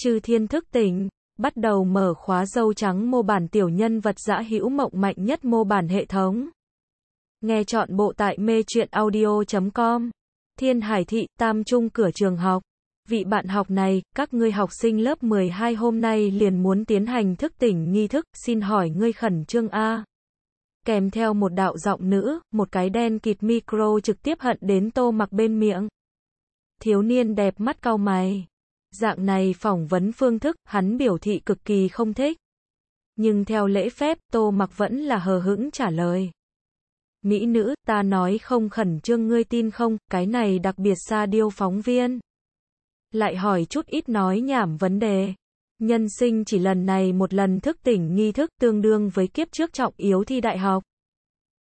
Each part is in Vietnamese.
Chư thiên thức tỉnh, bắt đầu mở khóa dâu trắng mô bản tiểu nhân vật dã hữu mộng mạnh nhất mô bản hệ thống. Nghe chọn bộ tại mê truyện audio.com. Thiên Hải Thị, Tam Trung cửa trường học. Vị bạn học này, các ngươi học sinh lớp 12 hôm nay liền muốn tiến hành thức tỉnh nghi thức, xin hỏi ngươi khẩn trương A. Kèm theo một đạo giọng nữ, một cái đen kịt micro trực tiếp hận đến tô mặc bên miệng. Thiếu niên đẹp mắt cau mày. Dạng này phỏng vấn phương thức, hắn biểu thị cực kỳ không thích. Nhưng theo lễ phép, Tô Mặc vẫn là hờ hững trả lời. Mỹ nữ, ta nói không khẩn trương ngươi tin không, cái này đặc biệt xa điêu phóng viên. Lại hỏi chút ít nói nhảm vấn đề. Nhân sinh chỉ lần này một lần thức tỉnh nghi thức tương đương với kiếp trước trọng yếu thi đại học.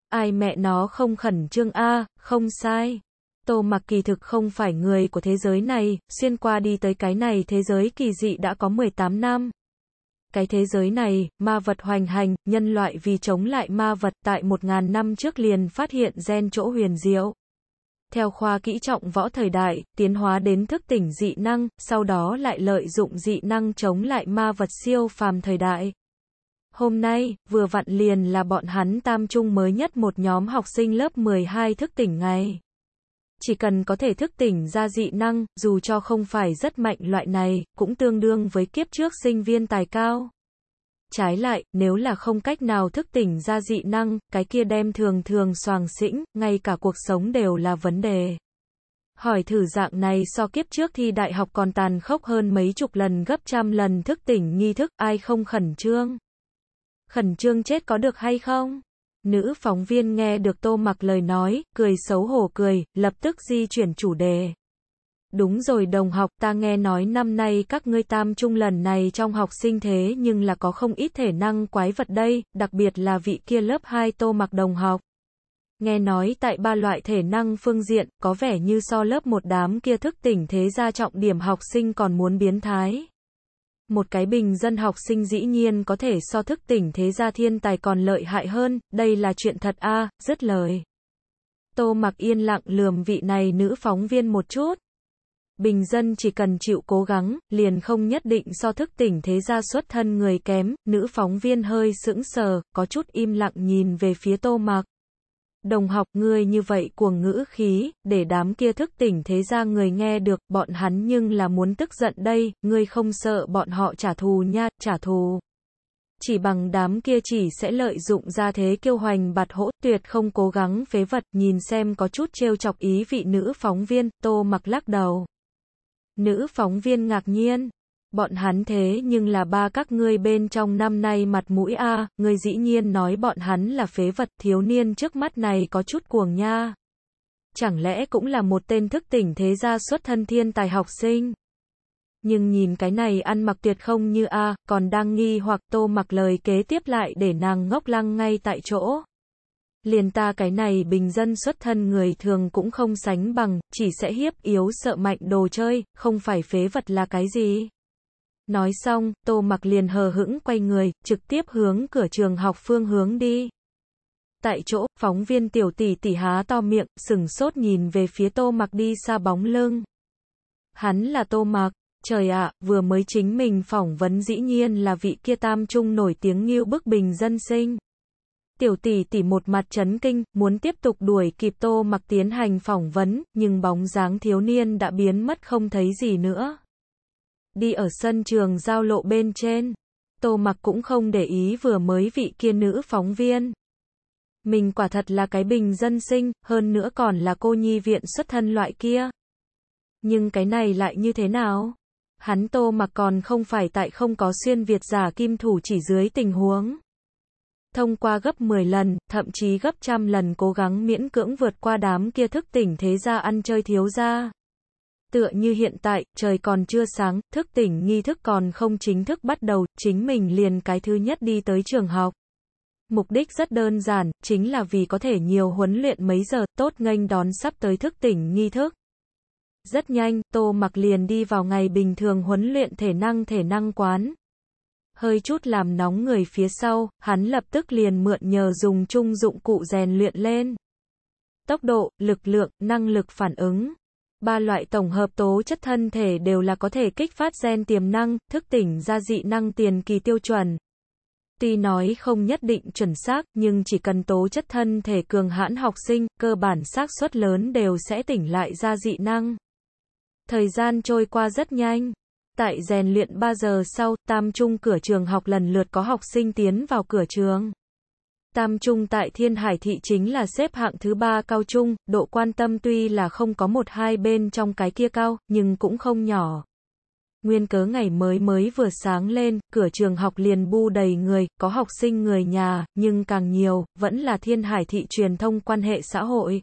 Ai mẹ nó không khẩn trương a không sai. Tô Mặc kỳ thực không phải người của thế giới này, xuyên qua đi tới cái này thế giới kỳ dị đã có 18 năm. Cái thế giới này, ma vật hoành hành, nhân loại vì chống lại ma vật tại 1.000 năm trước liền phát hiện gen chỗ huyền diệu. Theo khoa kỹ trọng võ thời đại, tiến hóa đến thức tỉnh dị năng, sau đó lại lợi dụng dị năng chống lại ma vật siêu phàm thời đại. Hôm nay, vừa vặn liền là bọn hắn tam trung mới nhất một nhóm học sinh lớp 12 thức tỉnh ngày chỉ cần có thể thức tỉnh ra dị năng, dù cho không phải rất mạnh loại này, cũng tương đương với kiếp trước sinh viên tài cao. Trái lại, nếu là không cách nào thức tỉnh ra dị năng, cái kia đem thường thường soàng xĩnh, ngay cả cuộc sống đều là vấn đề. Hỏi thử dạng này so kiếp trước thi đại học còn tàn khốc hơn mấy chục lần gấp trăm lần thức tỉnh nghi thức, ai không khẩn trương? Khẩn trương chết có được hay không? Nữ phóng viên nghe được Tô Mặc lời nói, cười xấu hổ cười, lập tức di chuyển chủ đề. Đúng rồi đồng học, ta nghe nói năm nay các ngươi tam trung lần này trong học sinh thế nhưng là có không ít thể năng quái vật đây, đặc biệt là vị kia lớp 2 Tô Mặc đồng học. Nghe nói tại ba loại thể năng phương diện, có vẻ như so lớp một đám kia thức tỉnh thế gia trọng điểm học sinh còn muốn biến thái một cái bình dân học sinh dĩ nhiên có thể so thức tỉnh thế gia thiên tài còn lợi hại hơn, đây là chuyện thật a à, dứt lời. Tô mặc yên lặng lườm vị này nữ phóng viên một chút. Bình dân chỉ cần chịu cố gắng, liền không nhất định so thức tỉnh thế gia xuất thân người kém, nữ phóng viên hơi sững sờ, có chút im lặng nhìn về phía tô mặc đồng học ngươi như vậy cuồng ngữ khí, để đám kia thức tỉnh thế ra người nghe được, bọn hắn nhưng là muốn tức giận đây, ngươi không sợ bọn họ trả thù nha, trả thù. Chỉ bằng đám kia chỉ sẽ lợi dụng ra thế kêu hoành bạt hỗ tuyệt không cố gắng phế vật nhìn xem có chút trêu chọc ý vị nữ phóng viên, tô mặc lắc đầu. Nữ phóng viên ngạc nhiên, bọn hắn thế nhưng là ba các ngươi bên trong năm nay mặt mũi a, à, ngươi dĩ nhiên nói bọn hắn là phế vật, thiếu niên trước mắt này có chút cuồng nha. Chẳng lẽ cũng là một tên thức tỉnh thế gia xuất thân thiên tài học sinh? Nhưng nhìn cái này ăn mặc tuyệt không như a, còn đang nghi hoặc Tô mặc lời kế tiếp lại để nàng ngốc lăng ngay tại chỗ. Liền ta cái này bình dân xuất thân người thường cũng không sánh bằng, chỉ sẽ hiếp yếu sợ mạnh đồ chơi, không phải phế vật là cái gì. Nói xong, Tô Mặc liền hờ hững quay người, trực tiếp hướng cửa trường học phương hướng đi. Tại chỗ, phóng viên tiểu tỷ tỷ há to miệng, sừng sốt nhìn về phía Tô Mặc đi xa bóng lưng. Hắn là Tô Mặc, trời ạ, vừa mới chính mình phỏng vấn dĩ nhiên là vị kia tam trung nổi tiếng như bức bình dân sinh. Tiểu tỷ tỷ một mặt chấn kinh, muốn tiếp tục đuổi kịp Tô Mặc tiến hành phỏng vấn, nhưng bóng dáng thiếu niên đã biến mất không thấy gì nữa đi ở sân trường giao lộ bên trên. Tô mặc cũng không để ý vừa mới vị kia nữ phóng viên. Mình quả thật là cái bình dân sinh, hơn nữa còn là cô nhi viện xuất thân loại kia. Nhưng cái này lại như thế nào? Hắn tô mặc còn không phải tại không có xuyên Việt giả kim thủ chỉ dưới tình huống. Thông qua gấp 10 lần, thậm chí gấp trăm lần cố gắng miễn cưỡng vượt qua đám kia thức tỉnh thế gia ăn chơi thiếu gia tựa như hiện tại, trời còn chưa sáng, thức tỉnh nghi thức còn không chính thức bắt đầu, chính mình liền cái thứ nhất đi tới trường học. Mục đích rất đơn giản, chính là vì có thể nhiều huấn luyện mấy giờ, tốt nghênh đón sắp tới thức tỉnh nghi thức. Rất nhanh, Tô Mặc liền đi vào ngày bình thường huấn luyện thể năng thể năng quán. Hơi chút làm nóng người phía sau, hắn lập tức liền mượn nhờ dùng chung dụng cụ rèn luyện lên. Tốc độ, lực lượng, năng lực phản ứng, Ba loại tổng hợp tố chất thân thể đều là có thể kích phát gen tiềm năng, thức tỉnh ra dị năng tiền kỳ tiêu chuẩn. Tuy nói không nhất định chuẩn xác, nhưng chỉ cần tố chất thân thể cường hãn học sinh, cơ bản xác suất lớn đều sẽ tỉnh lại ra dị năng. Thời gian trôi qua rất nhanh. Tại rèn luyện 3 giờ sau, tam trung cửa trường học lần lượt có học sinh tiến vào cửa trường. Tam Trung tại Thiên Hải Thị chính là xếp hạng thứ ba cao trung, độ quan tâm tuy là không có một hai bên trong cái kia cao, nhưng cũng không nhỏ. Nguyên cớ ngày mới mới vừa sáng lên, cửa trường học liền bu đầy người, có học sinh người nhà, nhưng càng nhiều, vẫn là Thiên Hải Thị truyền thông quan hệ xã hội.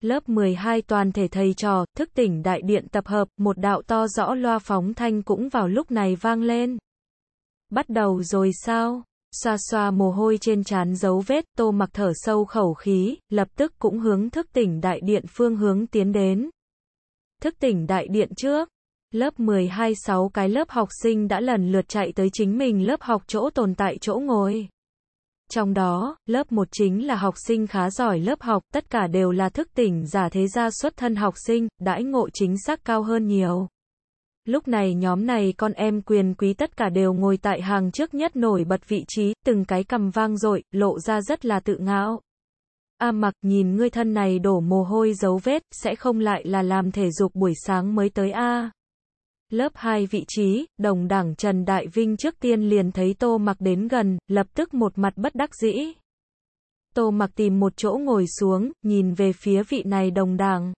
Lớp 12 toàn thể thầy trò, thức tỉnh đại điện tập hợp, một đạo to rõ loa phóng thanh cũng vào lúc này vang lên. Bắt đầu rồi sao? xoa xoa mồ hôi trên trán dấu vết, tô mặc thở sâu khẩu khí, lập tức cũng hướng thức tỉnh đại điện phương hướng tiến đến. Thức tỉnh đại điện trước, lớp 12 sáu cái lớp học sinh đã lần lượt chạy tới chính mình lớp học chỗ tồn tại chỗ ngồi. Trong đó, lớp 1 chính là học sinh khá giỏi lớp học, tất cả đều là thức tỉnh giả thế gia xuất thân học sinh, đãi ngộ chính xác cao hơn nhiều. Lúc này nhóm này con em quyền quý tất cả đều ngồi tại hàng trước nhất nổi bật vị trí, từng cái cầm vang dội lộ ra rất là tự ngạo. A mặc nhìn ngươi thân này đổ mồ hôi dấu vết, sẽ không lại là làm thể dục buổi sáng mới tới A. Lớp 2 vị trí, đồng đảng Trần Đại Vinh trước tiên liền thấy tô mặc đến gần, lập tức một mặt bất đắc dĩ. Tô mặc tìm một chỗ ngồi xuống, nhìn về phía vị này đồng đảng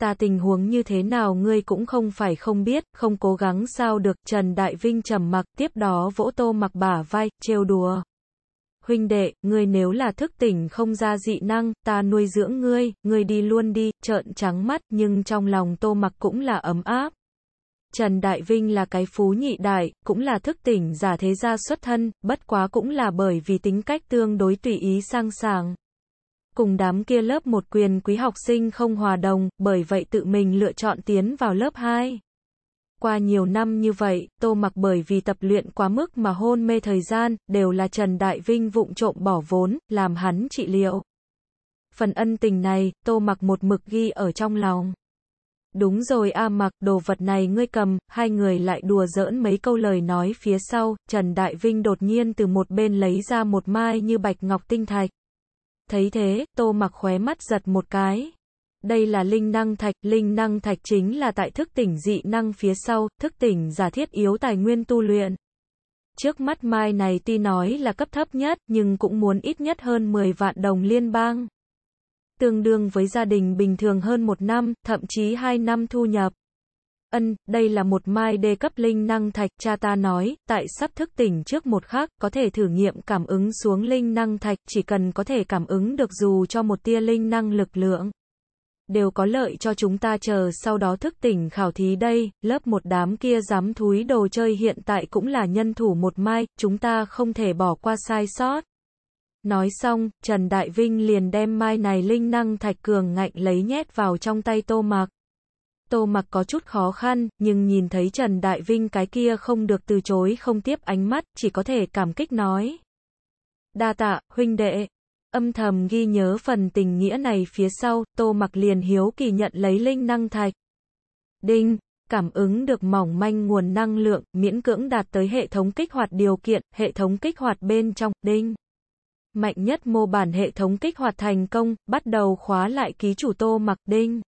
ta tình huống như thế nào ngươi cũng không phải không biết, không cố gắng sao được, Trần Đại Vinh trầm mặc, tiếp đó vỗ tô mặc bả vai, trêu đùa. Huynh đệ, ngươi nếu là thức tỉnh không ra dị năng, ta nuôi dưỡng ngươi, ngươi đi luôn đi, trợn trắng mắt, nhưng trong lòng tô mặc cũng là ấm áp. Trần Đại Vinh là cái phú nhị đại, cũng là thức tỉnh giả thế gia xuất thân, bất quá cũng là bởi vì tính cách tương đối tùy ý sang sàng cùng đám kia lớp một quyền quý học sinh không hòa đồng, bởi vậy tự mình lựa chọn tiến vào lớp 2. Qua nhiều năm như vậy, Tô Mặc bởi vì tập luyện quá mức mà hôn mê thời gian, đều là Trần Đại Vinh vụng trộm bỏ vốn, làm hắn trị liệu. Phần ân tình này, Tô Mặc một mực ghi ở trong lòng. Đúng rồi A Mặc, đồ vật này ngươi cầm, hai người lại đùa giỡn mấy câu lời nói phía sau, Trần Đại Vinh đột nhiên từ một bên lấy ra một mai như bạch ngọc tinh thạch. Thấy thế, tô mặc khóe mắt giật một cái. Đây là linh năng thạch, linh năng thạch chính là tại thức tỉnh dị năng phía sau, thức tỉnh giả thiết yếu tài nguyên tu luyện. Trước mắt mai này tuy nói là cấp thấp nhất, nhưng cũng muốn ít nhất hơn 10 vạn đồng liên bang. Tương đương với gia đình bình thường hơn một năm, thậm chí hai năm thu nhập. Ân, đây là một mai đề cấp linh năng thạch, cha ta nói, tại sắp thức tỉnh trước một khắc có thể thử nghiệm cảm ứng xuống linh năng thạch, chỉ cần có thể cảm ứng được dù cho một tia linh năng lực lượng. Đều có lợi cho chúng ta chờ sau đó thức tỉnh khảo thí đây, lớp một đám kia dám thúi đồ chơi hiện tại cũng là nhân thủ một mai, chúng ta không thể bỏ qua sai sót. Nói xong, Trần Đại Vinh liền đem mai này linh năng thạch cường ngạnh lấy nhét vào trong tay tô mạc. Tô mặc có chút khó khăn, nhưng nhìn thấy Trần Đại Vinh cái kia không được từ chối không tiếp ánh mắt, chỉ có thể cảm kích nói. Đa tạ, huynh đệ. Âm thầm ghi nhớ phần tình nghĩa này phía sau, Tô mặc liền hiếu kỳ nhận lấy linh năng thạch. Đinh, cảm ứng được mỏng manh nguồn năng lượng, miễn cưỡng đạt tới hệ thống kích hoạt điều kiện, hệ thống kích hoạt bên trong, đinh. Mạnh nhất mô bản hệ thống kích hoạt thành công, bắt đầu khóa lại ký chủ Tô mặc, đinh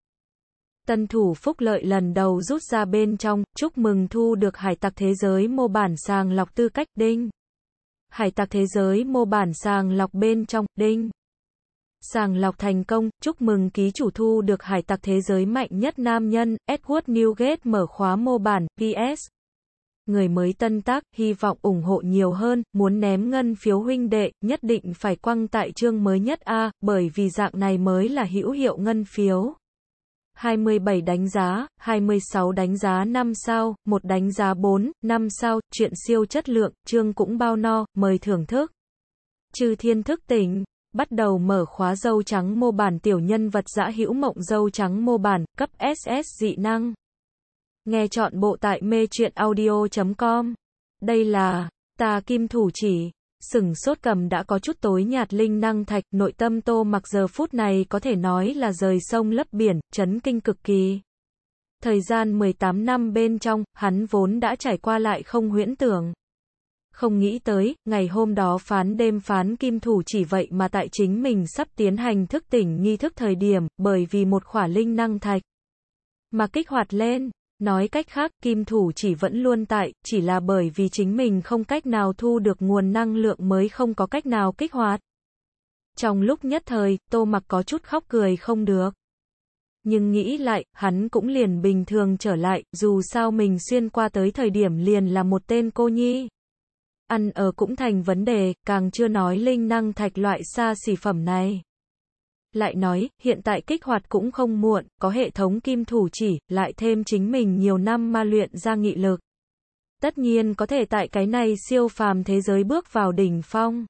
tân thủ phúc lợi lần đầu rút ra bên trong, chúc mừng thu được hải tặc thế giới mô bản sàng lọc tư cách, đinh. Hải tặc thế giới mô bản sàng lọc bên trong, đinh. Sàng lọc thành công, chúc mừng ký chủ thu được hải tặc thế giới mạnh nhất nam nhân, Edward Newgate mở khóa mô bản, PS. Người mới tân tác, hy vọng ủng hộ nhiều hơn, muốn ném ngân phiếu huynh đệ, nhất định phải quăng tại chương mới nhất A, bởi vì dạng này mới là hữu hiệu ngân phiếu. 27 đánh giá, 26 đánh giá 5 sao, một đánh giá 4, 5 sao, chuyện siêu chất lượng, chương cũng bao no, mời thưởng thức. Trừ thiên thức tỉnh, bắt đầu mở khóa dâu trắng mô bản tiểu nhân vật dã hữu mộng dâu trắng mô bản, cấp SS dị năng. Nghe chọn bộ tại mê chuyện audio.com. Đây là, tà kim thủ chỉ sừng sốt cầm đã có chút tối nhạt linh năng thạch, nội tâm tô mặc giờ phút này có thể nói là rời sông lấp biển, chấn kinh cực kỳ. Thời gian 18 năm bên trong, hắn vốn đã trải qua lại không huyễn tưởng. Không nghĩ tới, ngày hôm đó phán đêm phán kim thủ chỉ vậy mà tại chính mình sắp tiến hành thức tỉnh nghi thức thời điểm, bởi vì một khỏa linh năng thạch. Mà kích hoạt lên, Nói cách khác, kim thủ chỉ vẫn luôn tại, chỉ là bởi vì chính mình không cách nào thu được nguồn năng lượng mới không có cách nào kích hoạt. Trong lúc nhất thời, tô mặc có chút khóc cười không được. Nhưng nghĩ lại, hắn cũng liền bình thường trở lại, dù sao mình xuyên qua tới thời điểm liền là một tên cô nhi. Ăn ở cũng thành vấn đề, càng chưa nói linh năng thạch loại xa xỉ phẩm này. Lại nói, hiện tại kích hoạt cũng không muộn, có hệ thống kim thủ chỉ, lại thêm chính mình nhiều năm ma luyện ra nghị lực. Tất nhiên có thể tại cái này siêu phàm thế giới bước vào đỉnh phong.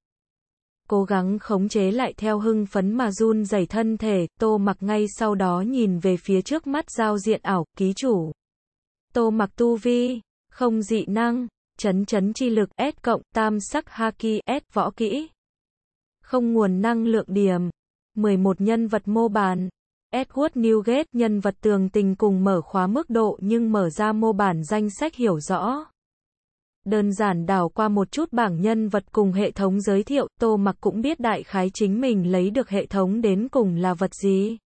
Cố gắng khống chế lại theo hưng phấn mà run rẩy thân thể, tô mặc ngay sau đó nhìn về phía trước mắt giao diện ảo, ký chủ. Tô mặc tu vi, không dị năng, chấn chấn chi lực S cộng tam sắc haki S võ kỹ. Không nguồn năng lượng điểm, 11 nhân vật mô bàn. Edward Newgate nhân vật tường tình cùng mở khóa mức độ nhưng mở ra mô bản danh sách hiểu rõ. Đơn giản đảo qua một chút bảng nhân vật cùng hệ thống giới thiệu, Tô Mặc cũng biết đại khái chính mình lấy được hệ thống đến cùng là vật gì.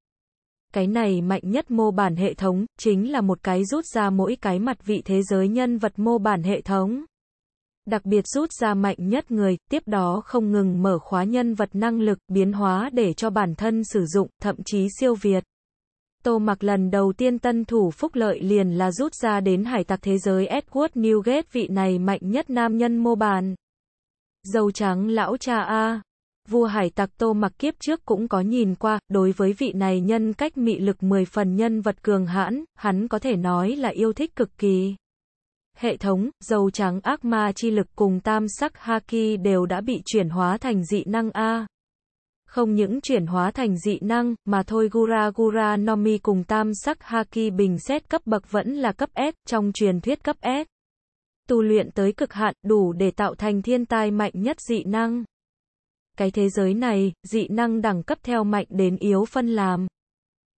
Cái này mạnh nhất mô bản hệ thống, chính là một cái rút ra mỗi cái mặt vị thế giới nhân vật mô bản hệ thống đặc biệt rút ra mạnh nhất người, tiếp đó không ngừng mở khóa nhân vật năng lực, biến hóa để cho bản thân sử dụng, thậm chí siêu việt. Tô mặc lần đầu tiên tân thủ phúc lợi liền là rút ra đến hải tặc thế giới Edward Newgate vị này mạnh nhất nam nhân mô bàn. Dâu trắng lão cha A. Vua hải tặc tô mặc kiếp trước cũng có nhìn qua, đối với vị này nhân cách mị lực 10 phần nhân vật cường hãn, hắn có thể nói là yêu thích cực kỳ hệ thống, dầu trắng ác ma chi lực cùng tam sắc haki đều đã bị chuyển hóa thành dị năng A. Không những chuyển hóa thành dị năng, mà thôi Gura Gura Nomi cùng tam sắc haki bình xét cấp bậc vẫn là cấp S, trong truyền thuyết cấp S. Tu luyện tới cực hạn, đủ để tạo thành thiên tai mạnh nhất dị năng. Cái thế giới này, dị năng đẳng cấp theo mạnh đến yếu phân làm.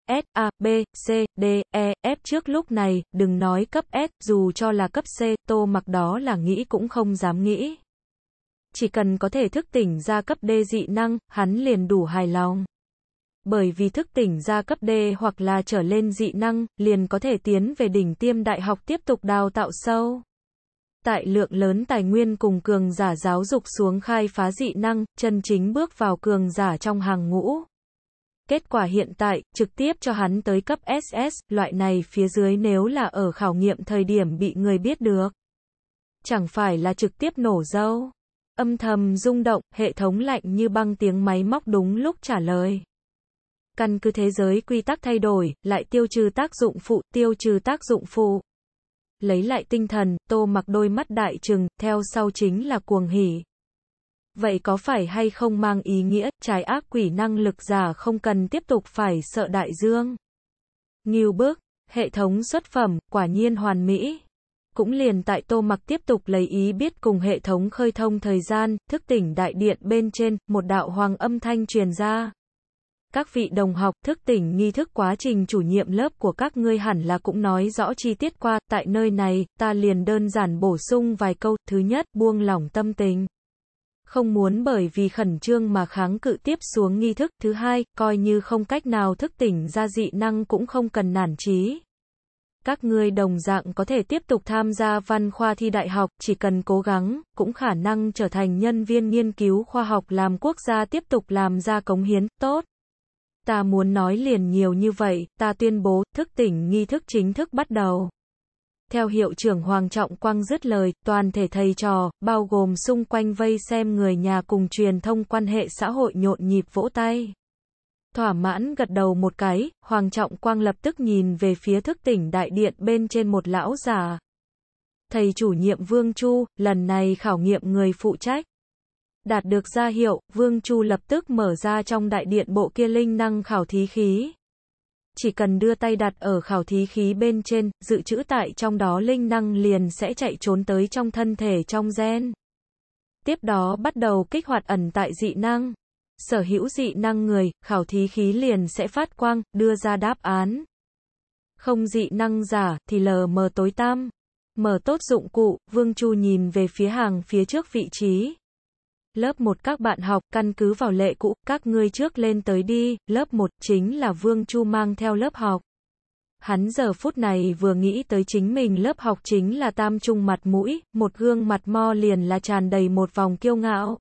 S, A, B, C, D, E, F trước lúc này, đừng nói cấp S, dù cho là cấp C, tô mặc đó là nghĩ cũng không dám nghĩ. Chỉ cần có thể thức tỉnh ra cấp D dị năng, hắn liền đủ hài lòng. Bởi vì thức tỉnh ra cấp D hoặc là trở lên dị năng, liền có thể tiến về đỉnh tiêm đại học tiếp tục đào tạo sâu. Tại lượng lớn tài nguyên cùng cường giả giáo dục xuống khai phá dị năng, chân chính bước vào cường giả trong hàng ngũ. Kết quả hiện tại, trực tiếp cho hắn tới cấp SS, loại này phía dưới nếu là ở khảo nghiệm thời điểm bị người biết được. Chẳng phải là trực tiếp nổ dâu. Âm thầm rung động, hệ thống lạnh như băng tiếng máy móc đúng lúc trả lời. Căn cứ thế giới quy tắc thay đổi, lại tiêu trừ tác dụng phụ, tiêu trừ tác dụng phụ. Lấy lại tinh thần, tô mặc đôi mắt đại trừng, theo sau chính là cuồng hỉ. Vậy có phải hay không mang ý nghĩa trái ác quỷ năng lực giả không cần tiếp tục phải sợ đại dương? Nghiêu bước, hệ thống xuất phẩm, quả nhiên hoàn mỹ. Cũng liền tại tô mặc tiếp tục lấy ý biết cùng hệ thống khơi thông thời gian, thức tỉnh đại điện bên trên, một đạo hoàng âm thanh truyền ra. Các vị đồng học thức tỉnh nghi thức quá trình chủ nhiệm lớp của các ngươi hẳn là cũng nói rõ chi tiết qua, tại nơi này, ta liền đơn giản bổ sung vài câu, thứ nhất, buông lỏng tâm tình không muốn bởi vì khẩn trương mà kháng cự tiếp xuống nghi thức. Thứ hai, coi như không cách nào thức tỉnh ra dị năng cũng không cần nản trí. Các ngươi đồng dạng có thể tiếp tục tham gia văn khoa thi đại học, chỉ cần cố gắng, cũng khả năng trở thành nhân viên nghiên cứu khoa học làm quốc gia tiếp tục làm ra cống hiến, tốt. Ta muốn nói liền nhiều như vậy, ta tuyên bố, thức tỉnh nghi thức chính thức bắt đầu. Theo hiệu trưởng Hoàng Trọng Quang dứt lời, toàn thể thầy trò, bao gồm xung quanh vây xem người nhà cùng truyền thông quan hệ xã hội nhộn nhịp vỗ tay. Thỏa mãn gật đầu một cái, Hoàng Trọng Quang lập tức nhìn về phía thức tỉnh đại điện bên trên một lão già. Thầy chủ nhiệm Vương Chu, lần này khảo nghiệm người phụ trách. Đạt được ra hiệu, Vương Chu lập tức mở ra trong đại điện bộ kia linh năng khảo thí khí chỉ cần đưa tay đặt ở khảo thí khí bên trên, dự trữ tại trong đó linh năng liền sẽ chạy trốn tới trong thân thể trong gen. Tiếp đó bắt đầu kích hoạt ẩn tại dị năng. Sở hữu dị năng người, khảo thí khí liền sẽ phát quang, đưa ra đáp án. Không dị năng giả, thì lờ mờ tối tam. Mở tốt dụng cụ, Vương Chu nhìn về phía hàng phía trước vị trí. Lớp 1 các bạn học, căn cứ vào lệ cũ, các ngươi trước lên tới đi, lớp 1 chính là Vương Chu mang theo lớp học. Hắn giờ phút này vừa nghĩ tới chính mình lớp học chính là tam trung mặt mũi, một gương mặt mo liền là tràn đầy một vòng kiêu ngạo.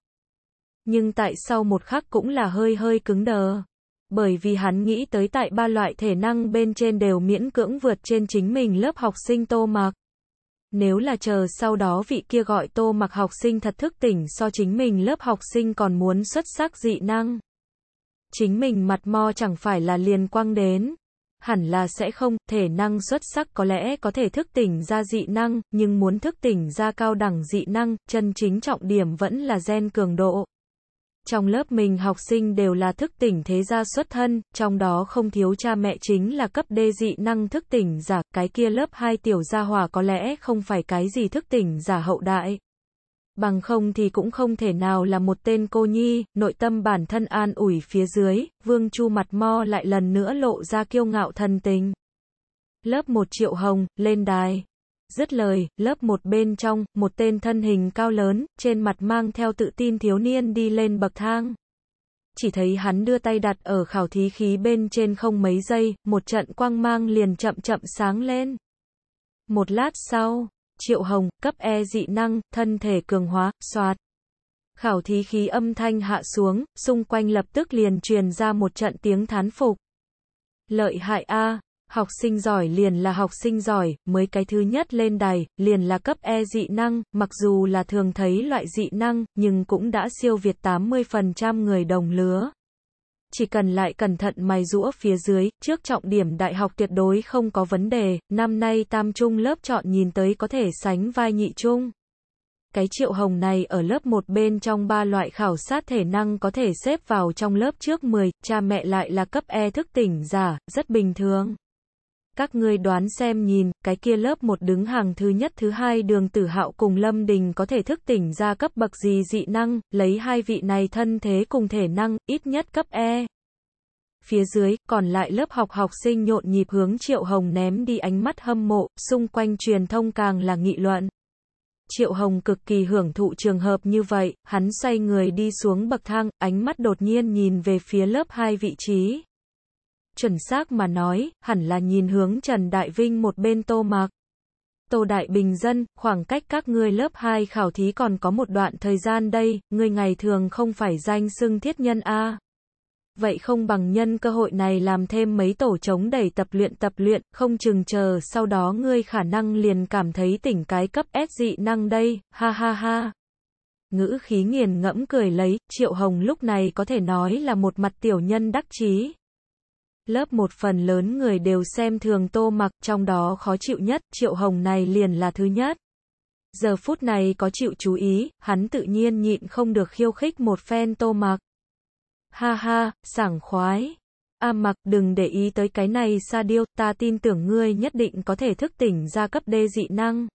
Nhưng tại sau một khắc cũng là hơi hơi cứng đờ. Bởi vì hắn nghĩ tới tại ba loại thể năng bên trên đều miễn cưỡng vượt trên chính mình lớp học sinh tô mạc. Nếu là chờ sau đó vị kia gọi tô mặc học sinh thật thức tỉnh so chính mình lớp học sinh còn muốn xuất sắc dị năng. Chính mình mặt mo chẳng phải là liền quang đến. Hẳn là sẽ không, thể năng xuất sắc có lẽ có thể thức tỉnh ra dị năng, nhưng muốn thức tỉnh ra cao đẳng dị năng, chân chính trọng điểm vẫn là gen cường độ. Trong lớp mình học sinh đều là thức tỉnh thế gia xuất thân, trong đó không thiếu cha mẹ chính là cấp đê dị năng thức tỉnh giả, cái kia lớp 2 tiểu gia hòa có lẽ không phải cái gì thức tỉnh giả hậu đại. Bằng không thì cũng không thể nào là một tên cô nhi, nội tâm bản thân an ủi phía dưới, vương chu mặt mo lại lần nữa lộ ra kiêu ngạo thân tình. Lớp 1 triệu hồng, lên đài. Dứt lời, lớp một bên trong, một tên thân hình cao lớn, trên mặt mang theo tự tin thiếu niên đi lên bậc thang. Chỉ thấy hắn đưa tay đặt ở khảo thí khí bên trên không mấy giây, một trận quang mang liền chậm chậm sáng lên. Một lát sau, Triệu Hồng, cấp E dị năng, thân thể cường hóa, soạt. Khảo thí khí âm thanh hạ xuống, xung quanh lập tức liền truyền ra một trận tiếng thán phục. Lợi hại A, Học sinh giỏi liền là học sinh giỏi, mới cái thứ nhất lên đài, liền là cấp E dị năng, mặc dù là thường thấy loại dị năng, nhưng cũng đã siêu việt 80% người đồng lứa. Chỉ cần lại cẩn thận mày rũa phía dưới, trước trọng điểm đại học tuyệt đối không có vấn đề, năm nay tam trung lớp chọn nhìn tới có thể sánh vai nhị trung cái triệu hồng này ở lớp một bên trong ba loại khảo sát thể năng có thể xếp vào trong lớp trước 10, cha mẹ lại là cấp E thức tỉnh giả, rất bình thường. Các ngươi đoán xem nhìn, cái kia lớp một đứng hàng thứ nhất thứ hai đường tử hạo cùng Lâm Đình có thể thức tỉnh ra cấp bậc gì dị năng, lấy hai vị này thân thế cùng thể năng, ít nhất cấp E. Phía dưới, còn lại lớp học học sinh nhộn nhịp hướng Triệu Hồng ném đi ánh mắt hâm mộ, xung quanh truyền thông càng là nghị luận. Triệu Hồng cực kỳ hưởng thụ trường hợp như vậy, hắn xoay người đi xuống bậc thang, ánh mắt đột nhiên nhìn về phía lớp hai vị trí. Chuẩn xác mà nói, hẳn là nhìn hướng Trần Đại Vinh một bên tô mạc. Tô Đại Bình Dân, khoảng cách các ngươi lớp 2 khảo thí còn có một đoạn thời gian đây, ngươi ngày thường không phải danh xưng thiết nhân A. Vậy không bằng nhân cơ hội này làm thêm mấy tổ chống đẩy tập luyện tập luyện, không chừng chờ, sau đó ngươi khả năng liền cảm thấy tỉnh cái cấp S dị năng đây, ha ha ha. Ngữ khí nghiền ngẫm cười lấy, Triệu Hồng lúc này có thể nói là một mặt tiểu nhân đắc chí lớp một phần lớn người đều xem thường tô mặc, trong đó khó chịu nhất, triệu hồng này liền là thứ nhất. Giờ phút này có chịu chú ý, hắn tự nhiên nhịn không được khiêu khích một phen tô mặc. Ha ha, sảng khoái. A mặc đừng để ý tới cái này sa điêu, ta tin tưởng ngươi nhất định có thể thức tỉnh ra cấp đê dị năng.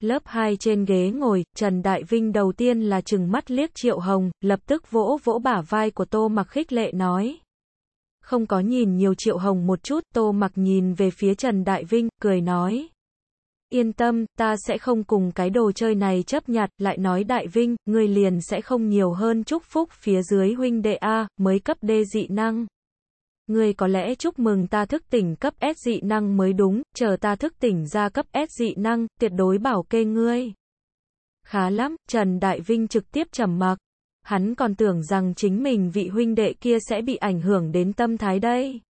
Lớp 2 trên ghế ngồi, Trần Đại Vinh đầu tiên là chừng mắt liếc Triệu Hồng, lập tức vỗ vỗ bả vai của Tô Mặc khích lệ nói không có nhìn nhiều Triệu Hồng một chút, Tô Mặc nhìn về phía Trần Đại Vinh, cười nói. Yên tâm, ta sẽ không cùng cái đồ chơi này chấp nhặt, lại nói Đại Vinh, người liền sẽ không nhiều hơn chúc phúc phía dưới huynh đệ A, mới cấp D dị năng. Người có lẽ chúc mừng ta thức tỉnh cấp S dị năng mới đúng, chờ ta thức tỉnh ra cấp S dị năng, tuyệt đối bảo kê ngươi. Khá lắm, Trần Đại Vinh trực tiếp trầm mặc hắn còn tưởng rằng chính mình vị huynh đệ kia sẽ bị ảnh hưởng đến tâm thái đây.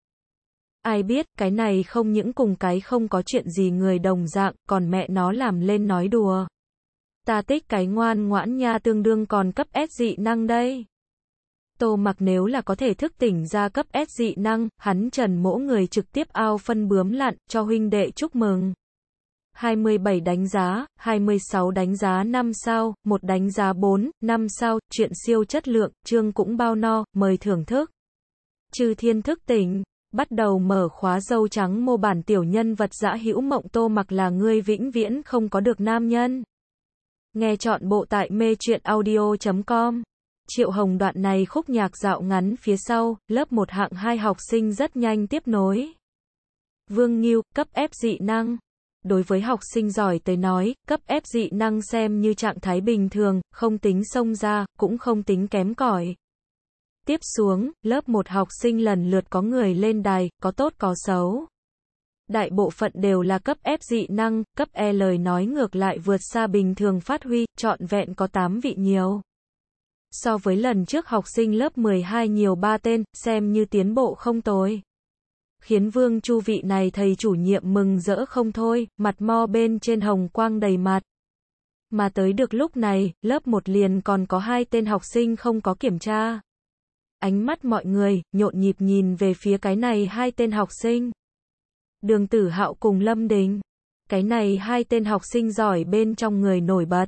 Ai biết, cái này không những cùng cái không có chuyện gì người đồng dạng, còn mẹ nó làm lên nói đùa. Ta tích cái ngoan ngoãn nha tương đương còn cấp S dị năng đây. Tô mặc nếu là có thể thức tỉnh ra cấp S dị năng, hắn trần mỗ người trực tiếp ao phân bướm lặn, cho huynh đệ chúc mừng. 27 đánh giá, 26 đánh giá 5 sao, 1 đánh giá 4, 5 sao, chuyện siêu chất lượng, chương cũng bao no, mời thưởng thức. Trừ thiên thức tỉnh, bắt đầu mở khóa dâu trắng mô bản tiểu nhân vật dã hữu mộng tô mặc là ngươi vĩnh viễn không có được nam nhân. Nghe chọn bộ tại mê truyện audio.com. Triệu Hồng đoạn này khúc nhạc dạo ngắn phía sau, lớp một hạng hai học sinh rất nhanh tiếp nối. Vương Nghiêu, cấp ép dị năng đối với học sinh giỏi tới nói, cấp ép dị năng xem như trạng thái bình thường, không tính sông ra, cũng không tính kém cỏi. Tiếp xuống, lớp một học sinh lần lượt có người lên đài, có tốt có xấu. Đại bộ phận đều là cấp ép dị năng, cấp E lời nói ngược lại vượt xa bình thường phát huy, trọn vẹn có 8 vị nhiều. So với lần trước học sinh lớp 12 nhiều 3 tên, xem như tiến bộ không tồi khiến vương chu vị này thầy chủ nhiệm mừng rỡ không thôi, mặt mo bên trên hồng quang đầy mặt. Mà tới được lúc này, lớp một liền còn có hai tên học sinh không có kiểm tra. Ánh mắt mọi người, nhộn nhịp nhìn về phía cái này hai tên học sinh. Đường tử hạo cùng Lâm Đình. Cái này hai tên học sinh giỏi bên trong người nổi bật.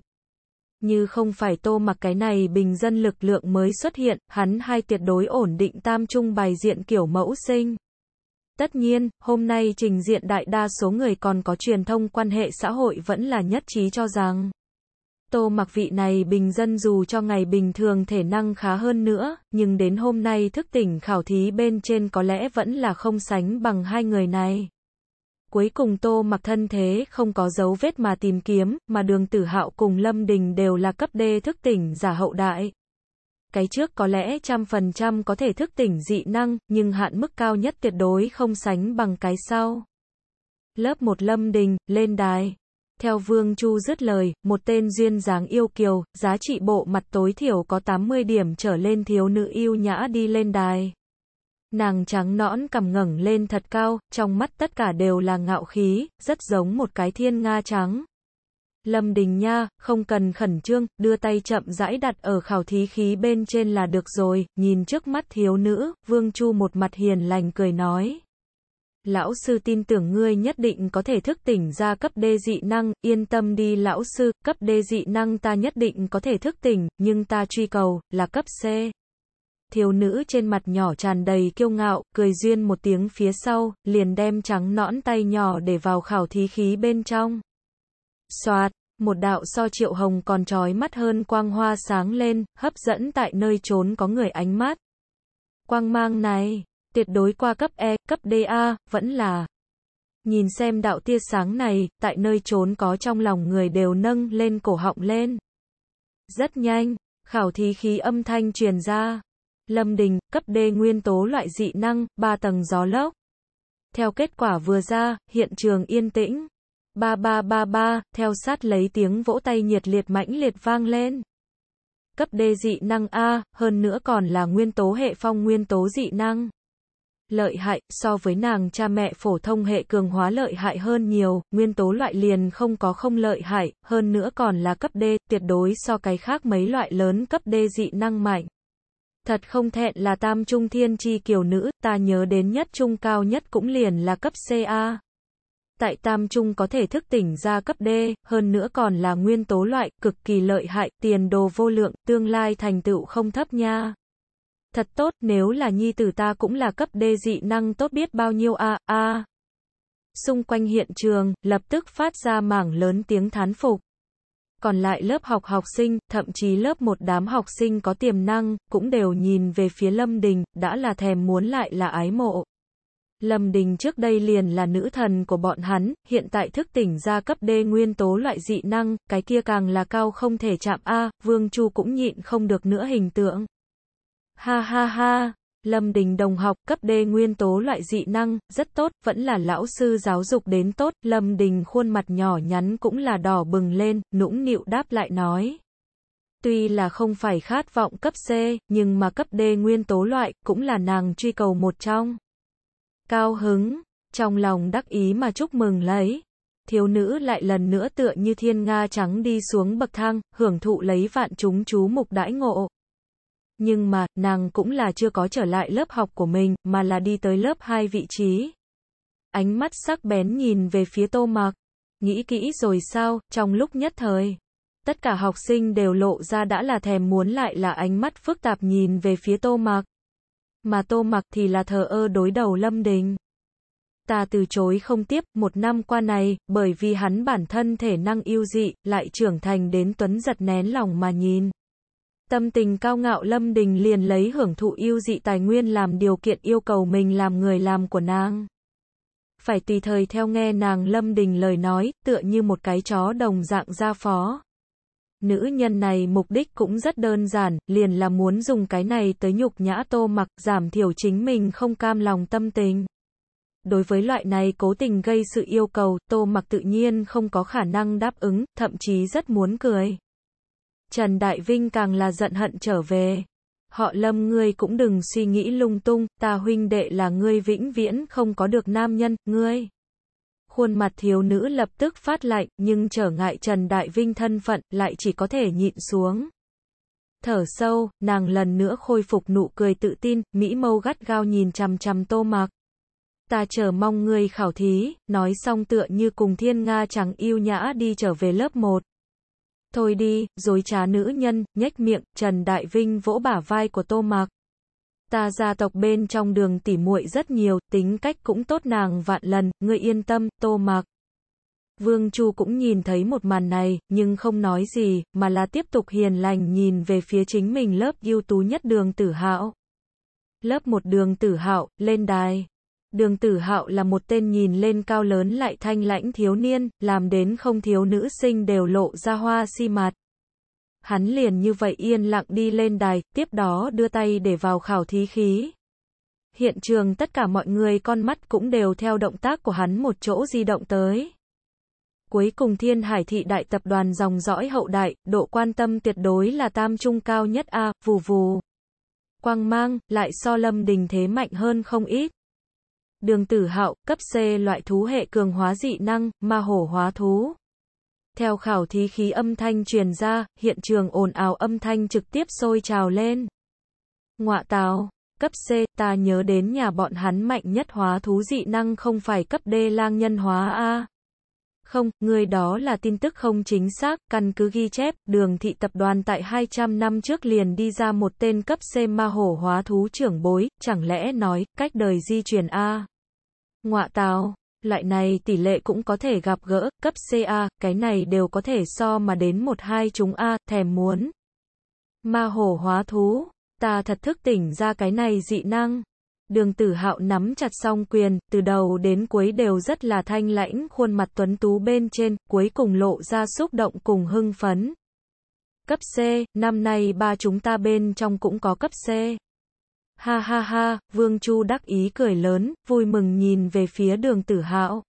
Như không phải tô mặc cái này bình dân lực lượng mới xuất hiện, hắn hai tuyệt đối ổn định tam trung bài diện kiểu mẫu sinh. Tất nhiên, hôm nay trình diện đại đa số người còn có truyền thông quan hệ xã hội vẫn là nhất trí cho rằng Tô mặc vị này bình dân dù cho ngày bình thường thể năng khá hơn nữa, nhưng đến hôm nay thức tỉnh khảo thí bên trên có lẽ vẫn là không sánh bằng hai người này. Cuối cùng Tô mặc thân thế không có dấu vết mà tìm kiếm, mà đường tử hạo cùng Lâm Đình đều là cấp D thức tỉnh giả hậu đại cái trước có lẽ trăm phần trăm có thể thức tỉnh dị năng, nhưng hạn mức cao nhất tuyệt đối không sánh bằng cái sau. Lớp 1 Lâm Đình, lên đài. Theo Vương Chu dứt lời, một tên duyên dáng yêu kiều, giá trị bộ mặt tối thiểu có 80 điểm trở lên thiếu nữ yêu nhã đi lên đài. Nàng trắng nõn cầm ngẩng lên thật cao, trong mắt tất cả đều là ngạo khí, rất giống một cái thiên nga trắng. Lâm Đình Nha, không cần khẩn trương, đưa tay chậm rãi đặt ở khảo thí khí bên trên là được rồi, nhìn trước mắt thiếu nữ, Vương Chu một mặt hiền lành cười nói. Lão sư tin tưởng ngươi nhất định có thể thức tỉnh ra cấp đê dị năng, yên tâm đi lão sư, cấp đê dị năng ta nhất định có thể thức tỉnh, nhưng ta truy cầu, là cấp C. Thiếu nữ trên mặt nhỏ tràn đầy kiêu ngạo, cười duyên một tiếng phía sau, liền đem trắng nõn tay nhỏ để vào khảo thí khí bên trong. Xoạt, một đạo so triệu hồng còn trói mắt hơn quang hoa sáng lên, hấp dẫn tại nơi trốn có người ánh mắt. Quang mang này, tuyệt đối qua cấp E, cấp DA, vẫn là. Nhìn xem đạo tia sáng này, tại nơi trốn có trong lòng người đều nâng lên cổ họng lên. Rất nhanh, khảo thí khí âm thanh truyền ra. Lâm Đình, cấp D nguyên tố loại dị năng, ba tầng gió lốc. Theo kết quả vừa ra, hiện trường yên tĩnh. Ba ba ba ba, theo sát lấy tiếng vỗ tay nhiệt liệt mãnh liệt vang lên. Cấp D dị năng A, hơn nữa còn là nguyên tố hệ phong nguyên tố dị năng. Lợi hại, so với nàng cha mẹ phổ thông hệ cường hóa lợi hại hơn nhiều, nguyên tố loại liền không có không lợi hại, hơn nữa còn là cấp D, tuyệt đối so cái khác mấy loại lớn cấp D dị năng mạnh. Thật không thẹn là tam trung thiên chi kiều nữ, ta nhớ đến nhất trung cao nhất cũng liền là cấp CA tại tam trung có thể thức tỉnh ra cấp D, hơn nữa còn là nguyên tố loại, cực kỳ lợi hại, tiền đồ vô lượng, tương lai thành tựu không thấp nha. Thật tốt, nếu là nhi tử ta cũng là cấp D dị năng tốt biết bao nhiêu a à, a. À. Xung quanh hiện trường, lập tức phát ra mảng lớn tiếng thán phục. Còn lại lớp học học sinh, thậm chí lớp một đám học sinh có tiềm năng, cũng đều nhìn về phía Lâm Đình, đã là thèm muốn lại là ái mộ. Lâm Đình trước đây liền là nữ thần của bọn hắn, hiện tại thức tỉnh ra cấp D nguyên tố loại dị năng, cái kia càng là cao không thể chạm A, Vương Chu cũng nhịn không được nữa hình tượng. Ha ha ha, Lâm Đình đồng học cấp D nguyên tố loại dị năng, rất tốt, vẫn là lão sư giáo dục đến tốt, Lâm Đình khuôn mặt nhỏ nhắn cũng là đỏ bừng lên, nũng nịu đáp lại nói. Tuy là không phải khát vọng cấp C, nhưng mà cấp D nguyên tố loại, cũng là nàng truy cầu một trong cao hứng, trong lòng đắc ý mà chúc mừng lấy. Thiếu nữ lại lần nữa tựa như thiên nga trắng đi xuống bậc thang, hưởng thụ lấy vạn chúng chú mục đãi ngộ. Nhưng mà, nàng cũng là chưa có trở lại lớp học của mình, mà là đi tới lớp 2 vị trí. Ánh mắt sắc bén nhìn về phía tô mạc. Nghĩ kỹ rồi sao, trong lúc nhất thời. Tất cả học sinh đều lộ ra đã là thèm muốn lại là ánh mắt phức tạp nhìn về phía tô mạc mà Tô Mặc thì là thờ ơ đối đầu Lâm Đình. Ta từ chối không tiếp, một năm qua này, bởi vì hắn bản thân thể năng yêu dị, lại trưởng thành đến tuấn giật nén lòng mà nhìn. Tâm tình cao ngạo Lâm Đình liền lấy hưởng thụ yêu dị tài nguyên làm điều kiện yêu cầu mình làm người làm của nàng. Phải tùy thời theo nghe nàng Lâm Đình lời nói, tựa như một cái chó đồng dạng ra phó. Nữ nhân này mục đích cũng rất đơn giản, liền là muốn dùng cái này tới nhục nhã tô mặc, giảm thiểu chính mình không cam lòng tâm tình. Đối với loại này cố tình gây sự yêu cầu, tô mặc tự nhiên không có khả năng đáp ứng, thậm chí rất muốn cười. Trần Đại Vinh càng là giận hận trở về. Họ lâm ngươi cũng đừng suy nghĩ lung tung, ta huynh đệ là ngươi vĩnh viễn không có được nam nhân, ngươi. Khuôn mặt thiếu nữ lập tức phát lạnh, nhưng trở ngại Trần Đại Vinh thân phận, lại chỉ có thể nhịn xuống. Thở sâu, nàng lần nữa khôi phục nụ cười tự tin, Mỹ mâu gắt gao nhìn chằm chằm tô mạc. Ta chờ mong ngươi khảo thí, nói xong tựa như cùng thiên Nga trắng yêu nhã đi trở về lớp 1. Thôi đi, dối trá nữ nhân, nhếch miệng, Trần Đại Vinh vỗ bả vai của tô mạc ta gia tộc bên trong đường tỉ muội rất nhiều, tính cách cũng tốt nàng vạn lần, ngươi yên tâm, tô mặc Vương Chu cũng nhìn thấy một màn này, nhưng không nói gì, mà là tiếp tục hiền lành nhìn về phía chính mình lớp ưu tú nhất đường tử hạo. Lớp một đường tử hạo, lên đài. Đường tử hạo là một tên nhìn lên cao lớn lại thanh lãnh thiếu niên, làm đến không thiếu nữ sinh đều lộ ra hoa si mạt. Hắn liền như vậy yên lặng đi lên đài, tiếp đó đưa tay để vào khảo thí khí. Hiện trường tất cả mọi người con mắt cũng đều theo động tác của hắn một chỗ di động tới. Cuối cùng Thiên Hải Thị Đại Tập đoàn dòng dõi hậu đại, độ quan tâm tuyệt đối là tam trung cao nhất A, vù vù. Quang mang, lại so lâm đình thế mạnh hơn không ít. Đường tử hạo, cấp C loại thú hệ cường hóa dị năng, ma hổ hóa thú. Theo khảo thí khí âm thanh truyền ra, hiện trường ồn ào âm thanh trực tiếp sôi trào lên. Ngọa táo cấp C, ta nhớ đến nhà bọn hắn mạnh nhất hóa thú dị năng không phải cấp D lang nhân hóa A. Không, người đó là tin tức không chính xác, căn cứ ghi chép, đường thị tập đoàn tại 200 năm trước liền đi ra một tên cấp C ma hổ hóa thú trưởng bối, chẳng lẽ nói, cách đời di truyền A. Ngọa táo Loại này tỷ lệ cũng có thể gặp gỡ, cấp CA, cái này đều có thể so mà đến một hai chúng A, thèm muốn. Ma hổ hóa thú, ta thật thức tỉnh ra cái này dị năng. Đường tử hạo nắm chặt song quyền, từ đầu đến cuối đều rất là thanh lãnh, khuôn mặt tuấn tú bên trên, cuối cùng lộ ra xúc động cùng hưng phấn. Cấp C, năm nay ba chúng ta bên trong cũng có cấp C. Ha ha ha, Vương Chu đắc ý cười lớn, vui mừng nhìn về phía đường tử hạo.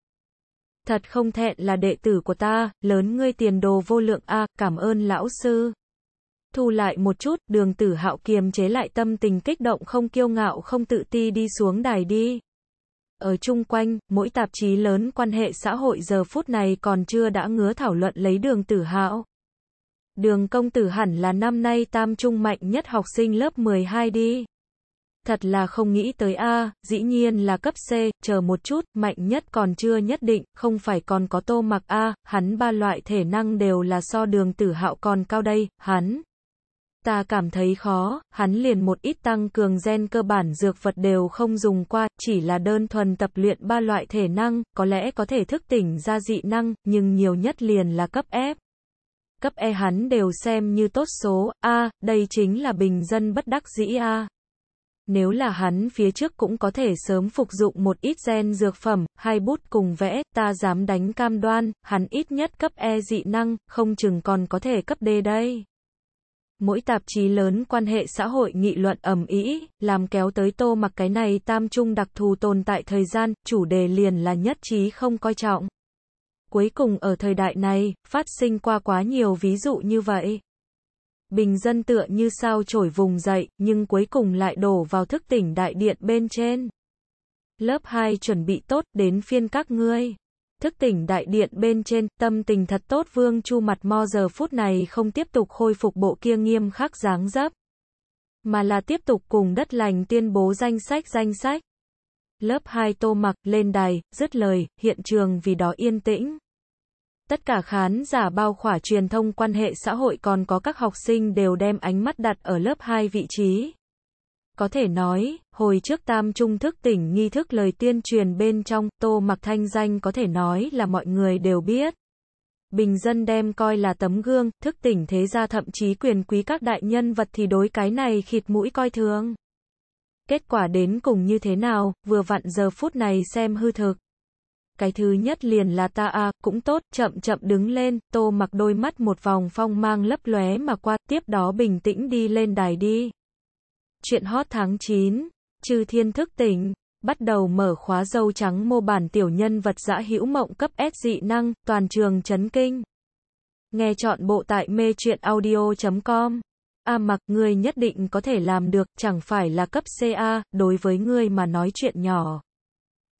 Thật không thẹn là đệ tử của ta, lớn ngươi tiền đồ vô lượng a cảm ơn lão sư. Thu lại một chút, đường tử hạo kiềm chế lại tâm tình kích động không kiêu ngạo không tự ti đi xuống đài đi. Ở chung quanh, mỗi tạp chí lớn quan hệ xã hội giờ phút này còn chưa đã ngứa thảo luận lấy đường tử hạo. Đường công tử hẳn là năm nay tam trung mạnh nhất học sinh lớp 12 đi thật là không nghĩ tới A, dĩ nhiên là cấp C, chờ một chút, mạnh nhất còn chưa nhất định, không phải còn có tô mặc A, hắn ba loại thể năng đều là so đường tử hạo còn cao đây, hắn. Ta cảm thấy khó, hắn liền một ít tăng cường gen cơ bản dược vật đều không dùng qua, chỉ là đơn thuần tập luyện ba loại thể năng, có lẽ có thể thức tỉnh ra dị năng, nhưng nhiều nhất liền là cấp F cấp E hắn đều xem như tốt số, a, đây chính là bình dân bất đắc dĩ a. Nếu là hắn phía trước cũng có thể sớm phục dụng một ít gen dược phẩm, hay bút cùng vẽ, ta dám đánh cam đoan, hắn ít nhất cấp E dị năng, không chừng còn có thể cấp D đây. Mỗi tạp chí lớn quan hệ xã hội nghị luận ẩm ý làm kéo tới tô mặc cái này tam trung đặc thù tồn tại thời gian, chủ đề liền là nhất trí không coi trọng. Cuối cùng ở thời đại này, phát sinh qua quá nhiều ví dụ như vậy bình dân tựa như sao trổi vùng dậy, nhưng cuối cùng lại đổ vào thức tỉnh đại điện bên trên. Lớp 2 chuẩn bị tốt, đến phiên các ngươi. Thức tỉnh đại điện bên trên, tâm tình thật tốt vương chu mặt mo giờ phút này không tiếp tục khôi phục bộ kia nghiêm khắc dáng dấp. Mà là tiếp tục cùng đất lành tuyên bố danh sách danh sách. Lớp 2 tô mặc, lên đài, dứt lời, hiện trường vì đó yên tĩnh. Tất cả khán giả bao khỏa truyền thông quan hệ xã hội còn có các học sinh đều đem ánh mắt đặt ở lớp 2 vị trí. Có thể nói, hồi trước tam trung thức tỉnh nghi thức lời tuyên truyền bên trong, tô mặc thanh danh có thể nói là mọi người đều biết. Bình dân đem coi là tấm gương, thức tỉnh thế gia thậm chí quyền quý các đại nhân vật thì đối cái này khịt mũi coi thường. Kết quả đến cùng như thế nào, vừa vặn giờ phút này xem hư thực cái thứ nhất liền là ta a, cũng tốt, chậm chậm đứng lên, tô mặc đôi mắt một vòng phong mang lấp lóe mà qua, tiếp đó bình tĩnh đi lên đài đi. Chuyện hot tháng 9, trừ thiên thức tỉnh, bắt đầu mở khóa dâu trắng mô bản tiểu nhân vật dã hữu mộng cấp S dị năng, toàn trường chấn kinh. Nghe chọn bộ tại mê chuyện audio.com. A mặc người nhất định có thể làm được, chẳng phải là cấp CA, đối với người mà nói chuyện nhỏ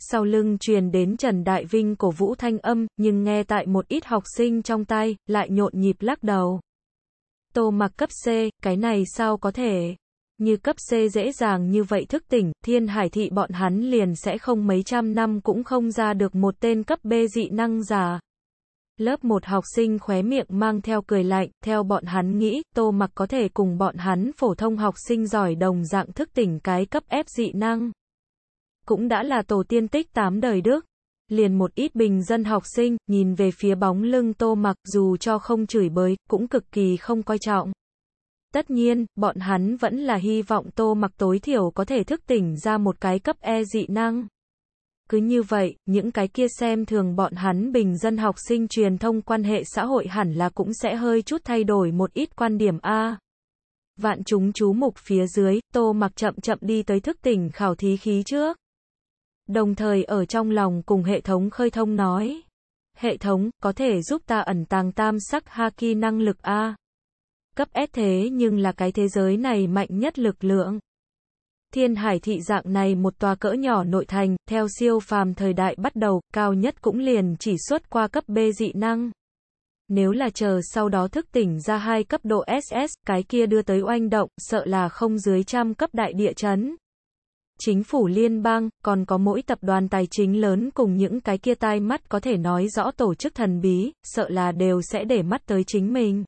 sau lưng truyền đến Trần Đại Vinh cổ vũ thanh âm, nhưng nghe tại một ít học sinh trong tay, lại nhộn nhịp lắc đầu. Tô mặc cấp C, cái này sao có thể? Như cấp C dễ dàng như vậy thức tỉnh, thiên hải thị bọn hắn liền sẽ không mấy trăm năm cũng không ra được một tên cấp B dị năng già. Lớp một học sinh khóe miệng mang theo cười lạnh, theo bọn hắn nghĩ, tô mặc có thể cùng bọn hắn phổ thông học sinh giỏi đồng dạng thức tỉnh cái cấp F dị năng cũng đã là tổ tiên tích tám đời Đức. Liền một ít bình dân học sinh, nhìn về phía bóng lưng tô mặc, dù cho không chửi bới, cũng cực kỳ không coi trọng. Tất nhiên, bọn hắn vẫn là hy vọng tô mặc tối thiểu có thể thức tỉnh ra một cái cấp e dị năng. Cứ như vậy, những cái kia xem thường bọn hắn bình dân học sinh truyền thông quan hệ xã hội hẳn là cũng sẽ hơi chút thay đổi một ít quan điểm A. Vạn chúng chú mục phía dưới, tô mặc chậm chậm đi tới thức tỉnh khảo thí khí trước đồng thời ở trong lòng cùng hệ thống khơi thông nói. Hệ thống, có thể giúp ta ẩn tàng tam sắc Haki năng lực A. Cấp S thế nhưng là cái thế giới này mạnh nhất lực lượng. Thiên hải thị dạng này một tòa cỡ nhỏ nội thành, theo siêu phàm thời đại bắt đầu, cao nhất cũng liền chỉ xuất qua cấp B dị năng. Nếu là chờ sau đó thức tỉnh ra hai cấp độ SS, cái kia đưa tới oanh động, sợ là không dưới trăm cấp đại địa chấn chính phủ liên bang, còn có mỗi tập đoàn tài chính lớn cùng những cái kia tai mắt có thể nói rõ tổ chức thần bí, sợ là đều sẽ để mắt tới chính mình.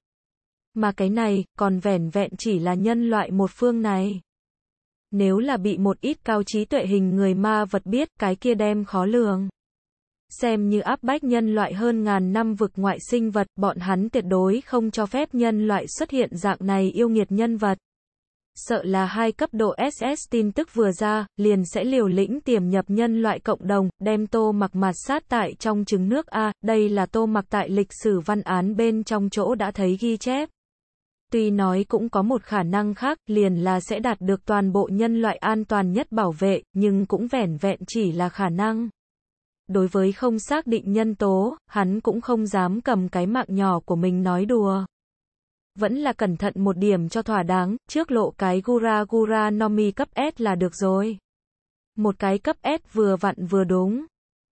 Mà cái này, còn vẻn vẹn chỉ là nhân loại một phương này. Nếu là bị một ít cao trí tuệ hình người ma vật biết, cái kia đem khó lường. Xem như áp bách nhân loại hơn ngàn năm vực ngoại sinh vật, bọn hắn tuyệt đối không cho phép nhân loại xuất hiện dạng này yêu nghiệt nhân vật sợ là hai cấp độ SS tin tức vừa ra, liền sẽ liều lĩnh tiềm nhập nhân loại cộng đồng, đem tô mặc mặt sát tại trong trứng nước A, đây là tô mặc tại lịch sử văn án bên trong chỗ đã thấy ghi chép. Tuy nói cũng có một khả năng khác, liền là sẽ đạt được toàn bộ nhân loại an toàn nhất bảo vệ, nhưng cũng vẻn vẹn chỉ là khả năng. Đối với không xác định nhân tố, hắn cũng không dám cầm cái mạng nhỏ của mình nói đùa vẫn là cẩn thận một điểm cho thỏa đáng, trước lộ cái Gura Gura Nomi cấp S là được rồi. Một cái cấp S vừa vặn vừa đúng.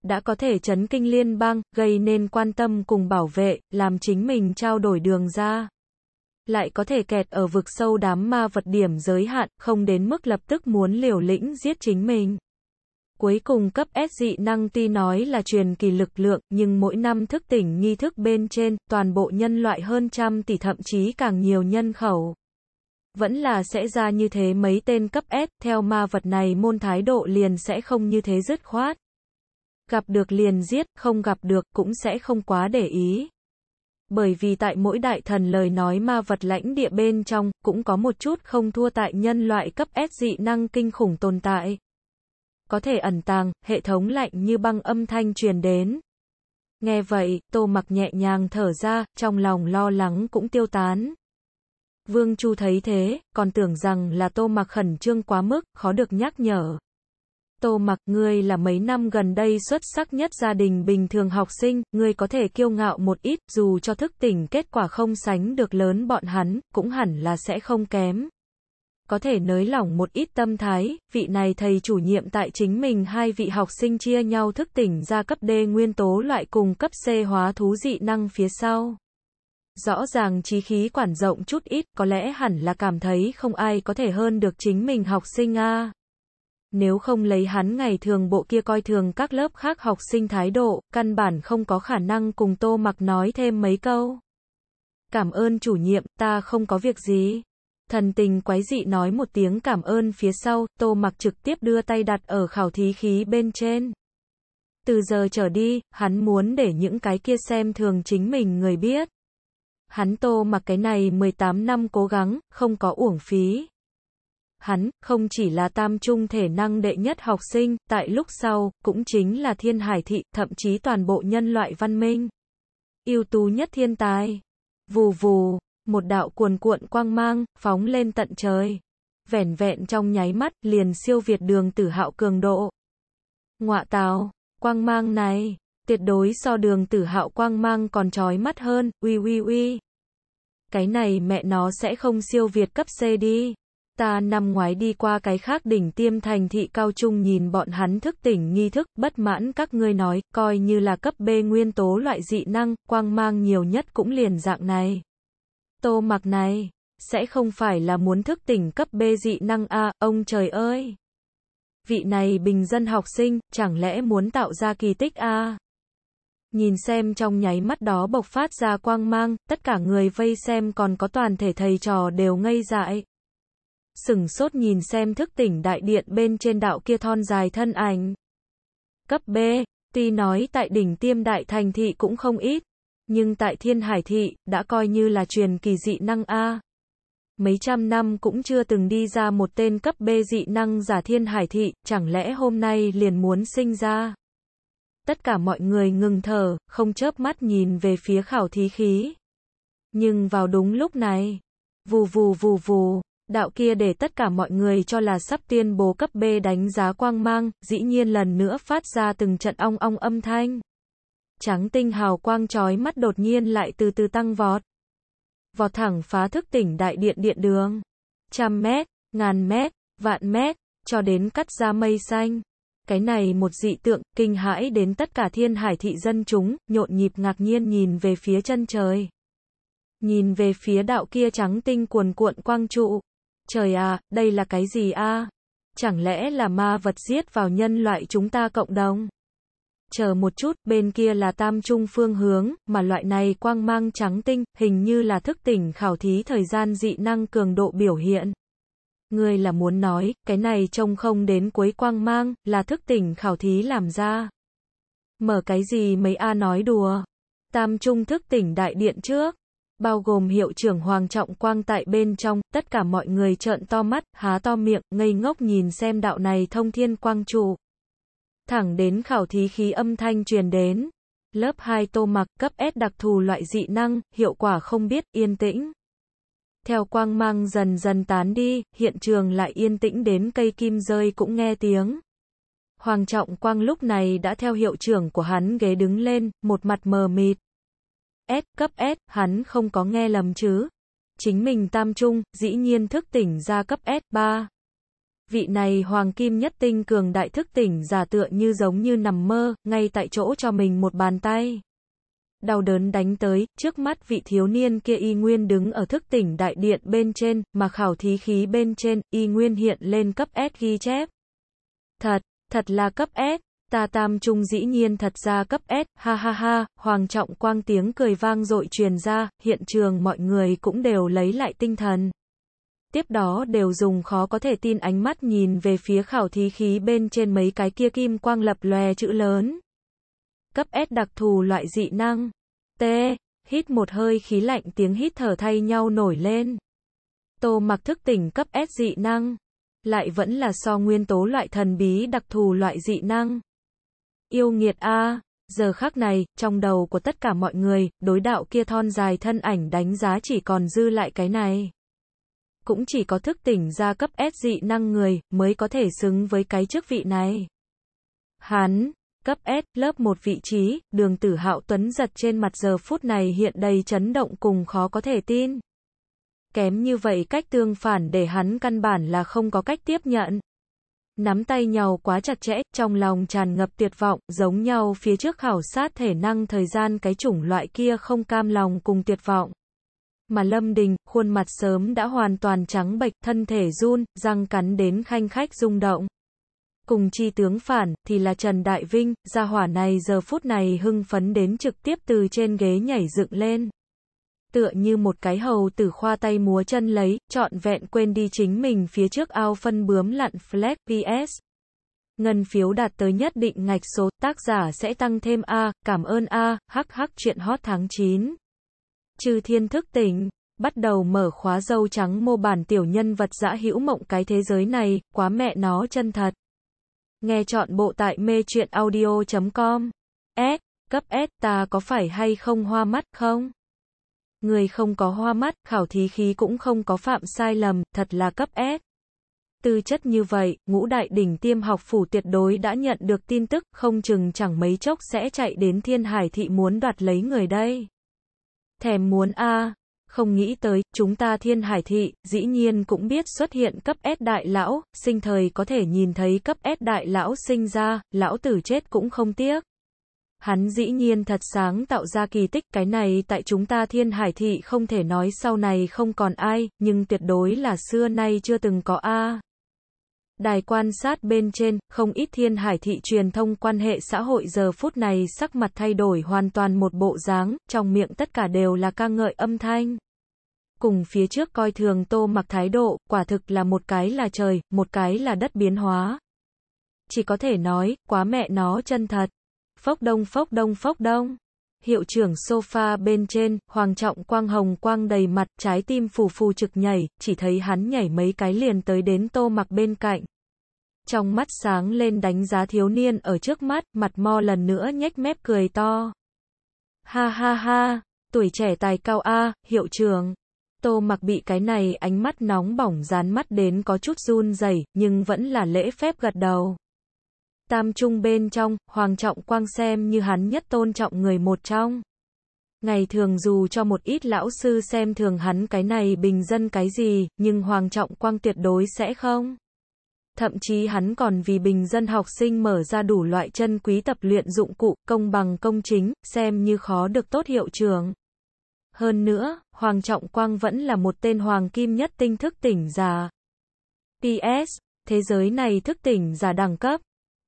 Đã có thể chấn kinh liên bang, gây nên quan tâm cùng bảo vệ, làm chính mình trao đổi đường ra. Lại có thể kẹt ở vực sâu đám ma vật điểm giới hạn, không đến mức lập tức muốn liều lĩnh giết chính mình. Cuối cùng cấp S dị năng ti nói là truyền kỳ lực lượng, nhưng mỗi năm thức tỉnh nghi thức bên trên, toàn bộ nhân loại hơn trăm tỷ thậm chí càng nhiều nhân khẩu. Vẫn là sẽ ra như thế mấy tên cấp S, theo ma vật này môn thái độ liền sẽ không như thế dứt khoát. Gặp được liền giết, không gặp được cũng sẽ không quá để ý. Bởi vì tại mỗi đại thần lời nói ma vật lãnh địa bên trong, cũng có một chút không thua tại nhân loại cấp S dị năng kinh khủng tồn tại có thể ẩn tàng, hệ thống lạnh như băng âm thanh truyền đến. Nghe vậy, tô mặc nhẹ nhàng thở ra, trong lòng lo lắng cũng tiêu tán. Vương Chu thấy thế, còn tưởng rằng là tô mặc khẩn trương quá mức, khó được nhắc nhở. Tô mặc ngươi là mấy năm gần đây xuất sắc nhất gia đình bình thường học sinh, ngươi có thể kiêu ngạo một ít, dù cho thức tỉnh kết quả không sánh được lớn bọn hắn, cũng hẳn là sẽ không kém có thể nới lỏng một ít tâm thái, vị này thầy chủ nhiệm tại chính mình hai vị học sinh chia nhau thức tỉnh ra cấp D nguyên tố loại cùng cấp C hóa thú dị năng phía sau. Rõ ràng trí khí quản rộng chút ít, có lẽ hẳn là cảm thấy không ai có thể hơn được chính mình học sinh a. Nếu không lấy hắn ngày thường bộ kia coi thường các lớp khác học sinh thái độ, căn bản không có khả năng cùng Tô Mặc nói thêm mấy câu. Cảm ơn chủ nhiệm, ta không có việc gì. Thần tình quái dị nói một tiếng cảm ơn phía sau, tô mặc trực tiếp đưa tay đặt ở khảo thí khí bên trên. Từ giờ trở đi, hắn muốn để những cái kia xem thường chính mình người biết. Hắn tô mặc cái này 18 năm cố gắng, không có uổng phí. Hắn, không chỉ là tam trung thể năng đệ nhất học sinh, tại lúc sau, cũng chính là thiên hải thị, thậm chí toàn bộ nhân loại văn minh. ưu tú nhất thiên tài. Vù vù một đạo cuồn cuộn quang mang, phóng lên tận trời. Vẻn vẹn trong nháy mắt, liền siêu việt đường tử hạo cường độ. Ngọa tào, quang mang này, tuyệt đối so đường tử hạo quang mang còn trói mắt hơn, uy uy uy. Cái này mẹ nó sẽ không siêu việt cấp C đi. Ta năm ngoái đi qua cái khác đỉnh tiêm thành thị cao trung nhìn bọn hắn thức tỉnh nghi thức, bất mãn các ngươi nói, coi như là cấp B nguyên tố loại dị năng, quang mang nhiều nhất cũng liền dạng này tô mặc này, sẽ không phải là muốn thức tỉnh cấp B dị năng a ông trời ơi. Vị này bình dân học sinh, chẳng lẽ muốn tạo ra kỳ tích a Nhìn xem trong nháy mắt đó bộc phát ra quang mang, tất cả người vây xem còn có toàn thể thầy trò đều ngây dại. Sừng sốt nhìn xem thức tỉnh đại điện bên trên đạo kia thon dài thân ảnh. Cấp B, tuy nói tại đỉnh tiêm đại thành thị cũng không ít, nhưng tại thiên hải thị, đã coi như là truyền kỳ dị năng A. Mấy trăm năm cũng chưa từng đi ra một tên cấp B dị năng giả thiên hải thị, chẳng lẽ hôm nay liền muốn sinh ra? Tất cả mọi người ngừng thở, không chớp mắt nhìn về phía khảo thí khí. Nhưng vào đúng lúc này, vù vù vù vù, đạo kia để tất cả mọi người cho là sắp tuyên bố cấp B đánh giá quang mang, dĩ nhiên lần nữa phát ra từng trận ong ong âm thanh trắng tinh hào quang chói mắt đột nhiên lại từ từ tăng vọt. Vọt thẳng phá thức tỉnh đại điện điện đường. Trăm mét, ngàn mét, vạn mét, cho đến cắt ra mây xanh. Cái này một dị tượng, kinh hãi đến tất cả thiên hải thị dân chúng, nhộn nhịp ngạc nhiên nhìn về phía chân trời. Nhìn về phía đạo kia trắng tinh cuồn cuộn quang trụ. Trời à, đây là cái gì a? À? Chẳng lẽ là ma vật giết vào nhân loại chúng ta cộng đồng? chờ một chút, bên kia là tam trung phương hướng, mà loại này quang mang trắng tinh, hình như là thức tỉnh khảo thí thời gian dị năng cường độ biểu hiện. Ngươi là muốn nói, cái này trông không đến cuối quang mang, là thức tỉnh khảo thí làm ra. Mở cái gì mấy A nói đùa. Tam trung thức tỉnh đại điện trước, bao gồm hiệu trưởng Hoàng Trọng Quang tại bên trong, tất cả mọi người trợn to mắt, há to miệng, ngây ngốc nhìn xem đạo này thông thiên quang trụ thẳng đến khảo thí khí âm thanh truyền đến. Lớp 2 tô mặc cấp S đặc thù loại dị năng, hiệu quả không biết, yên tĩnh. Theo quang mang dần dần tán đi, hiện trường lại yên tĩnh đến cây kim rơi cũng nghe tiếng. Hoàng trọng quang lúc này đã theo hiệu trưởng của hắn ghế đứng lên, một mặt mờ mịt. S cấp S, hắn không có nghe lầm chứ. Chính mình tam trung, dĩ nhiên thức tỉnh ra cấp S3 vị này hoàng kim nhất tinh cường đại thức tỉnh giả tựa như giống như nằm mơ, ngay tại chỗ cho mình một bàn tay. Đau đớn đánh tới, trước mắt vị thiếu niên kia y nguyên đứng ở thức tỉnh đại điện bên trên, mà khảo thí khí bên trên, y nguyên hiện lên cấp S ghi chép. Thật, thật là cấp S, ta tam trung dĩ nhiên thật ra cấp S, ha ha ha, hoàng trọng quang tiếng cười vang dội truyền ra, hiện trường mọi người cũng đều lấy lại tinh thần. Tiếp đó đều dùng khó có thể tin ánh mắt nhìn về phía khảo thí khí bên trên mấy cái kia kim quang lập lòe chữ lớn. Cấp S đặc thù loại dị năng. T. Hít một hơi khí lạnh tiếng hít thở thay nhau nổi lên. Tô mặc thức tỉnh cấp S dị năng. Lại vẫn là so nguyên tố loại thần bí đặc thù loại dị năng. Yêu nghiệt A. Giờ khác này, trong đầu của tất cả mọi người, đối đạo kia thon dài thân ảnh đánh giá chỉ còn dư lại cái này cũng chỉ có thức tỉnh ra cấp S dị năng người mới có thể xứng với cái chức vị này. Hắn, cấp S, lớp một vị trí, đường tử hạo tuấn giật trên mặt giờ phút này hiện đầy chấn động cùng khó có thể tin. Kém như vậy cách tương phản để hắn căn bản là không có cách tiếp nhận. Nắm tay nhau quá chặt chẽ, trong lòng tràn ngập tuyệt vọng, giống nhau phía trước khảo sát thể năng thời gian cái chủng loại kia không cam lòng cùng tuyệt vọng mà Lâm Đình, khuôn mặt sớm đã hoàn toàn trắng bệch, thân thể run, răng cắn đến khanh khách rung động. Cùng chi tướng phản, thì là Trần Đại Vinh, gia hỏa này giờ phút này hưng phấn đến trực tiếp từ trên ghế nhảy dựng lên. Tựa như một cái hầu tử khoa tay múa chân lấy, trọn vẹn quên đi chính mình phía trước ao phân bướm lặn flex ps Ngân phiếu đạt tới nhất định ngạch số, tác giả sẽ tăng thêm A, cảm ơn A, hắc hắc chuyện hot tháng 9 chư thiên thức tỉnh, bắt đầu mở khóa dâu trắng mô bản tiểu nhân vật dã hữu mộng cái thế giới này, quá mẹ nó chân thật. Nghe chọn bộ tại mê truyện audio.com. S, cấp S ta có phải hay không hoa mắt không? Người không có hoa mắt, khảo thí khí cũng không có phạm sai lầm, thật là cấp S. Tư chất như vậy, ngũ đại đỉnh tiêm học phủ tuyệt đối đã nhận được tin tức, không chừng chẳng mấy chốc sẽ chạy đến thiên hải thị muốn đoạt lấy người đây. Thèm muốn a Không nghĩ tới, chúng ta thiên hải thị, dĩ nhiên cũng biết xuất hiện cấp S đại lão, sinh thời có thể nhìn thấy cấp S đại lão sinh ra, lão tử chết cũng không tiếc. Hắn dĩ nhiên thật sáng tạo ra kỳ tích, cái này tại chúng ta thiên hải thị không thể nói sau này không còn ai, nhưng tuyệt đối là xưa nay chưa từng có A. Đài quan sát bên trên, không ít thiên hải thị truyền thông quan hệ xã hội giờ phút này sắc mặt thay đổi hoàn toàn một bộ dáng, trong miệng tất cả đều là ca ngợi âm thanh. Cùng phía trước coi thường tô mặc thái độ, quả thực là một cái là trời, một cái là đất biến hóa. Chỉ có thể nói, quá mẹ nó chân thật. Phốc đông phốc đông phốc đông hiệu trưởng sofa bên trên, Hoàng Trọng Quang hồng quang đầy mặt, trái tim phù phù trực nhảy, chỉ thấy hắn nhảy mấy cái liền tới đến tô mặc bên cạnh. Trong mắt sáng lên đánh giá thiếu niên ở trước mắt, mặt mo lần nữa nhếch mép cười to. Ha ha ha, tuổi trẻ tài cao A, hiệu trưởng. Tô mặc bị cái này ánh mắt nóng bỏng dán mắt đến có chút run rẩy nhưng vẫn là lễ phép gật đầu tam trung bên trong, Hoàng Trọng Quang xem như hắn nhất tôn trọng người một trong. Ngày thường dù cho một ít lão sư xem thường hắn cái này bình dân cái gì, nhưng Hoàng Trọng Quang tuyệt đối sẽ không. Thậm chí hắn còn vì bình dân học sinh mở ra đủ loại chân quý tập luyện dụng cụ, công bằng công chính, xem như khó được tốt hiệu trường. Hơn nữa, Hoàng Trọng Quang vẫn là một tên Hoàng Kim nhất tinh thức tỉnh già. P.S. Thế giới này thức tỉnh giả đẳng cấp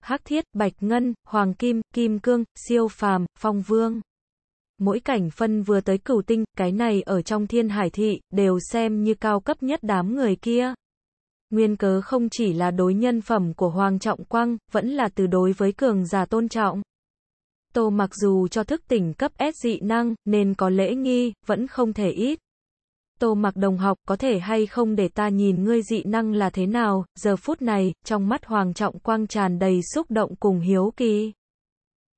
hắc thiết, bạch ngân, hoàng kim, kim cương, siêu phàm, phong vương. Mỗi cảnh phân vừa tới cửu tinh, cái này ở trong thiên hải thị, đều xem như cao cấp nhất đám người kia. Nguyên cớ không chỉ là đối nhân phẩm của Hoàng Trọng Quang, vẫn là từ đối với cường giả tôn trọng. Tô mặc dù cho thức tỉnh cấp S dị năng, nên có lễ nghi, vẫn không thể ít tô mặc đồng học có thể hay không để ta nhìn ngươi dị năng là thế nào, giờ phút này, trong mắt Hoàng Trọng Quang tràn đầy xúc động cùng hiếu kỳ.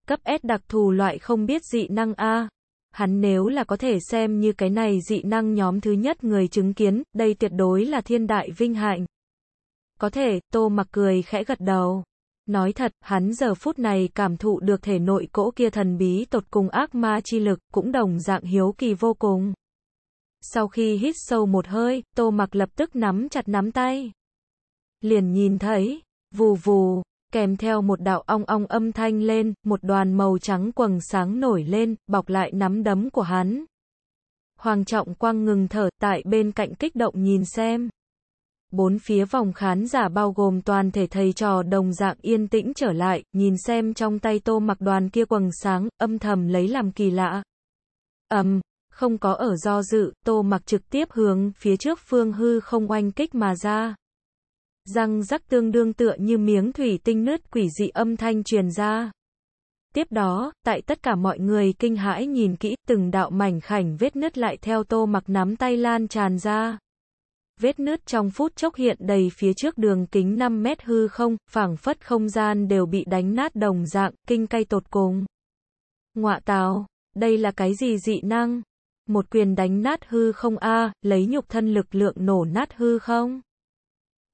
Cấp S đặc thù loại không biết dị năng A. Hắn nếu là có thể xem như cái này dị năng nhóm thứ nhất người chứng kiến, đây tuyệt đối là thiên đại vinh hạnh. Có thể, tô mặc cười khẽ gật đầu. Nói thật, hắn giờ phút này cảm thụ được thể nội cỗ kia thần bí tột cùng ác ma chi lực, cũng đồng dạng hiếu kỳ vô cùng. Sau khi hít sâu một hơi, Tô Mặc lập tức nắm chặt nắm tay. Liền nhìn thấy, vù vù, kèm theo một đạo ong ong âm thanh lên, một đoàn màu trắng quầng sáng nổi lên, bọc lại nắm đấm của hắn. Hoàng Trọng Quang ngừng thở tại bên cạnh kích động nhìn xem. Bốn phía vòng khán giả bao gồm toàn thể thầy trò đồng dạng yên tĩnh trở lại, nhìn xem trong tay tô mặc đoàn kia quầng sáng, âm thầm lấy làm kỳ lạ. Ầm, không có ở do dự, tô mặc trực tiếp hướng phía trước phương hư không oanh kích mà ra. Răng rắc tương đương tựa như miếng thủy tinh nứt quỷ dị âm thanh truyền ra. Tiếp đó, tại tất cả mọi người kinh hãi nhìn kỹ, từng đạo mảnh khảnh vết nứt lại theo tô mặc nắm tay lan tràn ra. Vết nứt trong phút chốc hiện đầy phía trước đường kính 5 mét hư không, phảng phất không gian đều bị đánh nát đồng dạng, kinh cay tột cùng. Ngọa tào, đây là cái gì dị năng? một quyền đánh nát hư không a, à, lấy nhục thân lực lượng nổ nát hư không?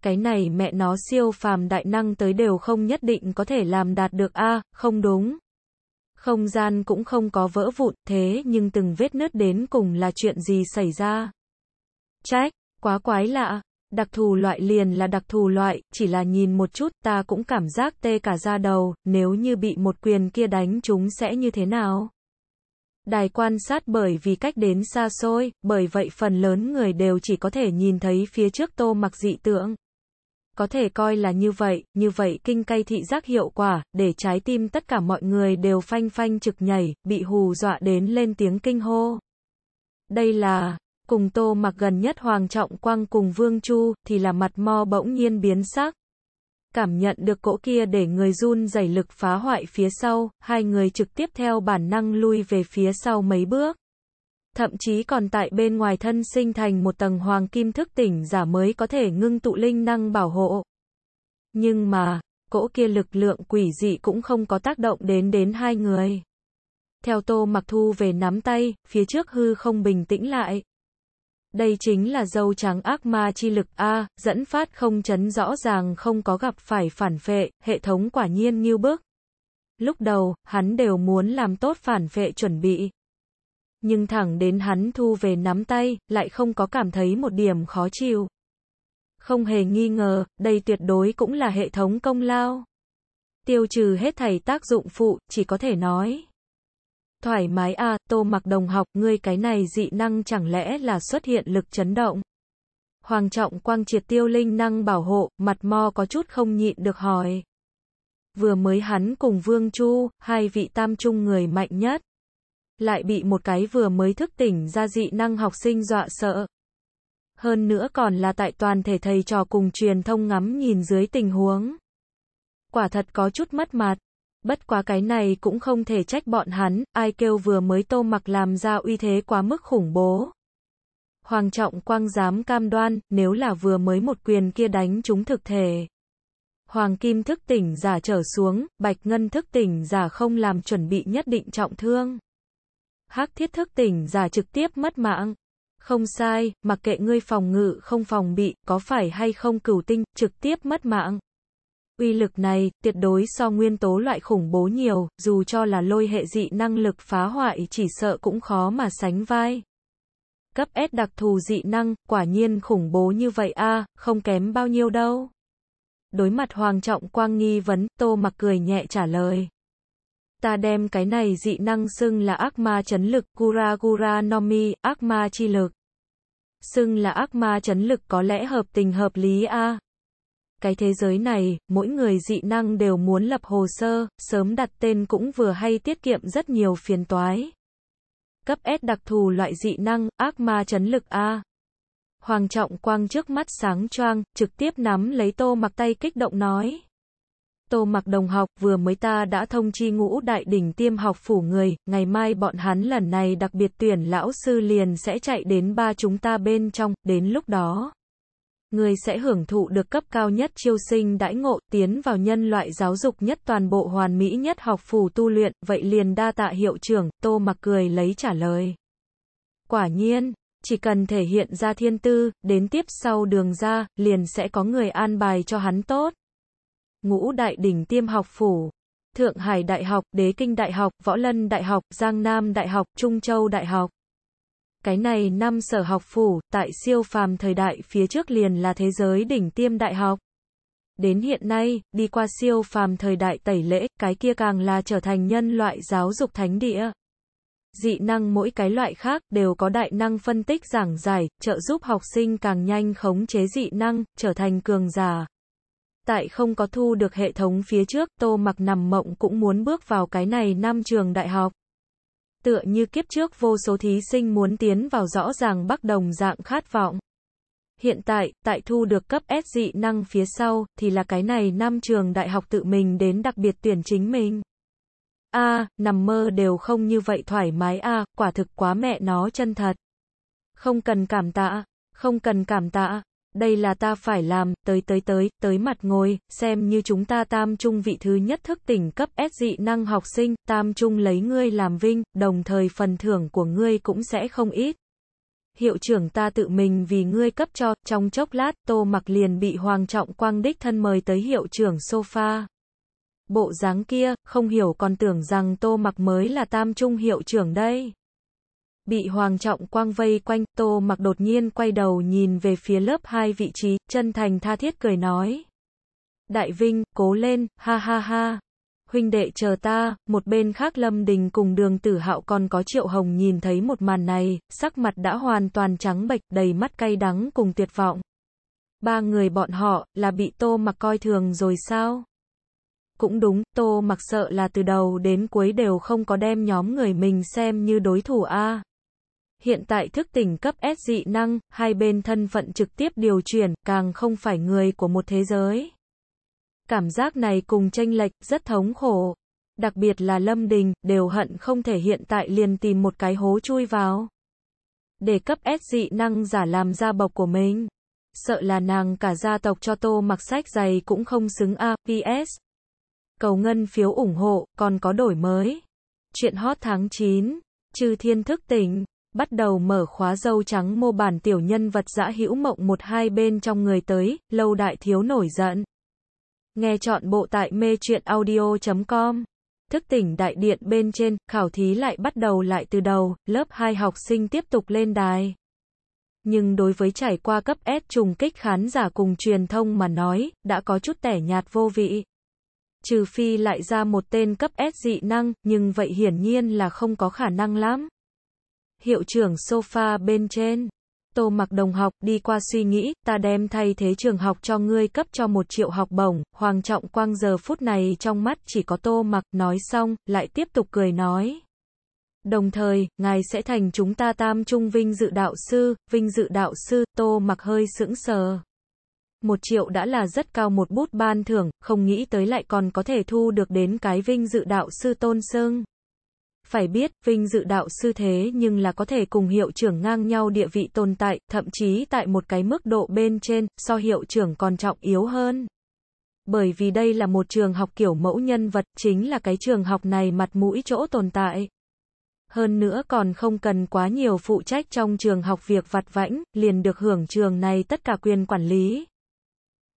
Cái này mẹ nó siêu phàm đại năng tới đều không nhất định có thể làm đạt được a, à, không đúng. Không gian cũng không có vỡ vụn, thế nhưng từng vết nứt đến cùng là chuyện gì xảy ra? Trách, quá quái lạ, đặc thù loại liền là đặc thù loại, chỉ là nhìn một chút ta cũng cảm giác tê cả da đầu, nếu như bị một quyền kia đánh chúng sẽ như thế nào? Đài quan sát bởi vì cách đến xa xôi, bởi vậy phần lớn người đều chỉ có thể nhìn thấy phía trước tô mặc dị tượng. Có thể coi là như vậy, như vậy kinh cây thị giác hiệu quả, để trái tim tất cả mọi người đều phanh phanh trực nhảy, bị hù dọa đến lên tiếng kinh hô. Đây là, cùng tô mặc gần nhất Hoàng Trọng Quang cùng Vương Chu, thì là mặt mo bỗng nhiên biến sắc cảm nhận được cỗ kia để người run dày lực phá hoại phía sau, hai người trực tiếp theo bản năng lui về phía sau mấy bước. Thậm chí còn tại bên ngoài thân sinh thành một tầng hoàng kim thức tỉnh giả mới có thể ngưng tụ linh năng bảo hộ. Nhưng mà, cỗ kia lực lượng quỷ dị cũng không có tác động đến đến hai người. Theo tô mặc thu về nắm tay, phía trước hư không bình tĩnh lại, đây chính là dâu trắng ác ma chi lực A, dẫn phát không chấn rõ ràng không có gặp phải phản phệ, hệ thống quả nhiên nghiêu bước. Lúc đầu, hắn đều muốn làm tốt phản phệ chuẩn bị. Nhưng thẳng đến hắn thu về nắm tay, lại không có cảm thấy một điểm khó chịu. Không hề nghi ngờ, đây tuyệt đối cũng là hệ thống công lao. Tiêu trừ hết thầy tác dụng phụ, chỉ có thể nói. Thoải mái a à, tô mặc đồng học, ngươi cái này dị năng chẳng lẽ là xuất hiện lực chấn động? Hoàng trọng quang triệt tiêu linh năng bảo hộ, mặt mo có chút không nhịn được hỏi. Vừa mới hắn cùng Vương Chu, hai vị tam trung người mạnh nhất. Lại bị một cái vừa mới thức tỉnh ra dị năng học sinh dọa sợ. Hơn nữa còn là tại toàn thể thầy trò cùng truyền thông ngắm nhìn dưới tình huống. Quả thật có chút mất mặt. Bất quá cái này cũng không thể trách bọn hắn, ai kêu vừa mới tô mặc làm ra uy thế quá mức khủng bố. Hoàng trọng quang dám cam đoan, nếu là vừa mới một quyền kia đánh chúng thực thể. Hoàng kim thức tỉnh giả trở xuống, bạch ngân thức tỉnh giả không làm chuẩn bị nhất định trọng thương. hắc thiết thức tỉnh giả trực tiếp mất mạng. Không sai, mặc kệ ngươi phòng ngự không phòng bị, có phải hay không cửu tinh, trực tiếp mất mạng. Uy lực này, tuyệt đối so nguyên tố loại khủng bố nhiều, dù cho là lôi hệ dị năng lực phá hoại chỉ sợ cũng khó mà sánh vai. Cấp S đặc thù dị năng, quả nhiên khủng bố như vậy a, không kém bao nhiêu đâu. Đối mặt Hoàng Trọng Quang nghi vấn, Tô mặc cười nhẹ trả lời. Ta đem cái này dị năng xưng là ác ma chấn lực, Gura Gura Nomi, ác ma chi lực. Xưng là ác ma chấn lực có lẽ hợp tình hợp lý a. Cái thế giới này, mỗi người dị năng đều muốn lập hồ sơ, sớm đặt tên cũng vừa hay tiết kiệm rất nhiều phiền toái. Cấp S đặc thù loại dị năng, ác ma chấn lực A. Hoàng trọng quang trước mắt sáng choang, trực tiếp nắm lấy tô mặc tay kích động nói. Tô mặc đồng học vừa mới ta đã thông chi ngũ đại đỉnh tiêm học phủ người, ngày mai bọn hắn lần này đặc biệt tuyển lão sư liền sẽ chạy đến ba chúng ta bên trong, đến lúc đó người sẽ hưởng thụ được cấp cao nhất chiêu sinh đãi ngộ, tiến vào nhân loại giáo dục nhất toàn bộ hoàn mỹ nhất học phủ tu luyện, vậy liền đa tạ hiệu trưởng, tô mặc cười lấy trả lời. Quả nhiên, chỉ cần thể hiện ra thiên tư, đến tiếp sau đường ra, liền sẽ có người an bài cho hắn tốt. Ngũ Đại Đỉnh Tiêm Học Phủ Thượng Hải Đại học, Đế Kinh Đại học, Võ Lân Đại học, Giang Nam Đại học, Trung Châu Đại học. Cái này năm sở học phủ, tại siêu phàm thời đại phía trước liền là thế giới đỉnh tiêm đại học. Đến hiện nay, đi qua siêu phàm thời đại tẩy lễ, cái kia càng là trở thành nhân loại giáo dục thánh địa. Dị năng mỗi cái loại khác đều có đại năng phân tích giảng giải, trợ giúp học sinh càng nhanh khống chế dị năng, trở thành cường giả. Tại không có thu được hệ thống phía trước, Tô Mặc nằm mộng cũng muốn bước vào cái này năm trường đại học. Tựa như kiếp trước vô số thí sinh muốn tiến vào rõ ràng bắc đồng dạng khát vọng. Hiện tại, tại thu được cấp S dị năng phía sau, thì là cái này năm trường đại học tự mình đến đặc biệt tuyển chính mình. a nằm mơ đều không như vậy thoải mái a quả thực quá mẹ nó chân thật. Không cần cảm tạ, không cần cảm tạ, đây là ta phải làm, tới tới tới, tới mặt ngồi, xem như chúng ta tam trung vị thứ nhất thức tỉnh cấp S dị năng học sinh, tam trung lấy ngươi làm vinh, đồng thời phần thưởng của ngươi cũng sẽ không ít. Hiệu trưởng ta tự mình vì ngươi cấp cho, trong chốc lát, tô mặc liền bị hoàng trọng quang đích thân mời tới hiệu trưởng sofa. Bộ dáng kia, không hiểu còn tưởng rằng tô mặc mới là tam trung hiệu trưởng đây bị Hoàng Trọng Quang vây quanh, Tô Mặc đột nhiên quay đầu nhìn về phía lớp hai vị trí, chân thành tha thiết cười nói. Đại Vinh, cố lên, ha ha ha. Huynh đệ chờ ta, một bên khác Lâm Đình cùng đường tử hạo còn có Triệu Hồng nhìn thấy một màn này, sắc mặt đã hoàn toàn trắng bệch, đầy mắt cay đắng cùng tuyệt vọng. Ba người bọn họ, là bị Tô Mặc coi thường rồi sao? Cũng đúng, Tô Mặc sợ là từ đầu đến cuối đều không có đem nhóm người mình xem như đối thủ A hiện tại thức tỉnh cấp S dị năng, hai bên thân phận trực tiếp điều chuyển, càng không phải người của một thế giới. Cảm giác này cùng tranh lệch, rất thống khổ. Đặc biệt là Lâm Đình, đều hận không thể hiện tại liền tìm một cái hố chui vào. Để cấp S dị năng giả làm ra bọc của mình. Sợ là nàng cả gia tộc cho tô mặc sách giày cũng không xứng aps Cầu ngân phiếu ủng hộ, còn có đổi mới. Chuyện hot tháng 9, trừ thiên thức tỉnh bắt đầu mở khóa dâu trắng mô bản tiểu nhân vật dã hữu mộng một hai bên trong người tới, lâu đại thiếu nổi giận. Nghe chọn bộ tại mê truyện audio.com. Thức tỉnh đại điện bên trên, khảo thí lại bắt đầu lại từ đầu, lớp 2 học sinh tiếp tục lên đài. Nhưng đối với trải qua cấp S trùng kích khán giả cùng truyền thông mà nói, đã có chút tẻ nhạt vô vị. Trừ phi lại ra một tên cấp S dị năng, nhưng vậy hiển nhiên là không có khả năng lắm hiệu trưởng sofa bên trên. Tô mặc đồng học, đi qua suy nghĩ, ta đem thay thế trường học cho ngươi cấp cho một triệu học bổng, Hoàng Trọng Quang giờ phút này trong mắt chỉ có tô mặc, nói xong, lại tiếp tục cười nói. Đồng thời, ngài sẽ thành chúng ta tam trung vinh dự đạo sư, vinh dự đạo sư, tô mặc hơi sững sờ. Một triệu đã là rất cao một bút ban thưởng, không nghĩ tới lại còn có thể thu được đến cái vinh dự đạo sư tôn sưng. Phải biết, Vinh dự đạo sư thế nhưng là có thể cùng hiệu trưởng ngang nhau địa vị tồn tại, thậm chí tại một cái mức độ bên trên, so hiệu trưởng còn trọng yếu hơn. Bởi vì đây là một trường học kiểu mẫu nhân vật, chính là cái trường học này mặt mũi chỗ tồn tại. Hơn nữa còn không cần quá nhiều phụ trách trong trường học việc vặt vãnh, liền được hưởng trường này tất cả quyền quản lý.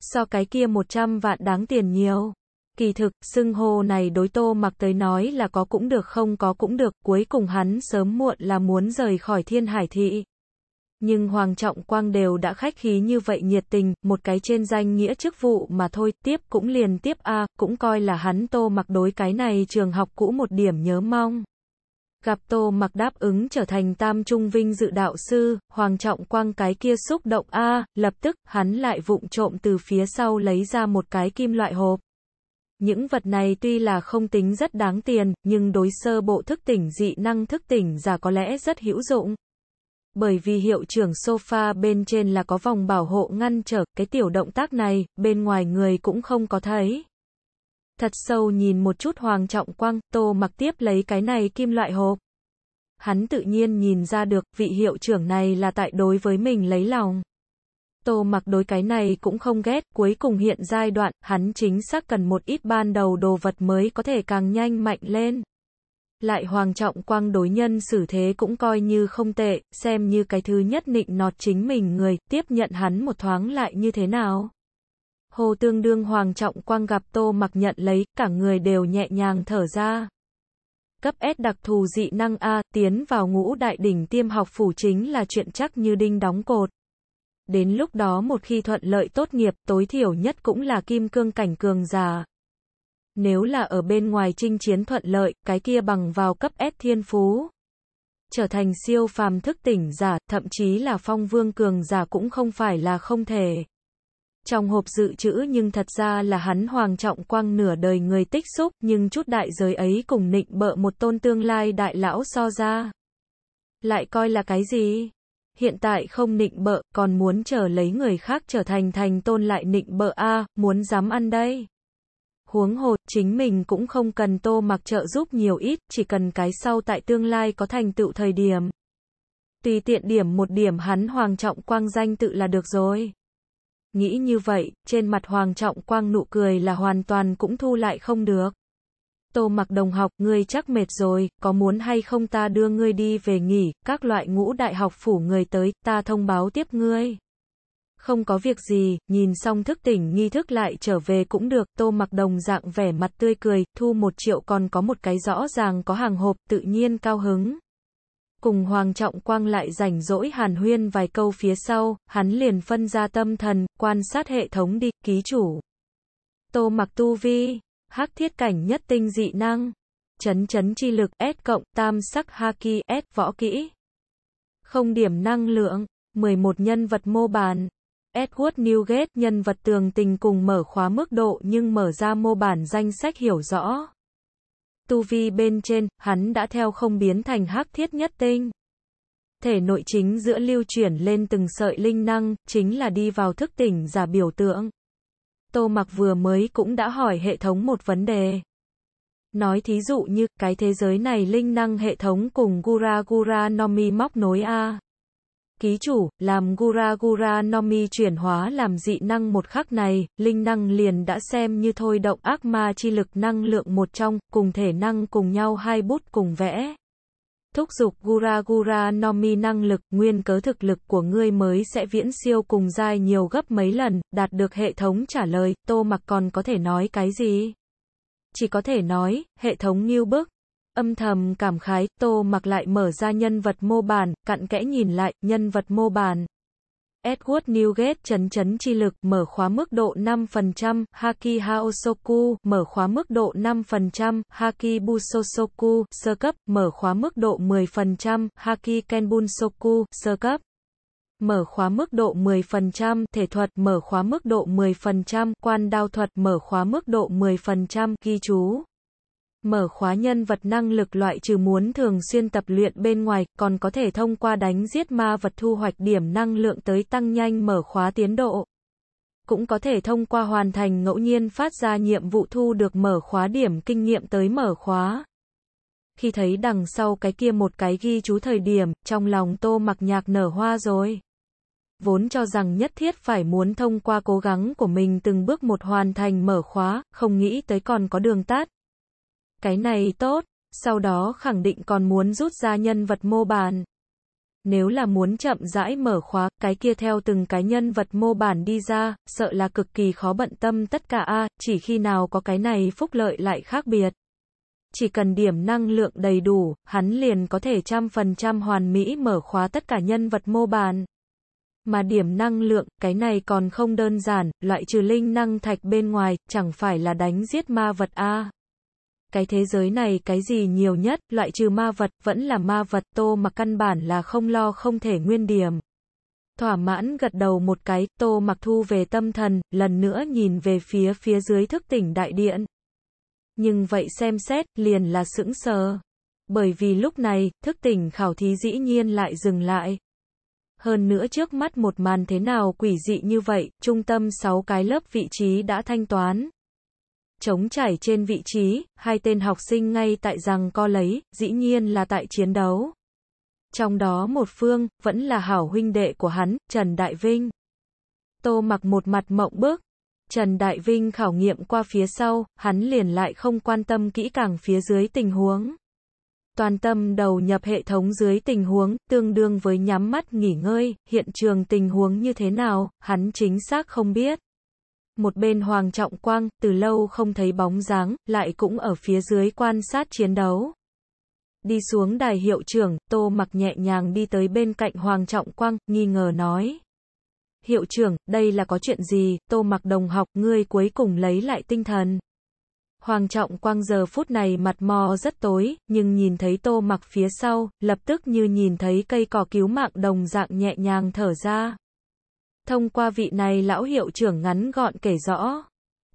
So cái kia 100 vạn đáng tiền nhiều. Kỳ thực, xưng hô này đối tô mặc tới nói là có cũng được không có cũng được, cuối cùng hắn sớm muộn là muốn rời khỏi thiên hải thị. Nhưng Hoàng Trọng Quang đều đã khách khí như vậy nhiệt tình, một cái trên danh nghĩa chức vụ mà thôi, tiếp cũng liền tiếp a cũng coi là hắn tô mặc đối cái này trường học cũ một điểm nhớ mong. Gặp tô mặc đáp ứng trở thành tam trung vinh dự đạo sư, Hoàng Trọng Quang cái kia xúc động a lập tức, hắn lại vụng trộm từ phía sau lấy ra một cái kim loại hộp. Những vật này tuy là không tính rất đáng tiền, nhưng đối sơ bộ thức tỉnh dị năng thức tỉnh giả có lẽ rất hữu dụng. Bởi vì hiệu trưởng sofa bên trên là có vòng bảo hộ ngăn trở, cái tiểu động tác này, bên ngoài người cũng không có thấy. Thật sâu nhìn một chút hoàng trọng quang, tô mặc tiếp lấy cái này kim loại hộp. Hắn tự nhiên nhìn ra được vị hiệu trưởng này là tại đối với mình lấy lòng. Tô mặc đối cái này cũng không ghét, cuối cùng hiện giai đoạn, hắn chính xác cần một ít ban đầu đồ vật mới có thể càng nhanh mạnh lên. Lại Hoàng Trọng Quang đối nhân xử thế cũng coi như không tệ, xem như cái thứ nhất nịnh nọt chính mình người, tiếp nhận hắn một thoáng lại như thế nào. Hồ tương đương Hoàng Trọng Quang gặp Tô mặc nhận lấy, cả người đều nhẹ nhàng thở ra. Cấp S đặc thù dị năng A, tiến vào ngũ đại đỉnh tiêm học phủ chính là chuyện chắc như đinh đóng cột đến lúc đó một khi thuận lợi tốt nghiệp, tối thiểu nhất cũng là kim cương cảnh cường già. Nếu là ở bên ngoài chinh chiến thuận lợi, cái kia bằng vào cấp S thiên phú. Trở thành siêu phàm thức tỉnh giả, thậm chí là phong vương cường giả cũng không phải là không thể. Trong hộp dự trữ nhưng thật ra là hắn hoàng trọng quang nửa đời người tích xúc, nhưng chút đại giới ấy cùng nịnh bợ một tôn tương lai đại lão so ra. Lại coi là cái gì? hiện tại không nịnh bợ, còn muốn chờ lấy người khác trở thành thành tôn lại nịnh bợ a, muốn dám ăn đây. Huống hồ, chính mình cũng không cần tô mặc trợ giúp nhiều ít, chỉ cần cái sau tại tương lai có thành tựu thời điểm. Tùy tiện điểm một điểm hắn hoàng trọng quang danh tự là được rồi. Nghĩ như vậy, trên mặt hoàng trọng quang nụ cười là hoàn toàn cũng thu lại không được. Tô mặc đồng học, ngươi chắc mệt rồi, có muốn hay không ta đưa ngươi đi về nghỉ, các loại ngũ đại học phủ người tới, ta thông báo tiếp ngươi. Không có việc gì, nhìn xong thức tỉnh nghi thức lại trở về cũng được, tô mặc đồng dạng vẻ mặt tươi cười, thu một triệu còn có một cái rõ ràng có hàng hộp, tự nhiên cao hứng. Cùng Hoàng Trọng Quang lại rảnh rỗi hàn huyên vài câu phía sau, hắn liền phân ra tâm thần, quan sát hệ thống đi, ký chủ. Tô mặc tu vi hắc thiết cảnh nhất tinh dị năng, chấn chấn chi lực S cộng tam sắc haki S võ kỹ. Không điểm năng lượng, 11 nhân vật mô bàn. Edward Newgate nhân vật tường tình cùng mở khóa mức độ nhưng mở ra mô bản danh sách hiểu rõ. Tu vi bên trên, hắn đã theo không biến thành hắc thiết nhất tinh. Thể nội chính giữa lưu chuyển lên từng sợi linh năng, chính là đi vào thức tỉnh giả biểu tượng. Tô Mặc vừa mới cũng đã hỏi hệ thống một vấn đề. Nói thí dụ như, cái thế giới này linh năng hệ thống cùng Gura Gura Nomi móc nối A. Ký chủ, làm Gura Gura Nomi chuyển hóa làm dị năng một khắc này, linh năng liền đã xem như thôi động ác ma chi lực năng lượng một trong, cùng thể năng cùng nhau hai bút cùng vẽ thúc giục Gura Gura Nomi năng lực, nguyên cớ thực lực của ngươi mới sẽ viễn siêu cùng giai nhiều gấp mấy lần, đạt được hệ thống trả lời, tô mặc còn có thể nói cái gì? Chỉ có thể nói, hệ thống nghiêu bức. Âm thầm cảm khái, tô mặc lại mở ra nhân vật mô bản, cặn kẽ nhìn lại, nhân vật mô bản. Edward Newgate chấn chấn chi lực, mở khóa mức độ 5%, Haki Haosoku, mở khóa mức độ 5%, Haki Busosoku, sơ cấp, mở khóa mức độ 10%, Haki Kenbunsoku, sơ cấp. Mở khóa mức độ 10%, thể thuật, mở khóa mức độ 10%, quan đao thuật, mở khóa mức độ 10%, ghi chú. Mở khóa nhân vật năng lực loại trừ muốn thường xuyên tập luyện bên ngoài, còn có thể thông qua đánh giết ma vật thu hoạch điểm năng lượng tới tăng nhanh mở khóa tiến độ. Cũng có thể thông qua hoàn thành ngẫu nhiên phát ra nhiệm vụ thu được mở khóa điểm kinh nghiệm tới mở khóa. Khi thấy đằng sau cái kia một cái ghi chú thời điểm, trong lòng tô mặc nhạc nở hoa rồi vốn cho rằng nhất thiết phải muốn thông qua cố gắng của mình từng bước một hoàn thành mở khóa, không nghĩ tới còn có đường tắt cái này tốt, sau đó khẳng định còn muốn rút ra nhân vật mô bản. Nếu là muốn chậm rãi mở khóa, cái kia theo từng cái nhân vật mô bản đi ra, sợ là cực kỳ khó bận tâm tất cả a, chỉ khi nào có cái này phúc lợi lại khác biệt. Chỉ cần điểm năng lượng đầy đủ, hắn liền có thể trăm phần trăm hoàn mỹ mở khóa tất cả nhân vật mô bản. Mà điểm năng lượng, cái này còn không đơn giản, loại trừ linh năng thạch bên ngoài, chẳng phải là đánh giết ma vật a cái thế giới này cái gì nhiều nhất, loại trừ ma vật, vẫn là ma vật tô mà căn bản là không lo không thể nguyên điểm. Thỏa mãn gật đầu một cái, tô mặc thu về tâm thần, lần nữa nhìn về phía phía dưới thức tỉnh đại điện. Nhưng vậy xem xét, liền là sững sờ. Bởi vì lúc này, thức tỉnh khảo thí dĩ nhiên lại dừng lại. Hơn nữa trước mắt một màn thế nào quỷ dị như vậy, trung tâm 6 cái lớp vị trí đã thanh toán chống trải trên vị trí, hai tên học sinh ngay tại rằng co lấy, dĩ nhiên là tại chiến đấu. Trong đó một phương, vẫn là hảo huynh đệ của hắn, Trần Đại Vinh. Tô mặc một mặt mộng bước. Trần Đại Vinh khảo nghiệm qua phía sau, hắn liền lại không quan tâm kỹ càng phía dưới tình huống. Toàn tâm đầu nhập hệ thống dưới tình huống, tương đương với nhắm mắt nghỉ ngơi, hiện trường tình huống như thế nào, hắn chính xác không biết. Một bên Hoàng Trọng Quang, từ lâu không thấy bóng dáng, lại cũng ở phía dưới quan sát chiến đấu. Đi xuống đài hiệu trưởng, Tô mặc nhẹ nhàng đi tới bên cạnh Hoàng Trọng Quang, nghi ngờ nói. Hiệu trưởng, đây là có chuyện gì, Tô mặc đồng học, ngươi cuối cùng lấy lại tinh thần. Hoàng Trọng Quang giờ phút này mặt mò rất tối, nhưng nhìn thấy Tô mặc phía sau, lập tức như nhìn thấy cây cỏ cứu mạng đồng dạng nhẹ nhàng thở ra. Thông qua vị này lão hiệu trưởng ngắn gọn kể rõ.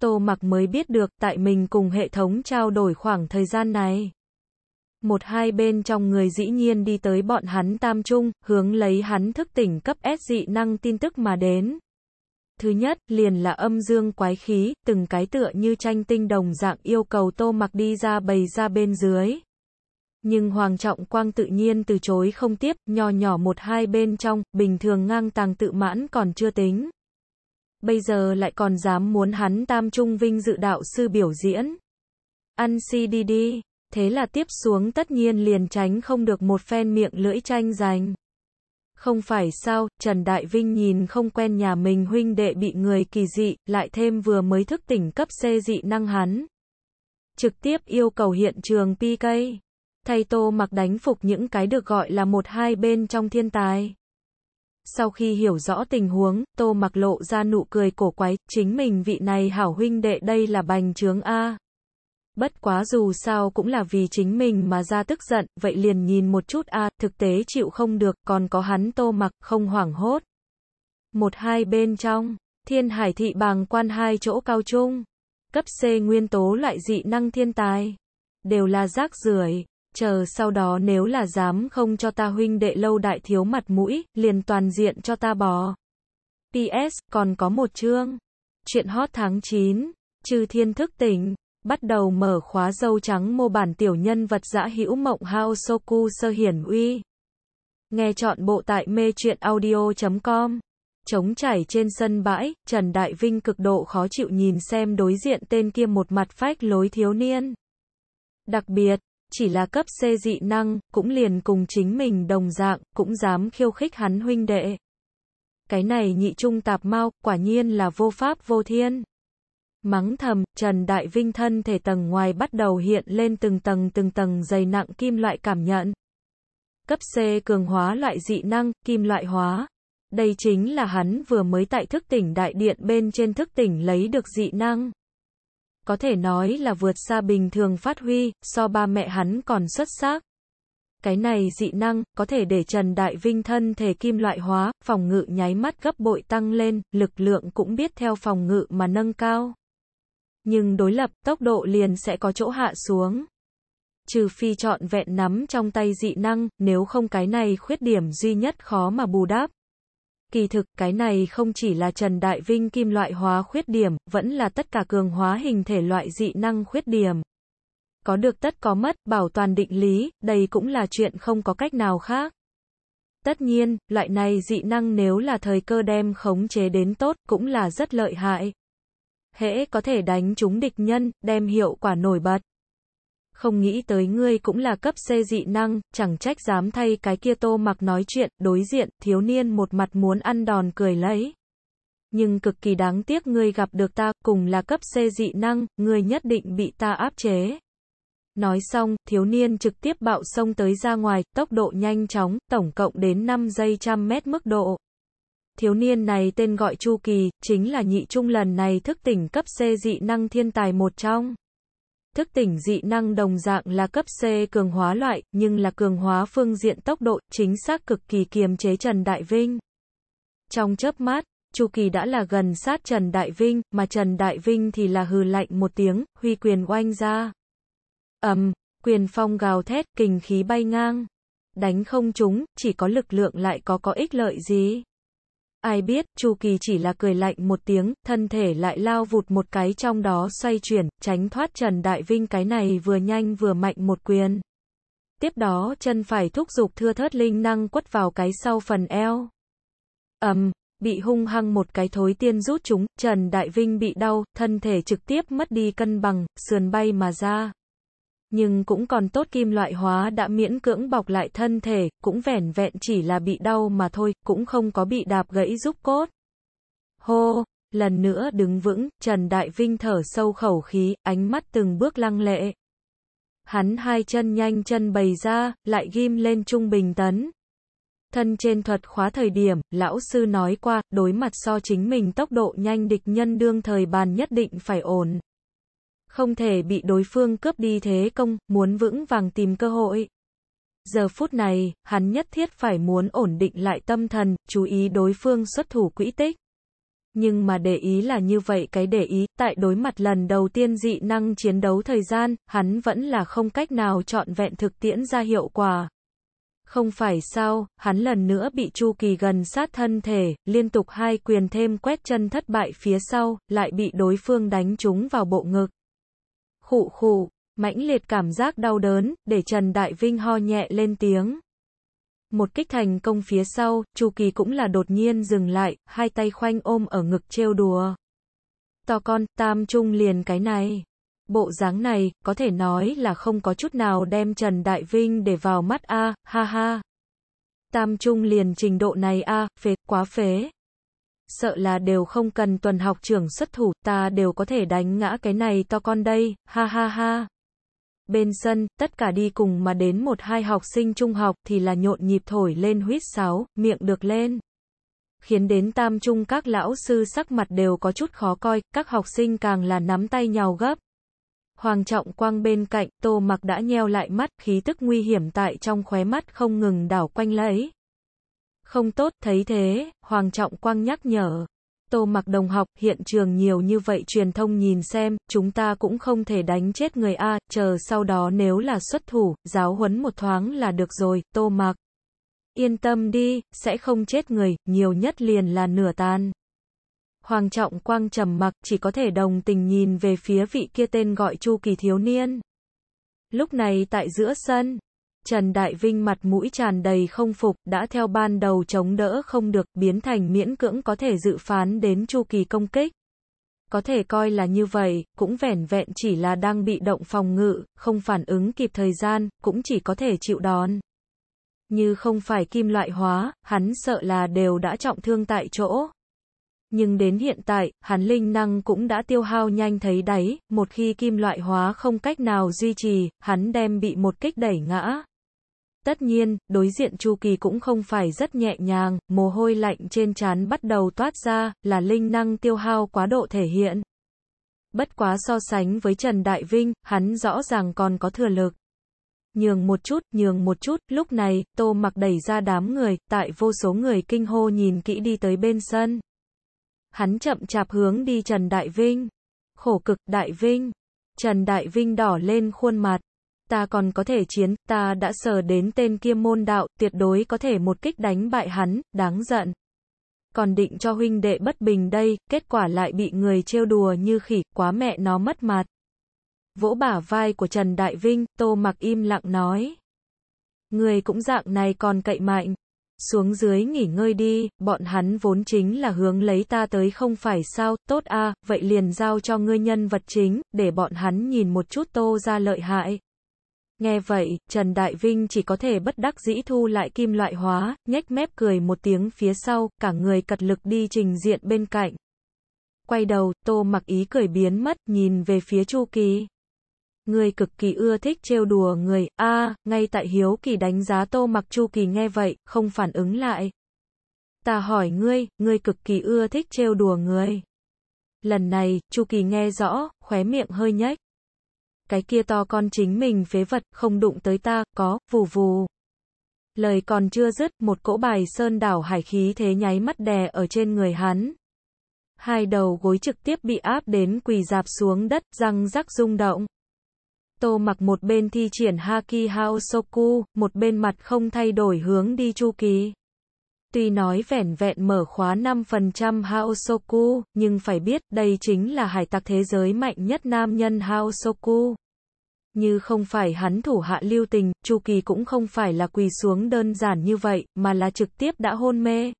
Tô mặc mới biết được tại mình cùng hệ thống trao đổi khoảng thời gian này. Một hai bên trong người dĩ nhiên đi tới bọn hắn tam trung, hướng lấy hắn thức tỉnh cấp S dị năng tin tức mà đến. Thứ nhất, liền là âm dương quái khí, từng cái tựa như tranh tinh đồng dạng yêu cầu tô mặc đi ra bày ra bên dưới nhưng Hoàng Trọng Quang tự nhiên từ chối không tiếp, nho nhỏ một hai bên trong, bình thường ngang tàng tự mãn còn chưa tính. Bây giờ lại còn dám muốn hắn tam trung vinh dự đạo sư biểu diễn. Ăn CD đi, thế là tiếp xuống tất nhiên liền tránh không được một phen miệng lưỡi tranh giành. Không phải sao, Trần Đại Vinh nhìn không quen nhà mình huynh đệ bị người kỳ dị, lại thêm vừa mới thức tỉnh cấp C dị năng hắn. Trực tiếp yêu cầu hiện trường PK thay Tô Mặc đánh phục những cái được gọi là một hai bên trong thiên tài. Sau khi hiểu rõ tình huống, Tô Mặc lộ ra nụ cười cổ quái, chính mình vị này hảo huynh đệ đây là bành trướng A. Bất quá dù sao cũng là vì chính mình mà ra tức giận, vậy liền nhìn một chút A, thực tế chịu không được, còn có hắn Tô Mặc không hoảng hốt. Một hai bên trong, thiên hải thị bàng quan hai chỗ cao trung, cấp C nguyên tố loại dị năng thiên tài, đều là rác rưởi chờ sau đó nếu là dám không cho ta huynh đệ lâu đại thiếu mặt mũi, liền toàn diện cho ta bò. PS, còn có một chương. Chuyện hot tháng 9, trừ thiên thức tỉnh, bắt đầu mở khóa dâu trắng mô bản tiểu nhân vật dã hữu mộng hao soku sơ hiển uy. Nghe chọn bộ tại mê truyện audio.com. Chống chảy trên sân bãi, Trần Đại Vinh cực độ khó chịu nhìn xem đối diện tên kia một mặt phách lối thiếu niên. Đặc biệt, chỉ là cấp C dị năng, cũng liền cùng chính mình đồng dạng, cũng dám khiêu khích hắn huynh đệ. Cái này nhị trung tạp mau, quả nhiên là vô pháp vô thiên. Mắng thầm, Trần Đại Vinh thân thể tầng ngoài bắt đầu hiện lên từng tầng từng tầng dày nặng kim loại cảm nhận. Cấp C cường hóa loại dị năng, kim loại hóa. Đây chính là hắn vừa mới tại thức tỉnh đại điện bên trên thức tỉnh lấy được dị năng có thể nói là vượt xa bình thường phát huy, so ba mẹ hắn còn xuất sắc. Cái này dị năng, có thể để Trần Đại Vinh thân thể kim loại hóa, phòng ngự nháy mắt gấp bội tăng lên, lực lượng cũng biết theo phòng ngự mà nâng cao. Nhưng đối lập, tốc độ liền sẽ có chỗ hạ xuống. Trừ phi chọn vẹn nắm trong tay dị năng, nếu không cái này khuyết điểm duy nhất khó mà bù đắp. Kỳ thực, cái này không chỉ là Trần Đại Vinh kim loại hóa khuyết điểm, vẫn là tất cả cường hóa hình thể loại dị năng khuyết điểm. Có được tất có mất, bảo toàn định lý, đây cũng là chuyện không có cách nào khác. Tất nhiên, loại này dị năng nếu là thời cơ đem khống chế đến tốt, cũng là rất lợi hại. Hễ có thể đánh trúng địch nhân, đem hiệu quả nổi bật không nghĩ tới ngươi cũng là cấp C dị năng, chẳng trách dám thay cái kia tô mặc nói chuyện, đối diện, thiếu niên một mặt muốn ăn đòn cười lấy. Nhưng cực kỳ đáng tiếc ngươi gặp được ta, cùng là cấp C dị năng, ngươi nhất định bị ta áp chế. Nói xong, thiếu niên trực tiếp bạo sông tới ra ngoài, tốc độ nhanh chóng, tổng cộng đến 5 giây trăm mét mức độ. Thiếu niên này tên gọi Chu Kỳ, chính là nhị trung lần này thức tỉnh cấp C dị năng thiên tài một trong. Thức tỉnh dị năng đồng dạng là cấp C cường hóa loại, nhưng là cường hóa phương diện tốc độ, chính xác cực kỳ kiềm chế Trần Đại Vinh. Trong chớp mắt Chu Kỳ đã là gần sát Trần Đại Vinh, mà Trần Đại Vinh thì là hừ lạnh một tiếng, huy quyền oanh ra. Ầm, quyền phong gào thét, kình khí bay ngang. Đánh không chúng, chỉ có lực lượng lại có có ích lợi gì? Ai biết, Chu Kỳ chỉ là cười lạnh một tiếng, thân thể lại lao vụt một cái trong đó xoay chuyển, tránh thoát Trần Đại Vinh cái này vừa nhanh vừa mạnh một quyền. Tiếp đó chân phải thúc dục thưa thớt linh năng quất vào cái sau phần eo. ầm, um, bị hung hăng một cái thối tiên rút chúng, Trần Đại Vinh bị đau, thân thể trực tiếp mất đi cân bằng, sườn bay mà ra nhưng cũng còn tốt kim loại hóa đã miễn cưỡng bọc lại thân thể, cũng vẻn vẹn chỉ là bị đau mà thôi, cũng không có bị đạp gãy giúp cốt. Hô, lần nữa đứng vững, Trần Đại Vinh thở sâu khẩu khí, ánh mắt từng bước lăng lệ. Hắn hai chân nhanh chân bày ra, lại ghim lên trung bình tấn. Thân trên thuật khóa thời điểm, lão sư nói qua, đối mặt so chính mình tốc độ nhanh địch nhân đương thời bàn nhất định phải ổn không thể bị đối phương cướp đi thế công, muốn vững vàng tìm cơ hội. Giờ phút này, hắn nhất thiết phải muốn ổn định lại tâm thần, chú ý đối phương xuất thủ quỹ tích. Nhưng mà để ý là như vậy cái để ý, tại đối mặt lần đầu tiên dị năng chiến đấu thời gian, hắn vẫn là không cách nào chọn vẹn thực tiễn ra hiệu quả. Không phải sao, hắn lần nữa bị Chu Kỳ gần sát thân thể, liên tục hai quyền thêm quét chân thất bại phía sau, lại bị đối phương đánh trúng vào bộ ngực khụ khụ, mãnh liệt cảm giác đau đớn, để Trần Đại Vinh ho nhẹ lên tiếng. Một kích thành công phía sau, Chu Kỳ cũng là đột nhiên dừng lại, hai tay khoanh ôm ở ngực trêu đùa. To con, tam trung liền cái này. Bộ dáng này, có thể nói là không có chút nào đem Trần Đại Vinh để vào mắt a, ha ha. Tam trung liền trình độ này a, phế, quá phế sợ là đều không cần tuần học trưởng xuất thủ, ta đều có thể đánh ngã cái này to con đây, ha ha ha. Bên sân, tất cả đi cùng mà đến một hai học sinh trung học thì là nhộn nhịp thổi lên huýt sáo, miệng được lên. Khiến đến tam trung các lão sư sắc mặt đều có chút khó coi, các học sinh càng là nắm tay nhau gấp. Hoàng trọng quang bên cạnh, tô mặc đã nheo lại mắt, khí tức nguy hiểm tại trong khóe mắt không ngừng đảo quanh lấy. Không tốt, thấy thế, Hoàng Trọng Quang nhắc nhở. Tô mặc đồng học, hiện trường nhiều như vậy truyền thông nhìn xem, chúng ta cũng không thể đánh chết người A, chờ sau đó nếu là xuất thủ, giáo huấn một thoáng là được rồi, tô mặc. Yên tâm đi, sẽ không chết người, nhiều nhất liền là nửa tan. Hoàng trọng quang trầm mặc chỉ có thể đồng tình nhìn về phía vị kia tên gọi Chu Kỳ thiếu niên. Lúc này tại giữa sân, Trần Đại Vinh mặt mũi tràn đầy không phục, đã theo ban đầu chống đỡ không được, biến thành miễn cưỡng có thể dự phán đến chu kỳ công kích. Có thể coi là như vậy, cũng vẻn vẹn chỉ là đang bị động phòng ngự, không phản ứng kịp thời gian, cũng chỉ có thể chịu đón Như không phải kim loại hóa, hắn sợ là đều đã trọng thương tại chỗ. Nhưng đến hiện tại, hắn linh năng cũng đã tiêu hao nhanh thấy đáy, một khi kim loại hóa không cách nào duy trì, hắn đem bị một kích đẩy ngã. Tất nhiên, đối diện Chu Kỳ cũng không phải rất nhẹ nhàng, mồ hôi lạnh trên trán bắt đầu toát ra, là linh năng tiêu hao quá độ thể hiện. Bất quá so sánh với Trần Đại Vinh, hắn rõ ràng còn có thừa lực. Nhường một chút, nhường một chút, lúc này, tô mặc đẩy ra đám người, tại vô số người kinh hô nhìn kỹ đi tới bên sân. Hắn chậm chạp hướng đi Trần Đại Vinh. Khổ cực, Đại Vinh. Trần Đại Vinh đỏ lên khuôn mặt ta còn có thể chiến, ta đã sờ đến tên kia môn đạo, tuyệt đối có thể một kích đánh bại hắn, đáng giận. Còn định cho huynh đệ bất bình đây, kết quả lại bị người trêu đùa như khỉ, quá mẹ nó mất mặt. Vỗ bả vai của Trần Đại Vinh, tô mặc im lặng nói. Người cũng dạng này còn cậy mạnh. Xuống dưới nghỉ ngơi đi, bọn hắn vốn chính là hướng lấy ta tới không phải sao, tốt a vậy liền giao cho ngươi nhân vật chính, để bọn hắn nhìn một chút tô ra lợi hại, Nghe vậy, Trần Đại Vinh chỉ có thể bất đắc dĩ thu lại kim loại hóa, nhếch mép cười một tiếng phía sau, cả người cật lực đi trình diện bên cạnh. Quay đầu, Tô mặc ý cười biến mất, nhìn về phía Chu Kỳ. Người cực kỳ ưa thích trêu đùa người, a ngay tại Hiếu Kỳ đánh giá Tô mặc Chu Kỳ nghe vậy, không phản ứng lại. Ta hỏi ngươi, ngươi cực kỳ ưa thích trêu đùa người. Lần này, Chu Kỳ nghe rõ, khóe miệng hơi nhếch cái kia to con chính mình phế vật, không đụng tới ta, có, vù vù. Lời còn chưa dứt, một cỗ bài sơn đảo hải khí thế nháy mắt đè ở trên người hắn. Hai đầu gối trực tiếp bị áp đến quỳ dạp xuống đất, răng rắc rung động. Tô mặc một bên thi triển Haki Haosoku, một bên mặt không thay đổi hướng đi chu kỳ. Tuy nói vẻn vẹn mở khóa 5% Haosoku, nhưng phải biết đây chính là hải tặc thế giới mạnh nhất nam nhân Haosoku. Như không phải hắn thủ hạ lưu tình, Chu Kỳ cũng không phải là quỳ xuống đơn giản như vậy, mà là trực tiếp đã hôn mê.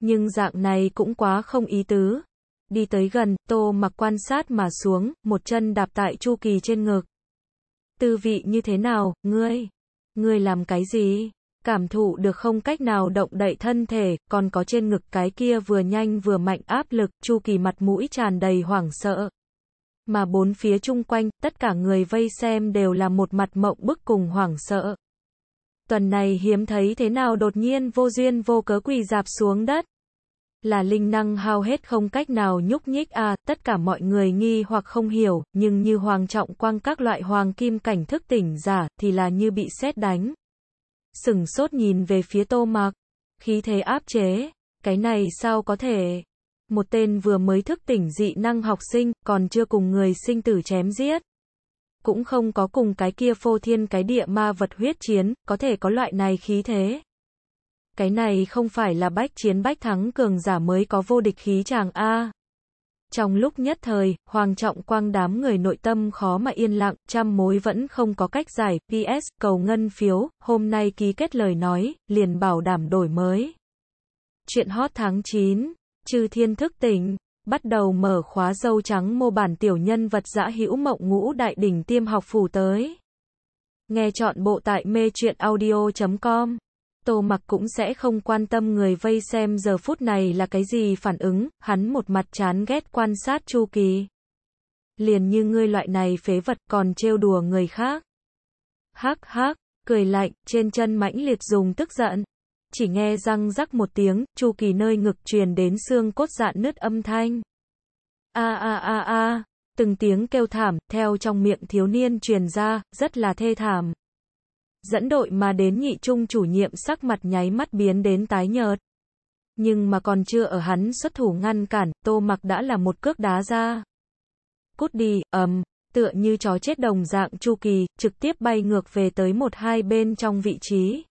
Nhưng dạng này cũng quá không ý tứ. Đi tới gần, Tô mặc quan sát mà xuống, một chân đạp tại Chu Kỳ trên ngực. Tư vị như thế nào, ngươi? Ngươi làm cái gì? cảm thụ được không cách nào động đậy thân thể, còn có trên ngực cái kia vừa nhanh vừa mạnh áp lực, Chu Kỳ mặt mũi tràn đầy hoảng sợ. Mà bốn phía chung quanh, tất cả người vây xem đều là một mặt mộng bức cùng hoảng sợ. Tuần này hiếm thấy thế nào đột nhiên vô duyên vô cớ quỳ dạp xuống đất. Là linh năng hao hết không cách nào nhúc nhích à, tất cả mọi người nghi hoặc không hiểu, nhưng như hoàng trọng quang các loại hoàng kim cảnh thức tỉnh giả, thì là như bị sét đánh sửng sốt nhìn về phía tô mặc, khí thế áp chế, cái này sao có thể, một tên vừa mới thức tỉnh dị năng học sinh, còn chưa cùng người sinh tử chém giết. Cũng không có cùng cái kia phô thiên cái địa ma vật huyết chiến, có thể có loại này khí thế. Cái này không phải là bách chiến bách thắng cường giả mới có vô địch khí chàng A. Trong lúc nhất thời, Hoàng Trọng Quang đám người nội tâm khó mà yên lặng, trăm mối vẫn không có cách giải, PS, cầu ngân phiếu, hôm nay ký kết lời nói, liền bảo đảm đổi mới. Chuyện hot tháng 9, Trừ Thiên thức tỉnh, bắt đầu mở khóa dâu trắng mô bản tiểu nhân vật dã hữu mộng ngũ đại đỉnh tiêm học phủ tới. Nghe chọn bộ tại mê truyện audio.com Tô mặc cũng sẽ không quan tâm người vây xem giờ phút này là cái gì phản ứng, hắn một mặt chán ghét quan sát Chu Kỳ. Liền như ngươi loại này phế vật còn trêu đùa người khác. Hắc hắc, cười lạnh, trên chân mãnh liệt dùng tức giận. Chỉ nghe răng rắc một tiếng, Chu Kỳ nơi ngực truyền đến xương cốt dạn nứt âm thanh. A a a a, từng tiếng kêu thảm, theo trong miệng thiếu niên truyền ra, rất là thê thảm dẫn đội mà đến nhị trung chủ nhiệm sắc mặt nháy mắt biến đến tái nhợt. Nhưng mà còn chưa ở hắn xuất thủ ngăn cản, tô mặc đã là một cước đá ra. Cút đi, ầm, tựa như chó chết đồng dạng chu kỳ, trực tiếp bay ngược về tới một hai bên trong vị trí.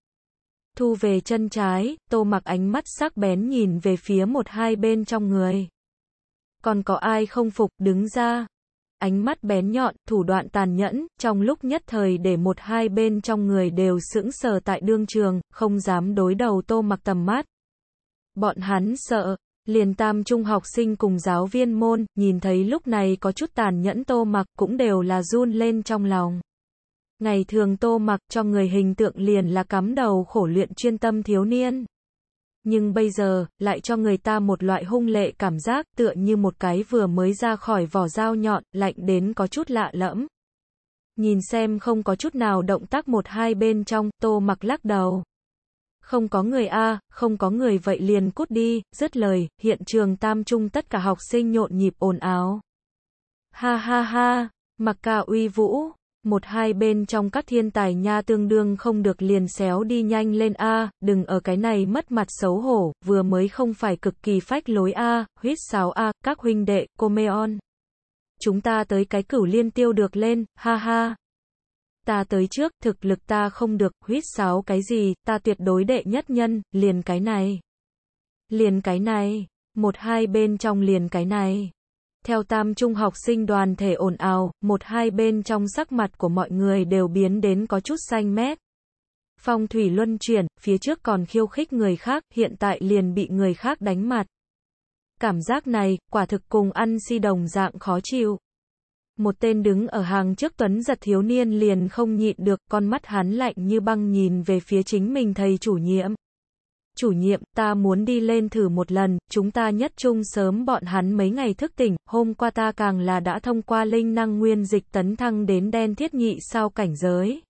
Thu về chân trái, tô mặc ánh mắt sắc bén nhìn về phía một hai bên trong người. Còn có ai không phục, đứng ra ánh mắt bén nhọn, thủ đoạn tàn nhẫn, trong lúc nhất thời để một hai bên trong người đều sững sờ tại đương trường, không dám đối đầu tô mặc tầm mắt. Bọn hắn sợ, liền tam trung học sinh cùng giáo viên môn, nhìn thấy lúc này có chút tàn nhẫn tô mặc cũng đều là run lên trong lòng. Ngày thường tô mặc cho người hình tượng liền là cắm đầu khổ luyện chuyên tâm thiếu niên nhưng bây giờ, lại cho người ta một loại hung lệ cảm giác tựa như một cái vừa mới ra khỏi vỏ dao nhọn, lạnh đến có chút lạ lẫm. Nhìn xem không có chút nào động tác một hai bên trong, tô mặc lắc đầu. Không có người A, không có người vậy liền cút đi, dứt lời, hiện trường tam trung tất cả học sinh nhộn nhịp ồn áo Ha ha ha, mặc cả uy vũ, một hai bên trong các thiên tài nha tương đương không được liền xéo đi nhanh lên a, đừng ở cái này mất mặt xấu hổ, vừa mới không phải cực kỳ phách lối a, huýt sáo a, các huynh đệ, Comeon. Chúng ta tới cái cửu liên tiêu được lên, ha ha. Ta tới trước, thực lực ta không được, huýt sáo cái gì, ta tuyệt đối đệ nhất nhân, liền cái này. Liền cái này, một hai bên trong liền cái này. Theo tam trung học sinh đoàn thể ồn ào, một hai bên trong sắc mặt của mọi người đều biến đến có chút xanh mét. Phong thủy luân chuyển, phía trước còn khiêu khích người khác, hiện tại liền bị người khác đánh mặt. Cảm giác này, quả thực cùng ăn si đồng dạng khó chịu. Một tên đứng ở hàng trước Tuấn giật thiếu niên liền không nhịn được, con mắt hắn lạnh như băng nhìn về phía chính mình thầy chủ nhiệm chủ nhiệm, ta muốn đi lên thử một lần, chúng ta nhất chung sớm bọn hắn mấy ngày thức tỉnh, hôm qua ta càng là đã thông qua linh năng nguyên dịch tấn thăng đến đen thiết nhị sao cảnh giới.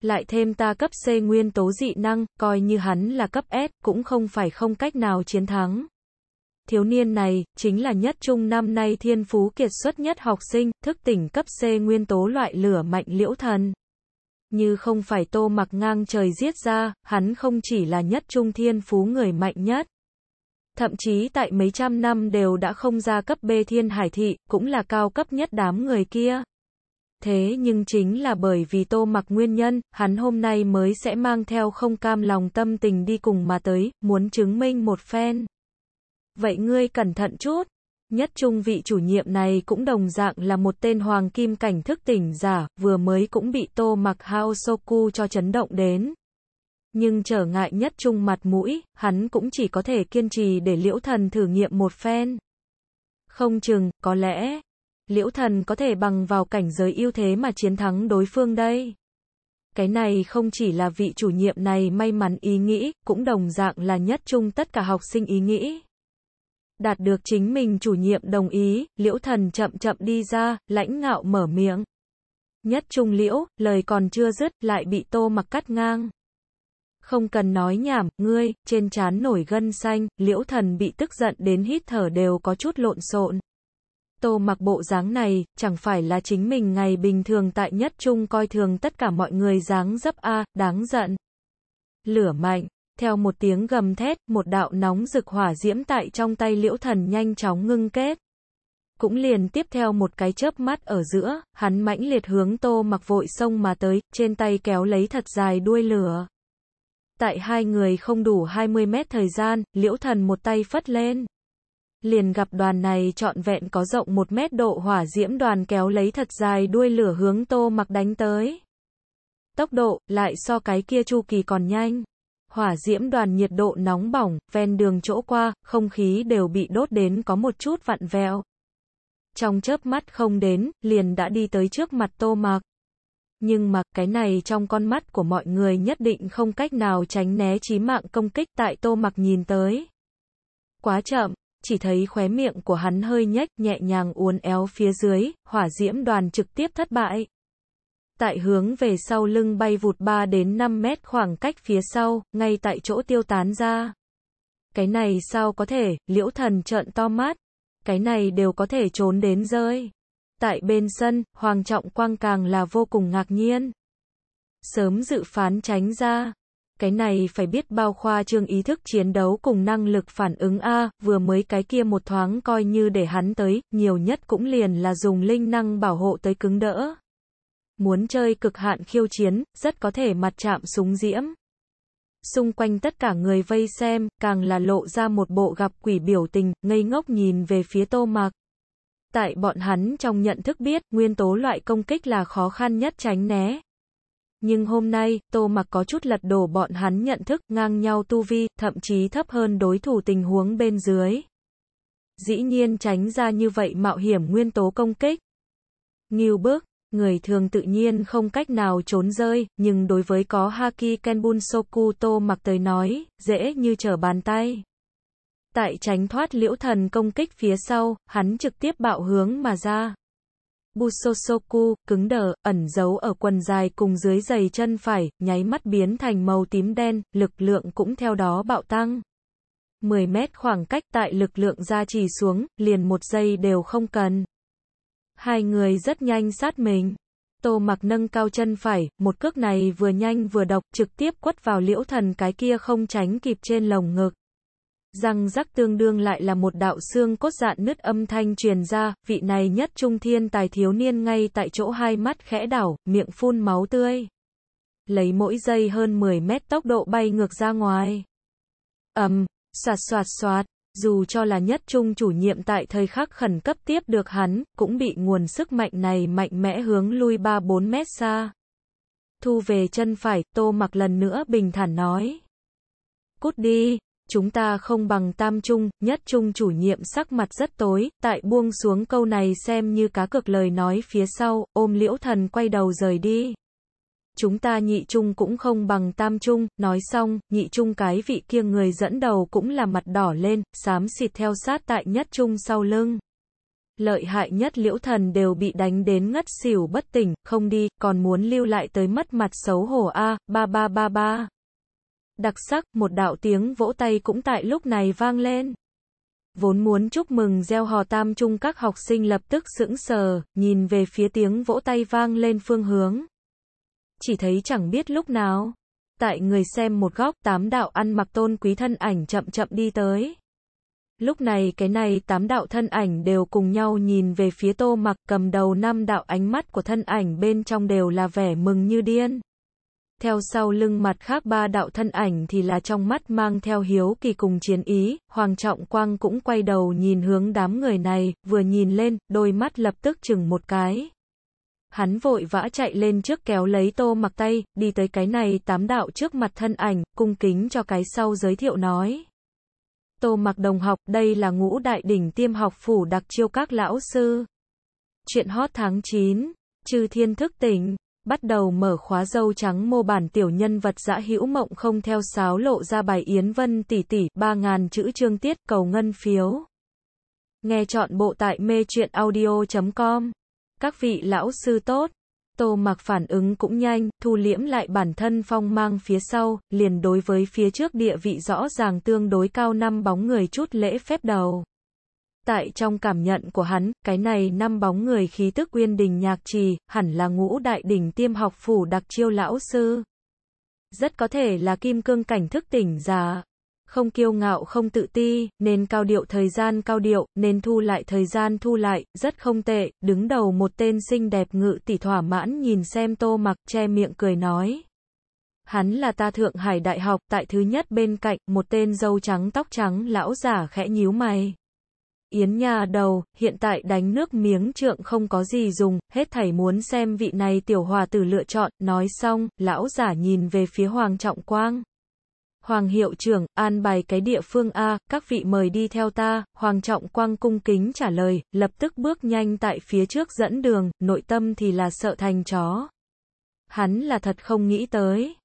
Lại thêm ta cấp C nguyên tố dị năng, coi như hắn là cấp S, cũng không phải không cách nào chiến thắng. Thiếu niên này, chính là nhất trung năm nay thiên phú kiệt xuất nhất học sinh, thức tỉnh cấp C nguyên tố loại lửa mạnh liễu thần như không phải tô mặc ngang trời giết ra, hắn không chỉ là nhất trung thiên phú người mạnh nhất. Thậm chí tại mấy trăm năm đều đã không ra cấp bê thiên hải thị, cũng là cao cấp nhất đám người kia. Thế nhưng chính là bởi vì tô mặc nguyên nhân, hắn hôm nay mới sẽ mang theo không cam lòng tâm tình đi cùng mà tới, muốn chứng minh một phen. Vậy ngươi cẩn thận chút, Nhất trung vị chủ nhiệm này cũng đồng dạng là một tên hoàng kim cảnh thức tỉnh giả, vừa mới cũng bị tô mặc hao soku cho chấn động đến. Nhưng trở ngại nhất trung mặt mũi, hắn cũng chỉ có thể kiên trì để liễu thần thử nghiệm một phen. Không chừng, có lẽ, liễu thần có thể bằng vào cảnh giới ưu thế mà chiến thắng đối phương đây. Cái này không chỉ là vị chủ nhiệm này may mắn ý nghĩ, cũng đồng dạng là nhất Trung tất cả học sinh ý nghĩ đạt được chính mình chủ nhiệm đồng ý, liễu thần chậm chậm đi ra, lãnh ngạo mở miệng. Nhất trung liễu, lời còn chưa dứt, lại bị tô mặc cắt ngang. Không cần nói nhảm, ngươi, trên trán nổi gân xanh, liễu thần bị tức giận đến hít thở đều có chút lộn xộn. Tô mặc bộ dáng này, chẳng phải là chính mình ngày bình thường tại nhất trung coi thường tất cả mọi người dáng dấp a, đáng giận. Lửa mạnh, theo một tiếng gầm thét, một đạo nóng rực hỏa diễm tại trong tay liễu thần nhanh chóng ngưng kết. Cũng liền tiếp theo một cái chớp mắt ở giữa, hắn mãnh liệt hướng tô mặc vội sông mà tới, trên tay kéo lấy thật dài đuôi lửa. Tại hai người không đủ 20 mét thời gian, liễu thần một tay phất lên. Liền gặp đoàn này trọn vẹn có rộng một mét độ hỏa diễm đoàn kéo lấy thật dài đuôi lửa hướng tô mặc đánh tới. Tốc độ, lại so cái kia chu kỳ còn nhanh hỏa diễm đoàn nhiệt độ nóng bỏng, ven đường chỗ qua, không khí đều bị đốt đến có một chút vặn vẹo. Trong chớp mắt không đến, liền đã đi tới trước mặt tô mạc. Nhưng mà, cái này trong con mắt của mọi người nhất định không cách nào tránh né chí mạng công kích tại tô mặc nhìn tới. Quá chậm, chỉ thấy khóe miệng của hắn hơi nhếch nhẹ nhàng uốn éo phía dưới, hỏa diễm đoàn trực tiếp thất bại tại hướng về sau lưng bay vụt 3 đến 5 mét khoảng cách phía sau, ngay tại chỗ tiêu tán ra. Cái này sao có thể, liễu thần trợn to mát. Cái này đều có thể trốn đến rơi. Tại bên sân, Hoàng Trọng Quang càng là vô cùng ngạc nhiên. Sớm dự phán tránh ra. Cái này phải biết bao khoa trương ý thức chiến đấu cùng năng lực phản ứng A, vừa mới cái kia một thoáng coi như để hắn tới, nhiều nhất cũng liền là dùng linh năng bảo hộ tới cứng đỡ muốn chơi cực hạn khiêu chiến, rất có thể mặt chạm súng diễm. Xung quanh tất cả người vây xem, càng là lộ ra một bộ gặp quỷ biểu tình, ngây ngốc nhìn về phía tô mạc. Tại bọn hắn trong nhận thức biết, nguyên tố loại công kích là khó khăn nhất tránh né. Nhưng hôm nay, tô mặc có chút lật đổ bọn hắn nhận thức, ngang nhau tu vi, thậm chí thấp hơn đối thủ tình huống bên dưới. Dĩ nhiên tránh ra như vậy mạo hiểm nguyên tố công kích. Nghiêu bước, người thường tự nhiên không cách nào trốn rơi, nhưng đối với có Haki Kenbun Sokuto mặc tới nói, dễ như trở bàn tay. Tại tránh thoát liễu thần công kích phía sau, hắn trực tiếp bạo hướng mà ra. Busosoku, cứng đờ, ẩn giấu ở quần dài cùng dưới giày chân phải, nháy mắt biến thành màu tím đen, lực lượng cũng theo đó bạo tăng. 10 mét khoảng cách tại lực lượng ra chỉ xuống, liền một giây đều không cần. Hai người rất nhanh sát mình. Tô mặc nâng cao chân phải, một cước này vừa nhanh vừa độc, trực tiếp quất vào liễu thần cái kia không tránh kịp trên lồng ngực. Răng rắc tương đương lại là một đạo xương cốt dạn nứt âm thanh truyền ra, vị này nhất trung thiên tài thiếu niên ngay tại chỗ hai mắt khẽ đảo, miệng phun máu tươi. Lấy mỗi giây hơn 10 mét tốc độ bay ngược ra ngoài. ầm, um, soạt soạt soạt, dù cho là nhất trung chủ nhiệm tại thời khắc khẩn cấp tiếp được hắn, cũng bị nguồn sức mạnh này mạnh mẽ hướng lui 3-4 mét xa. Thu về chân phải, tô mặc lần nữa bình thản nói. Cút đi, chúng ta không bằng tam trung, nhất trung chủ nhiệm sắc mặt rất tối, tại buông xuống câu này xem như cá cược lời nói phía sau, ôm liễu thần quay đầu rời đi chúng ta nhị trung cũng không bằng tam trung, nói xong, nhị trung cái vị kia người dẫn đầu cũng là mặt đỏ lên, xám xịt theo sát tại nhất trung sau lưng. Lợi hại nhất liễu thần đều bị đánh đến ngất xỉu bất tỉnh, không đi, còn muốn lưu lại tới mất mặt xấu hổ A, ba ba ba ba. Đặc sắc, một đạo tiếng vỗ tay cũng tại lúc này vang lên. Vốn muốn chúc mừng gieo hò tam trung các học sinh lập tức sững sờ, nhìn về phía tiếng vỗ tay vang lên phương hướng chỉ thấy chẳng biết lúc nào. Tại người xem một góc tám đạo ăn mặc tôn quý thân ảnh chậm chậm đi tới. Lúc này cái này tám đạo thân ảnh đều cùng nhau nhìn về phía tô mặc cầm đầu năm đạo ánh mắt của thân ảnh bên trong đều là vẻ mừng như điên. Theo sau lưng mặt khác ba đạo thân ảnh thì là trong mắt mang theo hiếu kỳ cùng chiến ý, Hoàng Trọng Quang cũng quay đầu nhìn hướng đám người này, vừa nhìn lên, đôi mắt lập tức chừng một cái hắn vội vã chạy lên trước kéo lấy tô mặc tay, đi tới cái này tám đạo trước mặt thân ảnh, cung kính cho cái sau giới thiệu nói. Tô mặc đồng học, đây là ngũ đại đỉnh tiêm học phủ đặc chiêu các lão sư. Chuyện hot tháng 9, chư thiên thức tỉnh, bắt đầu mở khóa dâu trắng mô bản tiểu nhân vật dã hữu mộng không theo sáo lộ ra bài Yến Vân tỷ tỷ, 3.000 chữ chương tiết, cầu ngân phiếu. Nghe chọn bộ tại mê chuyện audio.com các vị lão sư tốt. Tô mặc phản ứng cũng nhanh, thu liễm lại bản thân phong mang phía sau, liền đối với phía trước địa vị rõ ràng tương đối cao năm bóng người chút lễ phép đầu. Tại trong cảm nhận của hắn, cái này năm bóng người khí tức uyên đình nhạc trì, hẳn là ngũ đại đỉnh tiêm học phủ đặc chiêu lão sư. Rất có thể là kim cương cảnh thức tỉnh giả không kiêu ngạo không tự ti, nên cao điệu thời gian cao điệu, nên thu lại thời gian thu lại, rất không tệ, đứng đầu một tên xinh đẹp ngự tỷ thỏa mãn nhìn xem tô mặc che miệng cười nói. Hắn là ta Thượng Hải Đại học, tại thứ nhất bên cạnh, một tên dâu trắng tóc trắng lão giả khẽ nhíu mày. Yến nhà đầu, hiện tại đánh nước miếng trượng không có gì dùng, hết thảy muốn xem vị này tiểu hòa tử lựa chọn, nói xong, lão giả nhìn về phía Hoàng Trọng Quang. Hoàng hiệu trưởng, an bài cái địa phương A, các vị mời đi theo ta, Hoàng Trọng Quang cung kính trả lời, lập tức bước nhanh tại phía trước dẫn đường, nội tâm thì là sợ thành chó. Hắn là thật không nghĩ tới.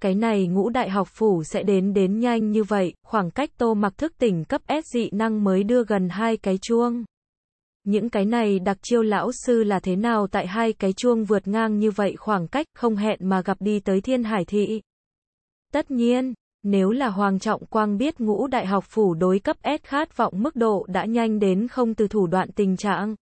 Cái này ngũ đại học phủ sẽ đến đến nhanh như vậy, khoảng cách tô mặc thức tỉnh cấp S dị năng mới đưa gần hai cái chuông. Những cái này đặc chiêu lão sư là thế nào tại hai cái chuông vượt ngang như vậy khoảng cách không hẹn mà gặp đi tới thiên hải thị. Tất nhiên, nếu là Hoàng Trọng Quang biết ngũ đại học phủ đối cấp S khát vọng mức độ đã nhanh đến không từ thủ đoạn tình trạng,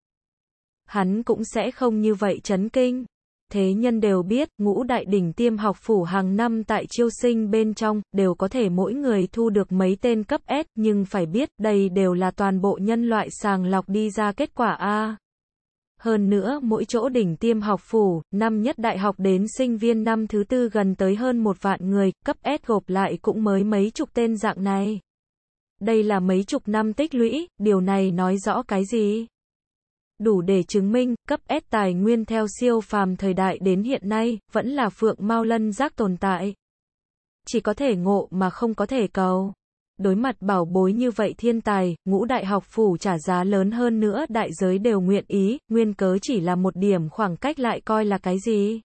hắn cũng sẽ không như vậy chấn kinh. Thế nhân đều biết, ngũ đại đỉnh tiêm học phủ hàng năm tại chiêu sinh bên trong, đều có thể mỗi người thu được mấy tên cấp S, nhưng phải biết, đây đều là toàn bộ nhân loại sàng lọc đi ra kết quả A. Hơn nữa mỗi chỗ đỉnh tiêm học phủ, năm nhất đại học đến sinh viên năm thứ tư gần tới hơn một vạn người, cấp S gộp lại cũng mới mấy chục tên dạng này. Đây là mấy chục năm tích lũy, điều này nói rõ cái gì? Đủ để chứng minh, cấp S tài nguyên theo siêu phàm thời đại đến hiện nay, vẫn là phượng mau lân giác tồn tại. Chỉ có thể ngộ mà không có thể cầu đối mặt bảo bối như vậy thiên tài, ngũ đại học phủ trả giá lớn hơn nữa đại giới đều nguyện ý, nguyên cớ chỉ là một điểm khoảng cách lại coi là cái gì.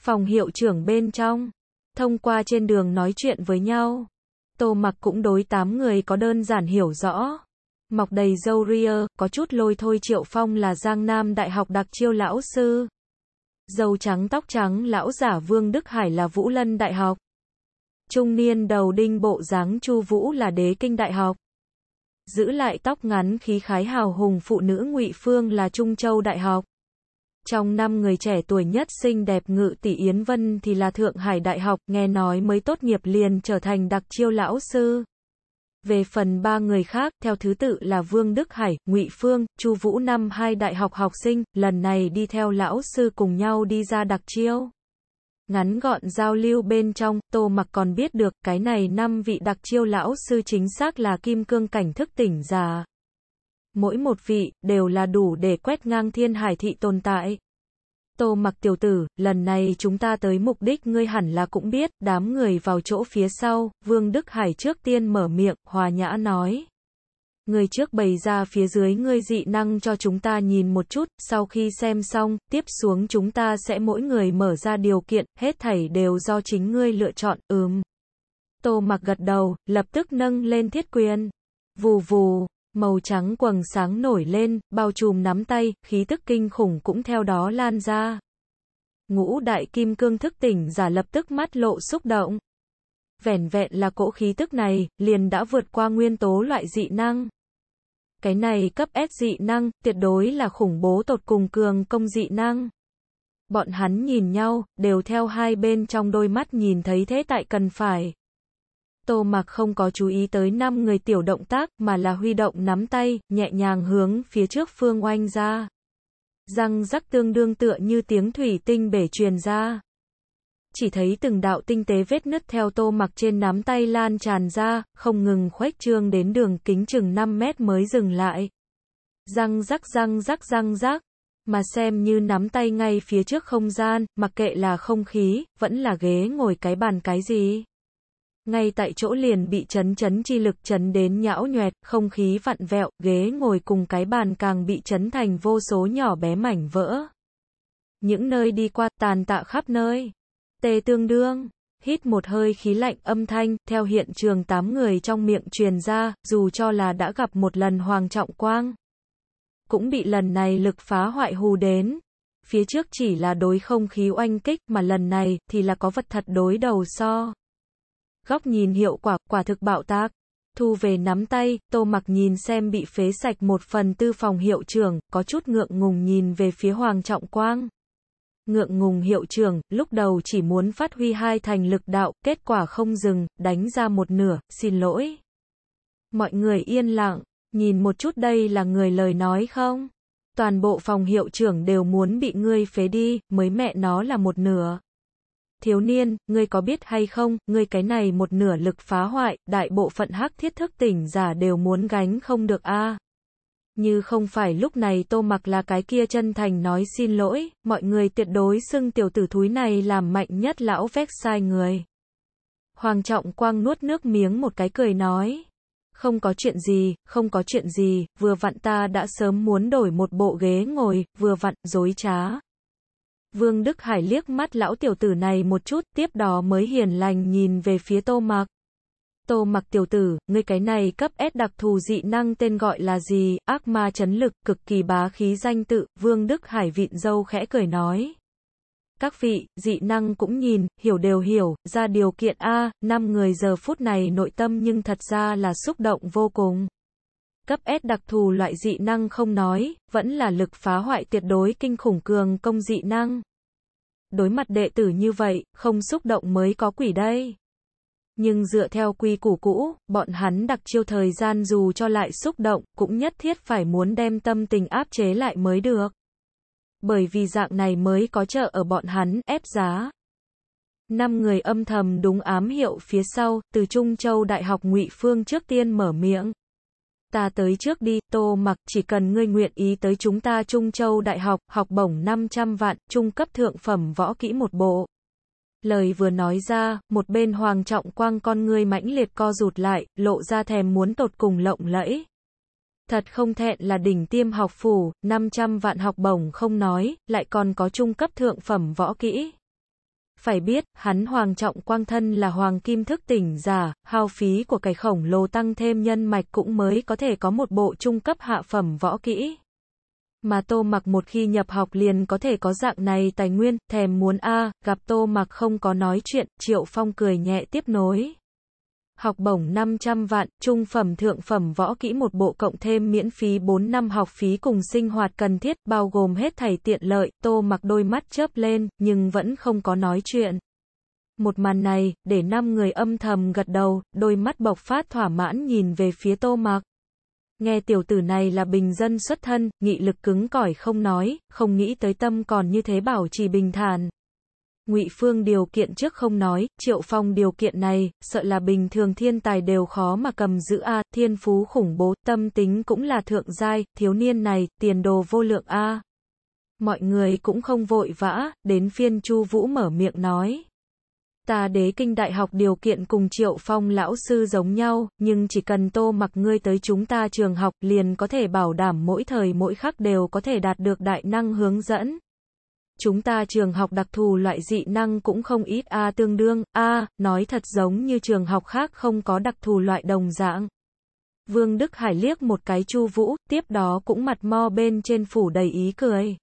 Phòng hiệu trưởng bên trong, thông qua trên đường nói chuyện với nhau, tô mặc cũng đối tám người có đơn giản hiểu rõ. Mọc đầy dâu ria, có chút lôi thôi Triệu Phong là Giang Nam Đại học đặc chiêu lão sư. Dâu trắng tóc trắng lão giả Vương Đức Hải là Vũ Lân Đại học. Trung niên đầu đinh bộ dáng Chu Vũ là đế kinh đại học. Giữ lại tóc ngắn khí khái hào hùng phụ nữ Ngụy Phương là Trung Châu đại học. Trong năm người trẻ tuổi nhất xinh đẹp ngự tỷ Yến Vân thì là Thượng Hải Đại học, nghe nói mới tốt nghiệp liền trở thành đặc chiêu lão sư. Về phần ba người khác, theo thứ tự là Vương Đức Hải, Ngụy Phương, Chu Vũ năm hai đại học học sinh, lần này đi theo lão sư cùng nhau đi ra đặc chiêu. Ngắn gọn giao lưu bên trong, Tô Mặc còn biết được cái này năm vị đặc chiêu lão sư chính xác là kim cương cảnh thức tỉnh già. Mỗi một vị, đều là đủ để quét ngang thiên hải thị tồn tại. Tô Mặc tiểu tử, lần này chúng ta tới mục đích ngươi hẳn là cũng biết, đám người vào chỗ phía sau, Vương Đức Hải trước tiên mở miệng, hòa nhã nói. Người trước bày ra phía dưới ngươi dị năng cho chúng ta nhìn một chút, sau khi xem xong, tiếp xuống chúng ta sẽ mỗi người mở ra điều kiện, hết thảy đều do chính ngươi lựa chọn, ừm. Tô mặc gật đầu, lập tức nâng lên thiết quyền. Vù vù, màu trắng quầng sáng nổi lên, bao trùm nắm tay, khí tức kinh khủng cũng theo đó lan ra. Ngũ đại kim cương thức tỉnh giả lập tức mắt lộ xúc động vẻn vẹn là cỗ khí tức này, liền đã vượt qua nguyên tố loại dị năng. Cái này cấp S dị năng, tuyệt đối là khủng bố tột cùng cường công dị năng. Bọn hắn nhìn nhau, đều theo hai bên trong đôi mắt nhìn thấy thế tại cần phải. Tô mặc không có chú ý tới năm người tiểu động tác mà là huy động nắm tay, nhẹ nhàng hướng phía trước phương oanh ra. Răng rắc tương đương tựa như tiếng thủy tinh bể truyền ra chỉ thấy từng đạo tinh tế vết nứt theo tô mặc trên nắm tay lan tràn ra, không ngừng khuếch trương đến đường kính chừng 5 mét mới dừng lại. Răng rắc răng rắc răng rắc, mà xem như nắm tay ngay phía trước không gian, mặc kệ là không khí, vẫn là ghế ngồi cái bàn cái gì. Ngay tại chỗ liền bị chấn chấn chi lực chấn đến nhão nhoẹt, không khí vặn vẹo, ghế ngồi cùng cái bàn càng bị chấn thành vô số nhỏ bé mảnh vỡ. Những nơi đi qua tàn tạ khắp nơi tê tương đương. Hít một hơi khí lạnh âm thanh, theo hiện trường 8 người trong miệng truyền ra, dù cho là đã gặp một lần Hoàng Trọng Quang. Cũng bị lần này lực phá hoại hù đến. Phía trước chỉ là đối không khí oanh kích mà lần này thì là có vật thật đối đầu so. Góc nhìn hiệu quả, quả thực bạo tác. Thu về nắm tay, tô mặc nhìn xem bị phế sạch một phần tư phòng hiệu trưởng, có chút ngượng ngùng nhìn về phía Hoàng Trọng Quang. Ngượng ngùng hiệu trưởng, lúc đầu chỉ muốn phát huy hai thành lực đạo, kết quả không dừng, đánh ra một nửa, xin lỗi. Mọi người yên lặng, nhìn một chút đây là người lời nói không? Toàn bộ phòng hiệu trưởng đều muốn bị ngươi phế đi, mới mẹ nó là một nửa. Thiếu niên, ngươi có biết hay không, ngươi cái này một nửa lực phá hoại, đại bộ phận hắc thiết thức tỉnh giả đều muốn gánh không được a. À. Như không phải lúc này tô mặc là cái kia chân thành nói xin lỗi, mọi người tuyệt đối xưng tiểu tử thúi này làm mạnh nhất lão vét sai người. Hoàng trọng quang nuốt nước miếng một cái cười nói. Không có chuyện gì, không có chuyện gì, vừa vặn ta đã sớm muốn đổi một bộ ghế ngồi, vừa vặn, dối trá. Vương Đức Hải liếc mắt lão tiểu tử này một chút, tiếp đó mới hiền lành nhìn về phía tô mặc. Tô mặc tiểu tử, ngươi cái này cấp S đặc thù dị năng tên gọi là gì, ác ma chấn lực, cực kỳ bá khí danh tự, Vương Đức Hải vịn dâu khẽ cười nói. Các vị, dị năng cũng nhìn, hiểu đều hiểu, ra điều kiện A, năm người giờ phút này nội tâm nhưng thật ra là xúc động vô cùng. Cấp S đặc thù loại dị năng không nói, vẫn là lực phá hoại tuyệt đối kinh khủng cường công dị năng. Đối mặt đệ tử như vậy, không xúc động mới có quỷ đây. Nhưng dựa theo quy củ cũ, bọn hắn đặc chiêu thời gian dù cho lại xúc động, cũng nhất thiết phải muốn đem tâm tình áp chế lại mới được. Bởi vì dạng này mới có trợ ở bọn hắn, ép giá. Năm người âm thầm đúng ám hiệu phía sau, từ Trung Châu Đại học ngụy Phương trước tiên mở miệng. Ta tới trước đi, tô mặc, chỉ cần ngươi nguyện ý tới chúng ta Trung Châu Đại học, học bổng 500 vạn, trung cấp thượng phẩm võ kỹ một bộ. Lời vừa nói ra, một bên Hoàng Trọng Quang con ngươi mãnh liệt co rụt lại, lộ ra thèm muốn tột cùng lộng lẫy. Thật không thẹn là đỉnh tiêm học phủ, 500 vạn học bổng không nói, lại còn có trung cấp thượng phẩm võ kỹ. Phải biết, hắn Hoàng Trọng Quang thân là Hoàng Kim thức tỉnh giả, hao phí của cái khổng lồ tăng thêm nhân mạch cũng mới có thể có một bộ trung cấp hạ phẩm võ kỹ mà tô mặc một khi nhập học liền có thể có dạng này tài nguyên, thèm muốn a gặp tô mặc không có nói chuyện, triệu phong cười nhẹ tiếp nối. Học bổng 500 vạn, trung phẩm thượng phẩm võ kỹ một bộ cộng thêm miễn phí 4 năm học phí cùng sinh hoạt cần thiết, bao gồm hết thầy tiện lợi, tô mặc đôi mắt chớp lên, nhưng vẫn không có nói chuyện. Một màn này, để năm người âm thầm gật đầu, đôi mắt bộc phát thỏa mãn nhìn về phía tô mặc. Nghe tiểu tử này là bình dân xuất thân, nghị lực cứng cỏi không nói, không nghĩ tới tâm còn như thế bảo trì bình thản. Ngụy Phương điều kiện trước không nói, Triệu Phong điều kiện này, sợ là bình thường thiên tài đều khó mà cầm giữ a, thiên phú khủng bố, tâm tính cũng là thượng giai, thiếu niên này, tiền đồ vô lượng a. Mọi người cũng không vội vã, đến phiên Chu Vũ mở miệng nói. Ta đế kinh đại học điều kiện cùng triệu phong lão sư giống nhau, nhưng chỉ cần tô mặc ngươi tới chúng ta trường học liền có thể bảo đảm mỗi thời mỗi khắc đều có thể đạt được đại năng hướng dẫn. Chúng ta trường học đặc thù loại dị năng cũng không ít A tương đương, A, nói thật giống như trường học khác không có đặc thù loại đồng dạng. Vương Đức Hải liếc một cái chu vũ, tiếp đó cũng mặt mo bên trên phủ đầy ý cười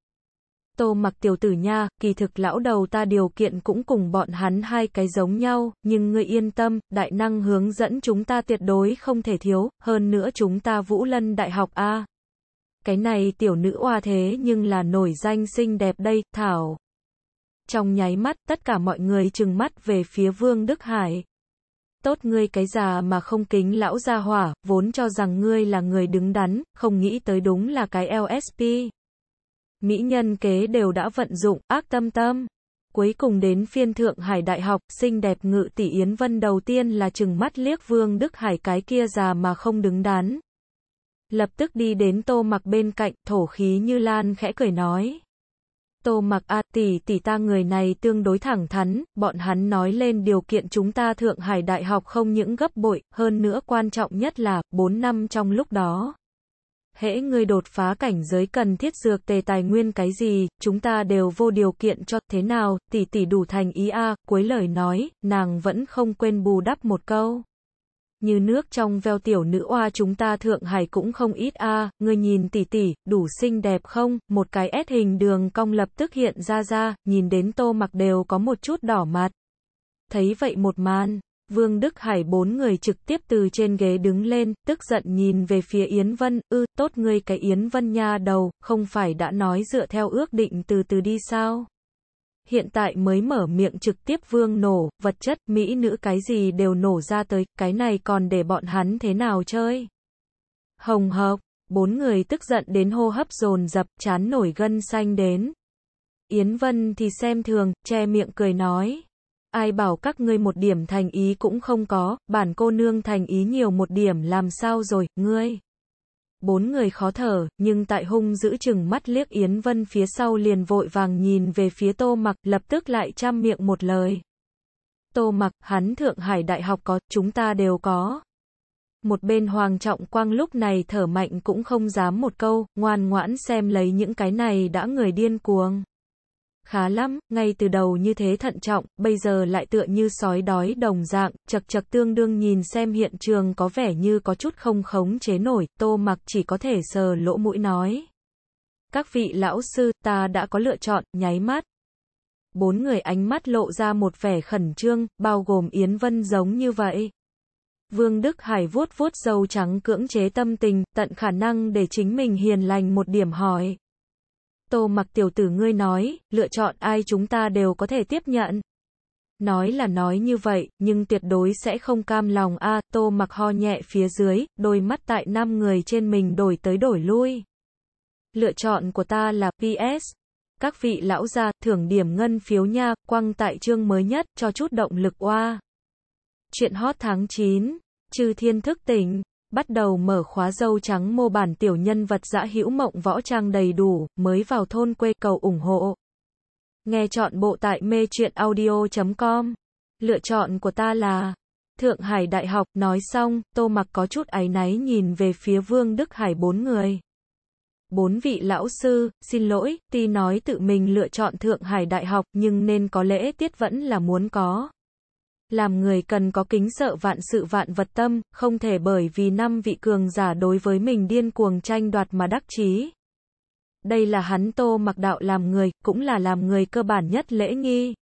tô mặc tiểu tử nha, kỳ thực lão đầu ta điều kiện cũng cùng bọn hắn hai cái giống nhau, nhưng ngươi yên tâm, đại năng hướng dẫn chúng ta tuyệt đối không thể thiếu, hơn nữa chúng ta Vũ Lân Đại học A. Cái này tiểu nữ oa thế nhưng là nổi danh xinh đẹp đây, Thảo. Trong nháy mắt, tất cả mọi người trừng mắt về phía Vương Đức Hải. Tốt ngươi cái già mà không kính lão gia hỏa, vốn cho rằng ngươi là người đứng đắn, không nghĩ tới đúng là cái LSP mỹ nhân kế đều đã vận dụng, ác tâm tâm. Cuối cùng đến phiên Thượng Hải Đại học, xinh đẹp ngự tỷ Yến Vân đầu tiên là chừng mắt liếc Vương Đức Hải cái kia già mà không đứng đắn. Lập tức đi đến tô mặc bên cạnh, thổ khí như lan khẽ cười nói. Tô mặc a tỷ tỷ ta người này tương đối thẳng thắn, bọn hắn nói lên điều kiện chúng ta Thượng Hải Đại học không những gấp bội, hơn nữa quan trọng nhất là, bốn năm trong lúc đó hễ người đột phá cảnh giới cần thiết dược tề tài nguyên cái gì, chúng ta đều vô điều kiện cho, thế nào, tỷ tỷ đủ thành ý a, cuối lời nói, nàng vẫn không quên bù đắp một câu. Như nước trong veo tiểu nữ oa chúng ta Thượng Hải cũng không ít a, à, người nhìn tỷ tỷ, đủ xinh đẹp không, một cái S hình đường cong lập tức hiện ra ra, nhìn đến tô mặc đều có một chút đỏ mặt. Thấy vậy một màn. Vương Đức Hải bốn người trực tiếp từ trên ghế đứng lên, tức giận nhìn về phía Yến Vân, ư, ừ, tốt ngươi cái Yến Vân nha đầu, không phải đã nói dựa theo ước định từ từ đi sao? Hiện tại mới mở miệng trực tiếp vương nổ, vật chất, mỹ nữ cái gì đều nổ ra tới, cái này còn để bọn hắn thế nào chơi? Hồng hộc, bốn người tức giận đến hô hấp dồn dập, chán nổi gân xanh đến. Yến Vân thì xem thường, che miệng cười nói. Ai bảo các ngươi một điểm thành ý cũng không có, bản cô nương thành ý nhiều một điểm làm sao rồi, ngươi. Bốn người khó thở, nhưng tại hung giữ chừng mắt liếc Yến Vân phía sau liền vội vàng nhìn về phía tô mặc, lập tức lại chăm miệng một lời. Tô mặc, hắn Thượng Hải Đại học có, chúng ta đều có. Một bên Hoàng Trọng Quang lúc này thở mạnh cũng không dám một câu, ngoan ngoãn xem lấy những cái này đã người điên cuồng. Khá lắm, ngay từ đầu như thế thận trọng, bây giờ lại tựa như sói đói đồng dạng, chật chật tương đương nhìn xem hiện trường có vẻ như có chút không khống chế nổi, tô mặc chỉ có thể sờ lỗ mũi nói. Các vị lão sư, ta đã có lựa chọn, nháy mắt. Bốn người ánh mắt lộ ra một vẻ khẩn trương, bao gồm Yến Vân giống như vậy. Vương Đức Hải vuốt vuốt dâu trắng cưỡng chế tâm tình, tận khả năng để chính mình hiền lành một điểm hỏi, Tô mặc tiểu tử ngươi nói, lựa chọn ai chúng ta đều có thể tiếp nhận. Nói là nói như vậy, nhưng tuyệt đối sẽ không cam lòng a à, tô mặc ho nhẹ phía dưới, đôi mắt tại năm người trên mình đổi tới đổi lui. Lựa chọn của ta là PS. Các vị lão gia, thưởng điểm ngân phiếu nha, quăng tại chương mới nhất, cho chút động lực oa. Chuyện hot tháng 9, trừ thiên thức tỉnh bắt đầu mở khóa dâu trắng mô bản tiểu nhân vật dã hữu mộng võ trang đầy đủ, mới vào thôn quê cầu ủng hộ. Nghe chọn bộ tại mê truyện audio.com. Lựa chọn của ta là Thượng Hải Đại học, nói xong, Tô Mặc có chút áy náy nhìn về phía Vương Đức Hải bốn người. Bốn vị lão sư, xin lỗi, tuy nói tự mình lựa chọn Thượng Hải Đại học, nhưng nên có lễ tiết vẫn là muốn có. Làm người cần có kính sợ vạn sự vạn vật tâm, không thể bởi vì năm vị cường giả đối với mình điên cuồng tranh đoạt mà đắc chí. Đây là hắn tô mặc đạo làm người, cũng là làm người cơ bản nhất lễ nghi.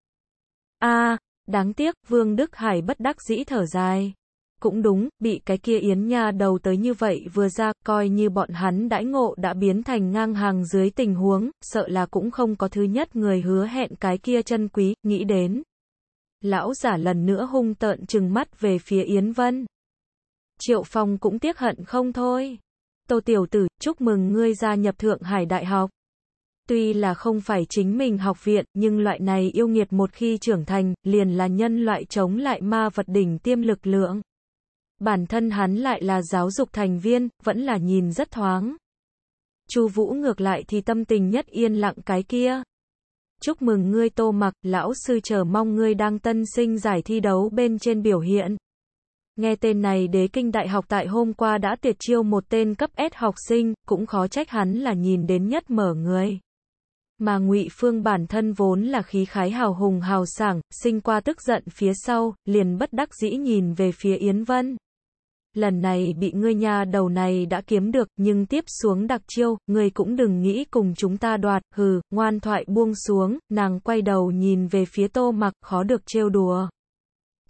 a đáng tiếc, Vương Đức Hải bất đắc dĩ thở dài. Cũng đúng, bị cái kia yến nha đầu tới như vậy vừa ra, coi như bọn hắn đãi ngộ đã biến thành ngang hàng dưới tình huống, sợ là cũng không có thứ nhất người hứa hẹn cái kia chân quý, nghĩ đến lão giả lần nữa hung tợn trừng mắt về phía Yến Vân. Triệu Phong cũng tiếc hận không thôi. Tô Tiểu Tử, chúc mừng ngươi gia nhập Thượng Hải Đại học. Tuy là không phải chính mình học viện, nhưng loại này yêu nghiệt một khi trưởng thành, liền là nhân loại chống lại ma vật đỉnh tiêm lực lượng. Bản thân hắn lại là giáo dục thành viên, vẫn là nhìn rất thoáng. Chu Vũ ngược lại thì tâm tình nhất yên lặng cái kia. Chúc mừng ngươi Tô Mặc, lão sư chờ mong ngươi đang tân sinh giải thi đấu bên trên biểu hiện. Nghe tên này đế kinh đại học tại hôm qua đã tiệt chiêu một tên cấp S học sinh, cũng khó trách hắn là nhìn đến nhất mở người. Mà ngụy Phương bản thân vốn là khí khái hào hùng hào sảng, sinh qua tức giận phía sau, liền bất đắc dĩ nhìn về phía Yến Vân lần này bị ngươi nhà đầu này đã kiếm được, nhưng tiếp xuống đặc chiêu, ngươi cũng đừng nghĩ cùng chúng ta đoạt, hừ, ngoan thoại buông xuống, nàng quay đầu nhìn về phía tô mặc, khó được trêu đùa.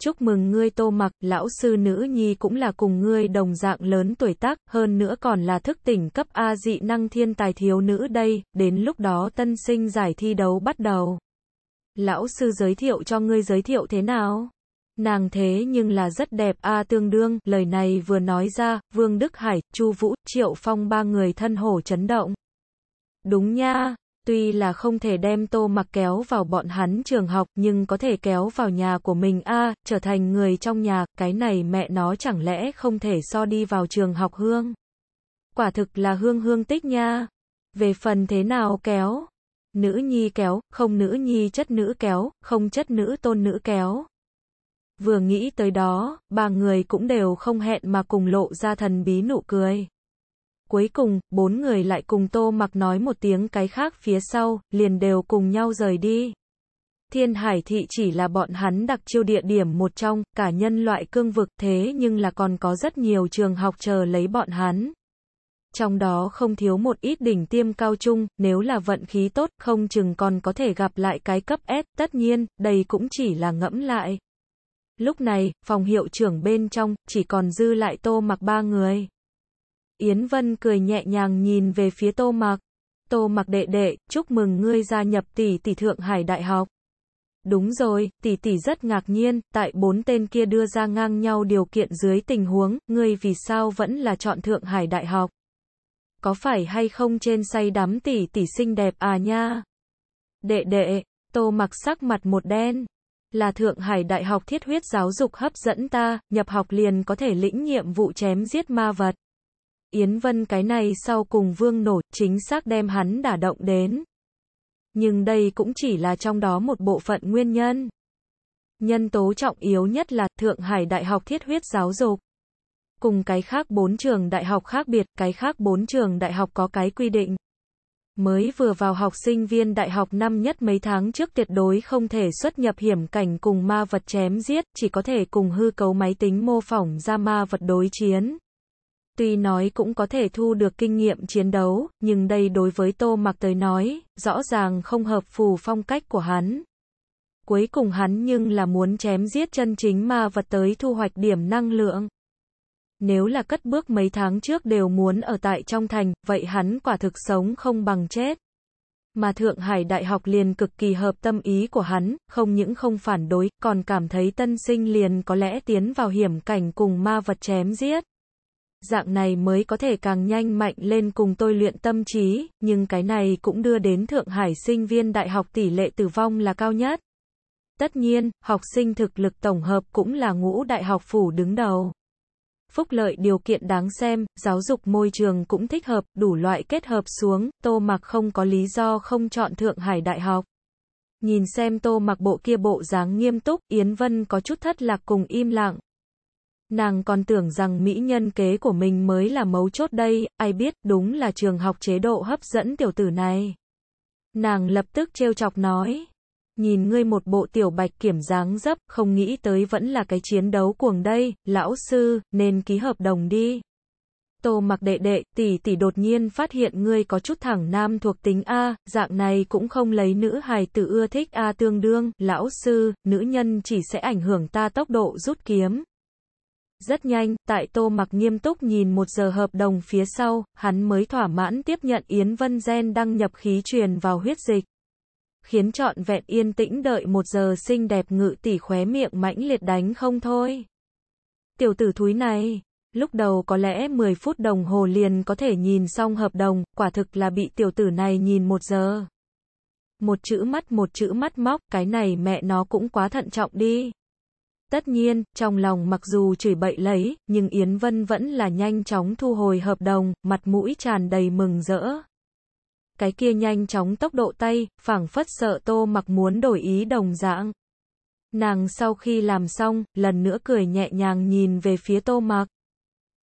Chúc mừng ngươi tô mặc, lão sư nữ nhi cũng là cùng ngươi đồng dạng lớn tuổi tác, hơn nữa còn là thức tỉnh cấp A dị năng thiên tài thiếu nữ đây, đến lúc đó tân sinh giải thi đấu bắt đầu. Lão sư giới thiệu cho ngươi giới thiệu thế nào? Nàng thế nhưng là rất đẹp a à, tương đương, lời này vừa nói ra, Vương Đức Hải, Chu Vũ, Triệu Phong ba người thân hổ chấn động. Đúng nha, tuy là không thể đem Tô Mặc kéo vào bọn hắn trường học, nhưng có thể kéo vào nhà của mình a, à, trở thành người trong nhà, cái này mẹ nó chẳng lẽ không thể so đi vào trường học hương. Quả thực là hương hương tích nha. Về phần thế nào kéo? Nữ nhi kéo, không nữ nhi chất nữ kéo, không chất nữ tôn nữ kéo. Vừa nghĩ tới đó, ba người cũng đều không hẹn mà cùng lộ ra thần bí nụ cười. Cuối cùng, bốn người lại cùng Tô Mặc nói một tiếng cái khác phía sau, liền đều cùng nhau rời đi. Thiên Hải Thị chỉ là bọn hắn đặc chiêu địa điểm một trong, cả nhân loại cương vực thế nhưng là còn có rất nhiều trường học chờ lấy bọn hắn. Trong đó không thiếu một ít đỉnh tiêm cao trung, nếu là vận khí tốt, không chừng còn có thể gặp lại cái cấp S, tất nhiên, đây cũng chỉ là ngẫm lại. Lúc này, phòng hiệu trưởng bên trong, chỉ còn dư lại tô mặc ba người. Yến Vân cười nhẹ nhàng nhìn về phía tô mặc. Tô mặc đệ đệ, chúc mừng ngươi gia nhập tỷ tỷ Thượng Hải Đại học. Đúng rồi, tỷ tỷ rất ngạc nhiên, tại bốn tên kia đưa ra ngang nhau điều kiện dưới tình huống, ngươi vì sao vẫn là chọn Thượng Hải Đại học. Có phải hay không trên say đắm tỷ tỷ xinh đẹp à nha? Đệ đệ, tô mặc sắc mặt một đen là Thượng Hải Đại học thiết huyết giáo dục hấp dẫn ta, nhập học liền có thể lĩnh nhiệm vụ chém giết ma vật. Yến Vân cái này sau cùng vương nổ, chính xác đem hắn đả động đến. Nhưng đây cũng chỉ là trong đó một bộ phận nguyên nhân. Nhân tố trọng yếu nhất là Thượng Hải Đại học thiết huyết giáo dục. Cùng cái khác bốn trường đại học khác biệt, cái khác bốn trường đại học có cái quy định, mới vừa vào học sinh viên đại học năm nhất mấy tháng trước tuyệt đối không thể xuất nhập hiểm cảnh cùng ma vật chém giết, chỉ có thể cùng hư cấu máy tính mô phỏng ra ma vật đối chiến. Tuy nói cũng có thể thu được kinh nghiệm chiến đấu, nhưng đây đối với Tô Mặc tới nói, rõ ràng không hợp phù phong cách của hắn. Cuối cùng hắn nhưng là muốn chém giết chân chính ma vật tới thu hoạch điểm năng lượng. Nếu là cất bước mấy tháng trước đều muốn ở tại trong thành, vậy hắn quả thực sống không bằng chết. Mà Thượng Hải Đại học liền cực kỳ hợp tâm ý của hắn, không những không phản đối, còn cảm thấy tân sinh liền có lẽ tiến vào hiểm cảnh cùng ma vật chém giết. Dạng này mới có thể càng nhanh mạnh lên cùng tôi luyện tâm trí, nhưng cái này cũng đưa đến Thượng Hải sinh viên đại học tỷ lệ tử vong là cao nhất. Tất nhiên, học sinh thực lực tổng hợp cũng là ngũ đại học phủ đứng đầu phúc lợi điều kiện đáng xem, giáo dục môi trường cũng thích hợp, đủ loại kết hợp xuống, tô mặc không có lý do không chọn Thượng Hải Đại học. Nhìn xem tô mặc bộ kia bộ dáng nghiêm túc, Yến Vân có chút thất lạc cùng im lặng. Nàng còn tưởng rằng mỹ nhân kế của mình mới là mấu chốt đây, ai biết, đúng là trường học chế độ hấp dẫn tiểu tử này. Nàng lập tức trêu chọc nói nhìn ngươi một bộ tiểu bạch kiểm dáng dấp, không nghĩ tới vẫn là cái chiến đấu cuồng đây, lão sư, nên ký hợp đồng đi. Tô mặc đệ đệ, tỷ tỷ đột nhiên phát hiện ngươi có chút thẳng nam thuộc tính A, dạng này cũng không lấy nữ hài tử ưa thích A tương đương, lão sư, nữ nhân chỉ sẽ ảnh hưởng ta tốc độ rút kiếm. Rất nhanh, tại Tô Mặc nghiêm túc nhìn một giờ hợp đồng phía sau, hắn mới thỏa mãn tiếp nhận Yến Vân Gen đăng nhập khí truyền vào huyết dịch khiến trọn vẹn yên tĩnh đợi một giờ xinh đẹp ngự tỷ khóe miệng mãnh liệt đánh không thôi. Tiểu tử thúi này, lúc đầu có lẽ 10 phút đồng hồ liền có thể nhìn xong hợp đồng, quả thực là bị tiểu tử này nhìn một giờ. Một chữ mắt một chữ mắt móc, cái này mẹ nó cũng quá thận trọng đi. Tất nhiên, trong lòng mặc dù chửi bậy lấy, nhưng Yến Vân vẫn là nhanh chóng thu hồi hợp đồng, mặt mũi tràn đầy mừng rỡ cái kia nhanh chóng tốc độ tay, phảng phất sợ tô mặc muốn đổi ý đồng dạng. Nàng sau khi làm xong, lần nữa cười nhẹ nhàng nhìn về phía tô mặc.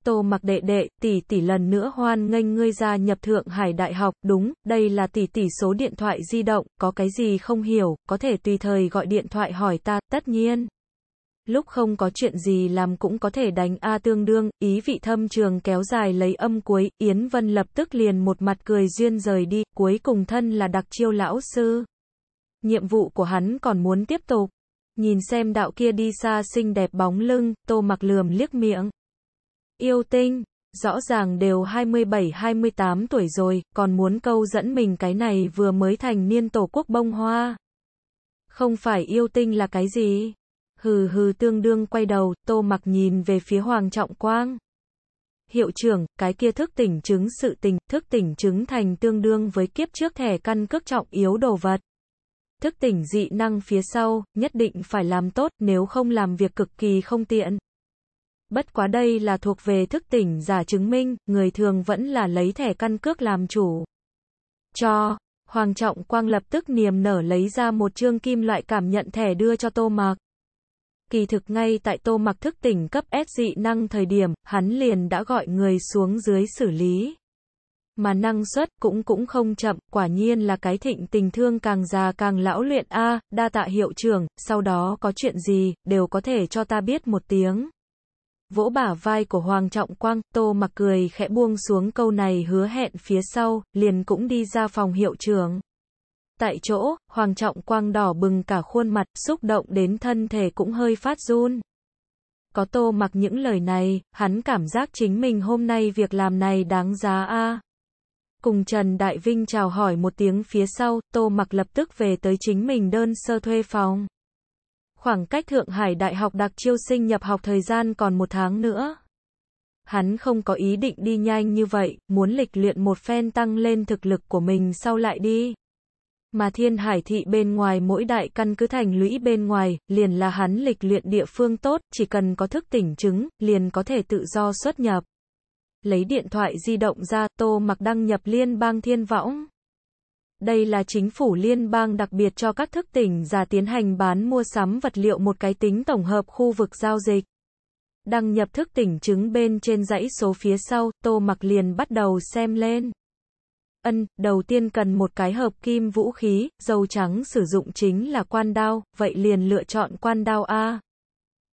Tô mặc đệ đệ, tỷ tỷ lần nữa hoan nghênh ngươi ra nhập Thượng Hải Đại học, đúng, đây là tỷ tỷ số điện thoại di động, có cái gì không hiểu, có thể tùy thời gọi điện thoại hỏi ta, tất nhiên lúc không có chuyện gì làm cũng có thể đánh A tương đương, ý vị thâm trường kéo dài lấy âm cuối, Yến Vân lập tức liền một mặt cười duyên rời đi, cuối cùng thân là đặc chiêu lão sư. Nhiệm vụ của hắn còn muốn tiếp tục. Nhìn xem đạo kia đi xa xinh đẹp bóng lưng, tô mặc lườm liếc miệng. Yêu tinh, rõ ràng đều 27-28 tuổi rồi, còn muốn câu dẫn mình cái này vừa mới thành niên tổ quốc bông hoa. Không phải yêu tinh là cái gì? hừ hừ tương đương quay đầu, tô mặc nhìn về phía Hoàng Trọng Quang. Hiệu trưởng, cái kia thức tỉnh chứng sự tình, thức tỉnh chứng thành tương đương với kiếp trước thẻ căn cước trọng yếu đồ vật. Thức tỉnh dị năng phía sau, nhất định phải làm tốt nếu không làm việc cực kỳ không tiện. Bất quá đây là thuộc về thức tỉnh giả chứng minh, người thường vẫn là lấy thẻ căn cước làm chủ. Cho, Hoàng Trọng Quang lập tức niềm nở lấy ra một chương kim loại cảm nhận thẻ đưa cho Tô Mạc. Kỳ thực ngay tại Tô Mặc thức tỉnh cấp S dị năng thời điểm, hắn liền đã gọi người xuống dưới xử lý. Mà năng suất cũng cũng không chậm, quả nhiên là cái thịnh tình thương càng già càng lão luyện a, đa tạ hiệu trưởng, sau đó có chuyện gì đều có thể cho ta biết một tiếng. Vỗ bả vai của Hoàng Trọng Quang, Tô Mặc cười khẽ buông xuống câu này hứa hẹn phía sau, liền cũng đi ra phòng hiệu trưởng. Tại chỗ, Hoàng Trọng Quang đỏ bừng cả khuôn mặt, xúc động đến thân thể cũng hơi phát run. Có tô mặc những lời này, hắn cảm giác chính mình hôm nay việc làm này đáng giá a. Cùng Trần Đại Vinh chào hỏi một tiếng phía sau, tô mặc lập tức về tới chính mình đơn sơ thuê phòng. Khoảng cách Thượng Hải Đại học đặc chiêu sinh nhập học thời gian còn một tháng nữa. Hắn không có ý định đi nhanh như vậy, muốn lịch luyện một phen tăng lên thực lực của mình sau lại đi mà thiên hải thị bên ngoài mỗi đại căn cứ thành lũy bên ngoài, liền là hắn lịch luyện địa phương tốt, chỉ cần có thức tỉnh chứng, liền có thể tự do xuất nhập. Lấy điện thoại di động ra, tô mặc đăng nhập liên bang thiên võng. Đây là chính phủ liên bang đặc biệt cho các thức tỉnh giả tiến hành bán mua sắm vật liệu một cái tính tổng hợp khu vực giao dịch. Đăng nhập thức tỉnh chứng bên trên dãy số phía sau, tô mặc liền bắt đầu xem lên. Ân, đầu tiên cần một cái hợp kim vũ khí, dầu trắng sử dụng chính là quan đao, vậy liền lựa chọn quan đao A.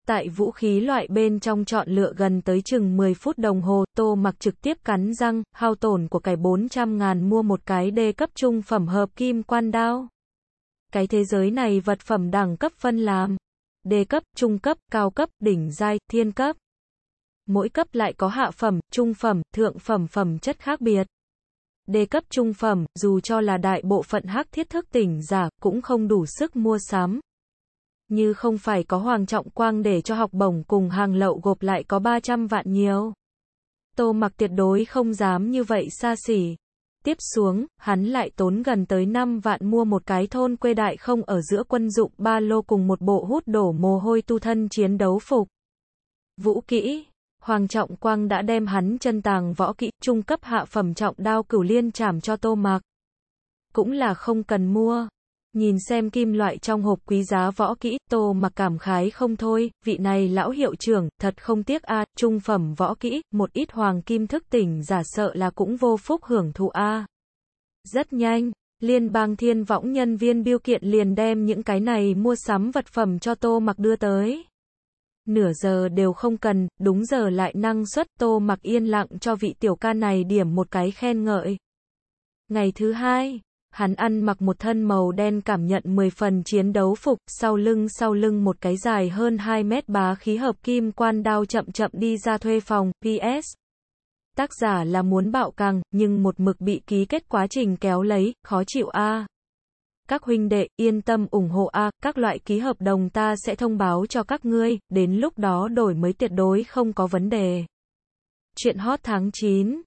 Tại vũ khí loại bên trong chọn lựa gần tới chừng 10 phút đồng hồ, tô mặc trực tiếp cắn răng, hao tổn của cái 400 ngàn mua một cái đê cấp trung phẩm hợp kim quan đao. Cái thế giới này vật phẩm đẳng cấp phân làm, đê cấp, trung cấp, cao cấp, đỉnh giai, thiên cấp. Mỗi cấp lại có hạ phẩm, trung phẩm, thượng phẩm phẩm chất khác biệt đề cấp trung phẩm, dù cho là đại bộ phận hắc thiết thức tỉnh giả, cũng không đủ sức mua sắm. Như không phải có Hoàng Trọng Quang để cho học bổng cùng hàng lậu gộp lại có 300 vạn nhiều. Tô mặc tuyệt đối không dám như vậy xa xỉ. Tiếp xuống, hắn lại tốn gần tới 5 vạn mua một cái thôn quê đại không ở giữa quân dụng ba lô cùng một bộ hút đổ mồ hôi tu thân chiến đấu phục. Vũ kỹ Hoàng Trọng Quang đã đem hắn chân tàng võ kỹ trung cấp hạ phẩm trọng đao cửu liên chảm cho tô mạc. Cũng là không cần mua. Nhìn xem kim loại trong hộp quý giá võ kỹ, tô mặc cảm khái không thôi, vị này lão hiệu trưởng, thật không tiếc a trung phẩm võ kỹ, một ít hoàng kim thức tỉnh giả sợ là cũng vô phúc hưởng thụ a Rất nhanh, liên bang thiên võng nhân viên biêu kiện liền đem những cái này mua sắm vật phẩm cho tô mặc đưa tới nửa giờ đều không cần, đúng giờ lại năng suất tô mặc yên lặng cho vị tiểu ca này điểm một cái khen ngợi. Ngày thứ hai, hắn ăn mặc một thân màu đen cảm nhận 10 phần chiến đấu phục, sau lưng sau lưng một cái dài hơn 2 mét bá khí hợp kim quan đao chậm chậm đi ra thuê phòng, PS. Tác giả là muốn bạo căng nhưng một mực bị ký kết quá trình kéo lấy, khó chịu a. À các huynh đệ, yên tâm ủng hộ a, các loại ký hợp đồng ta sẽ thông báo cho các ngươi, đến lúc đó đổi mới tuyệt đối không có vấn đề. Chuyện hot tháng 9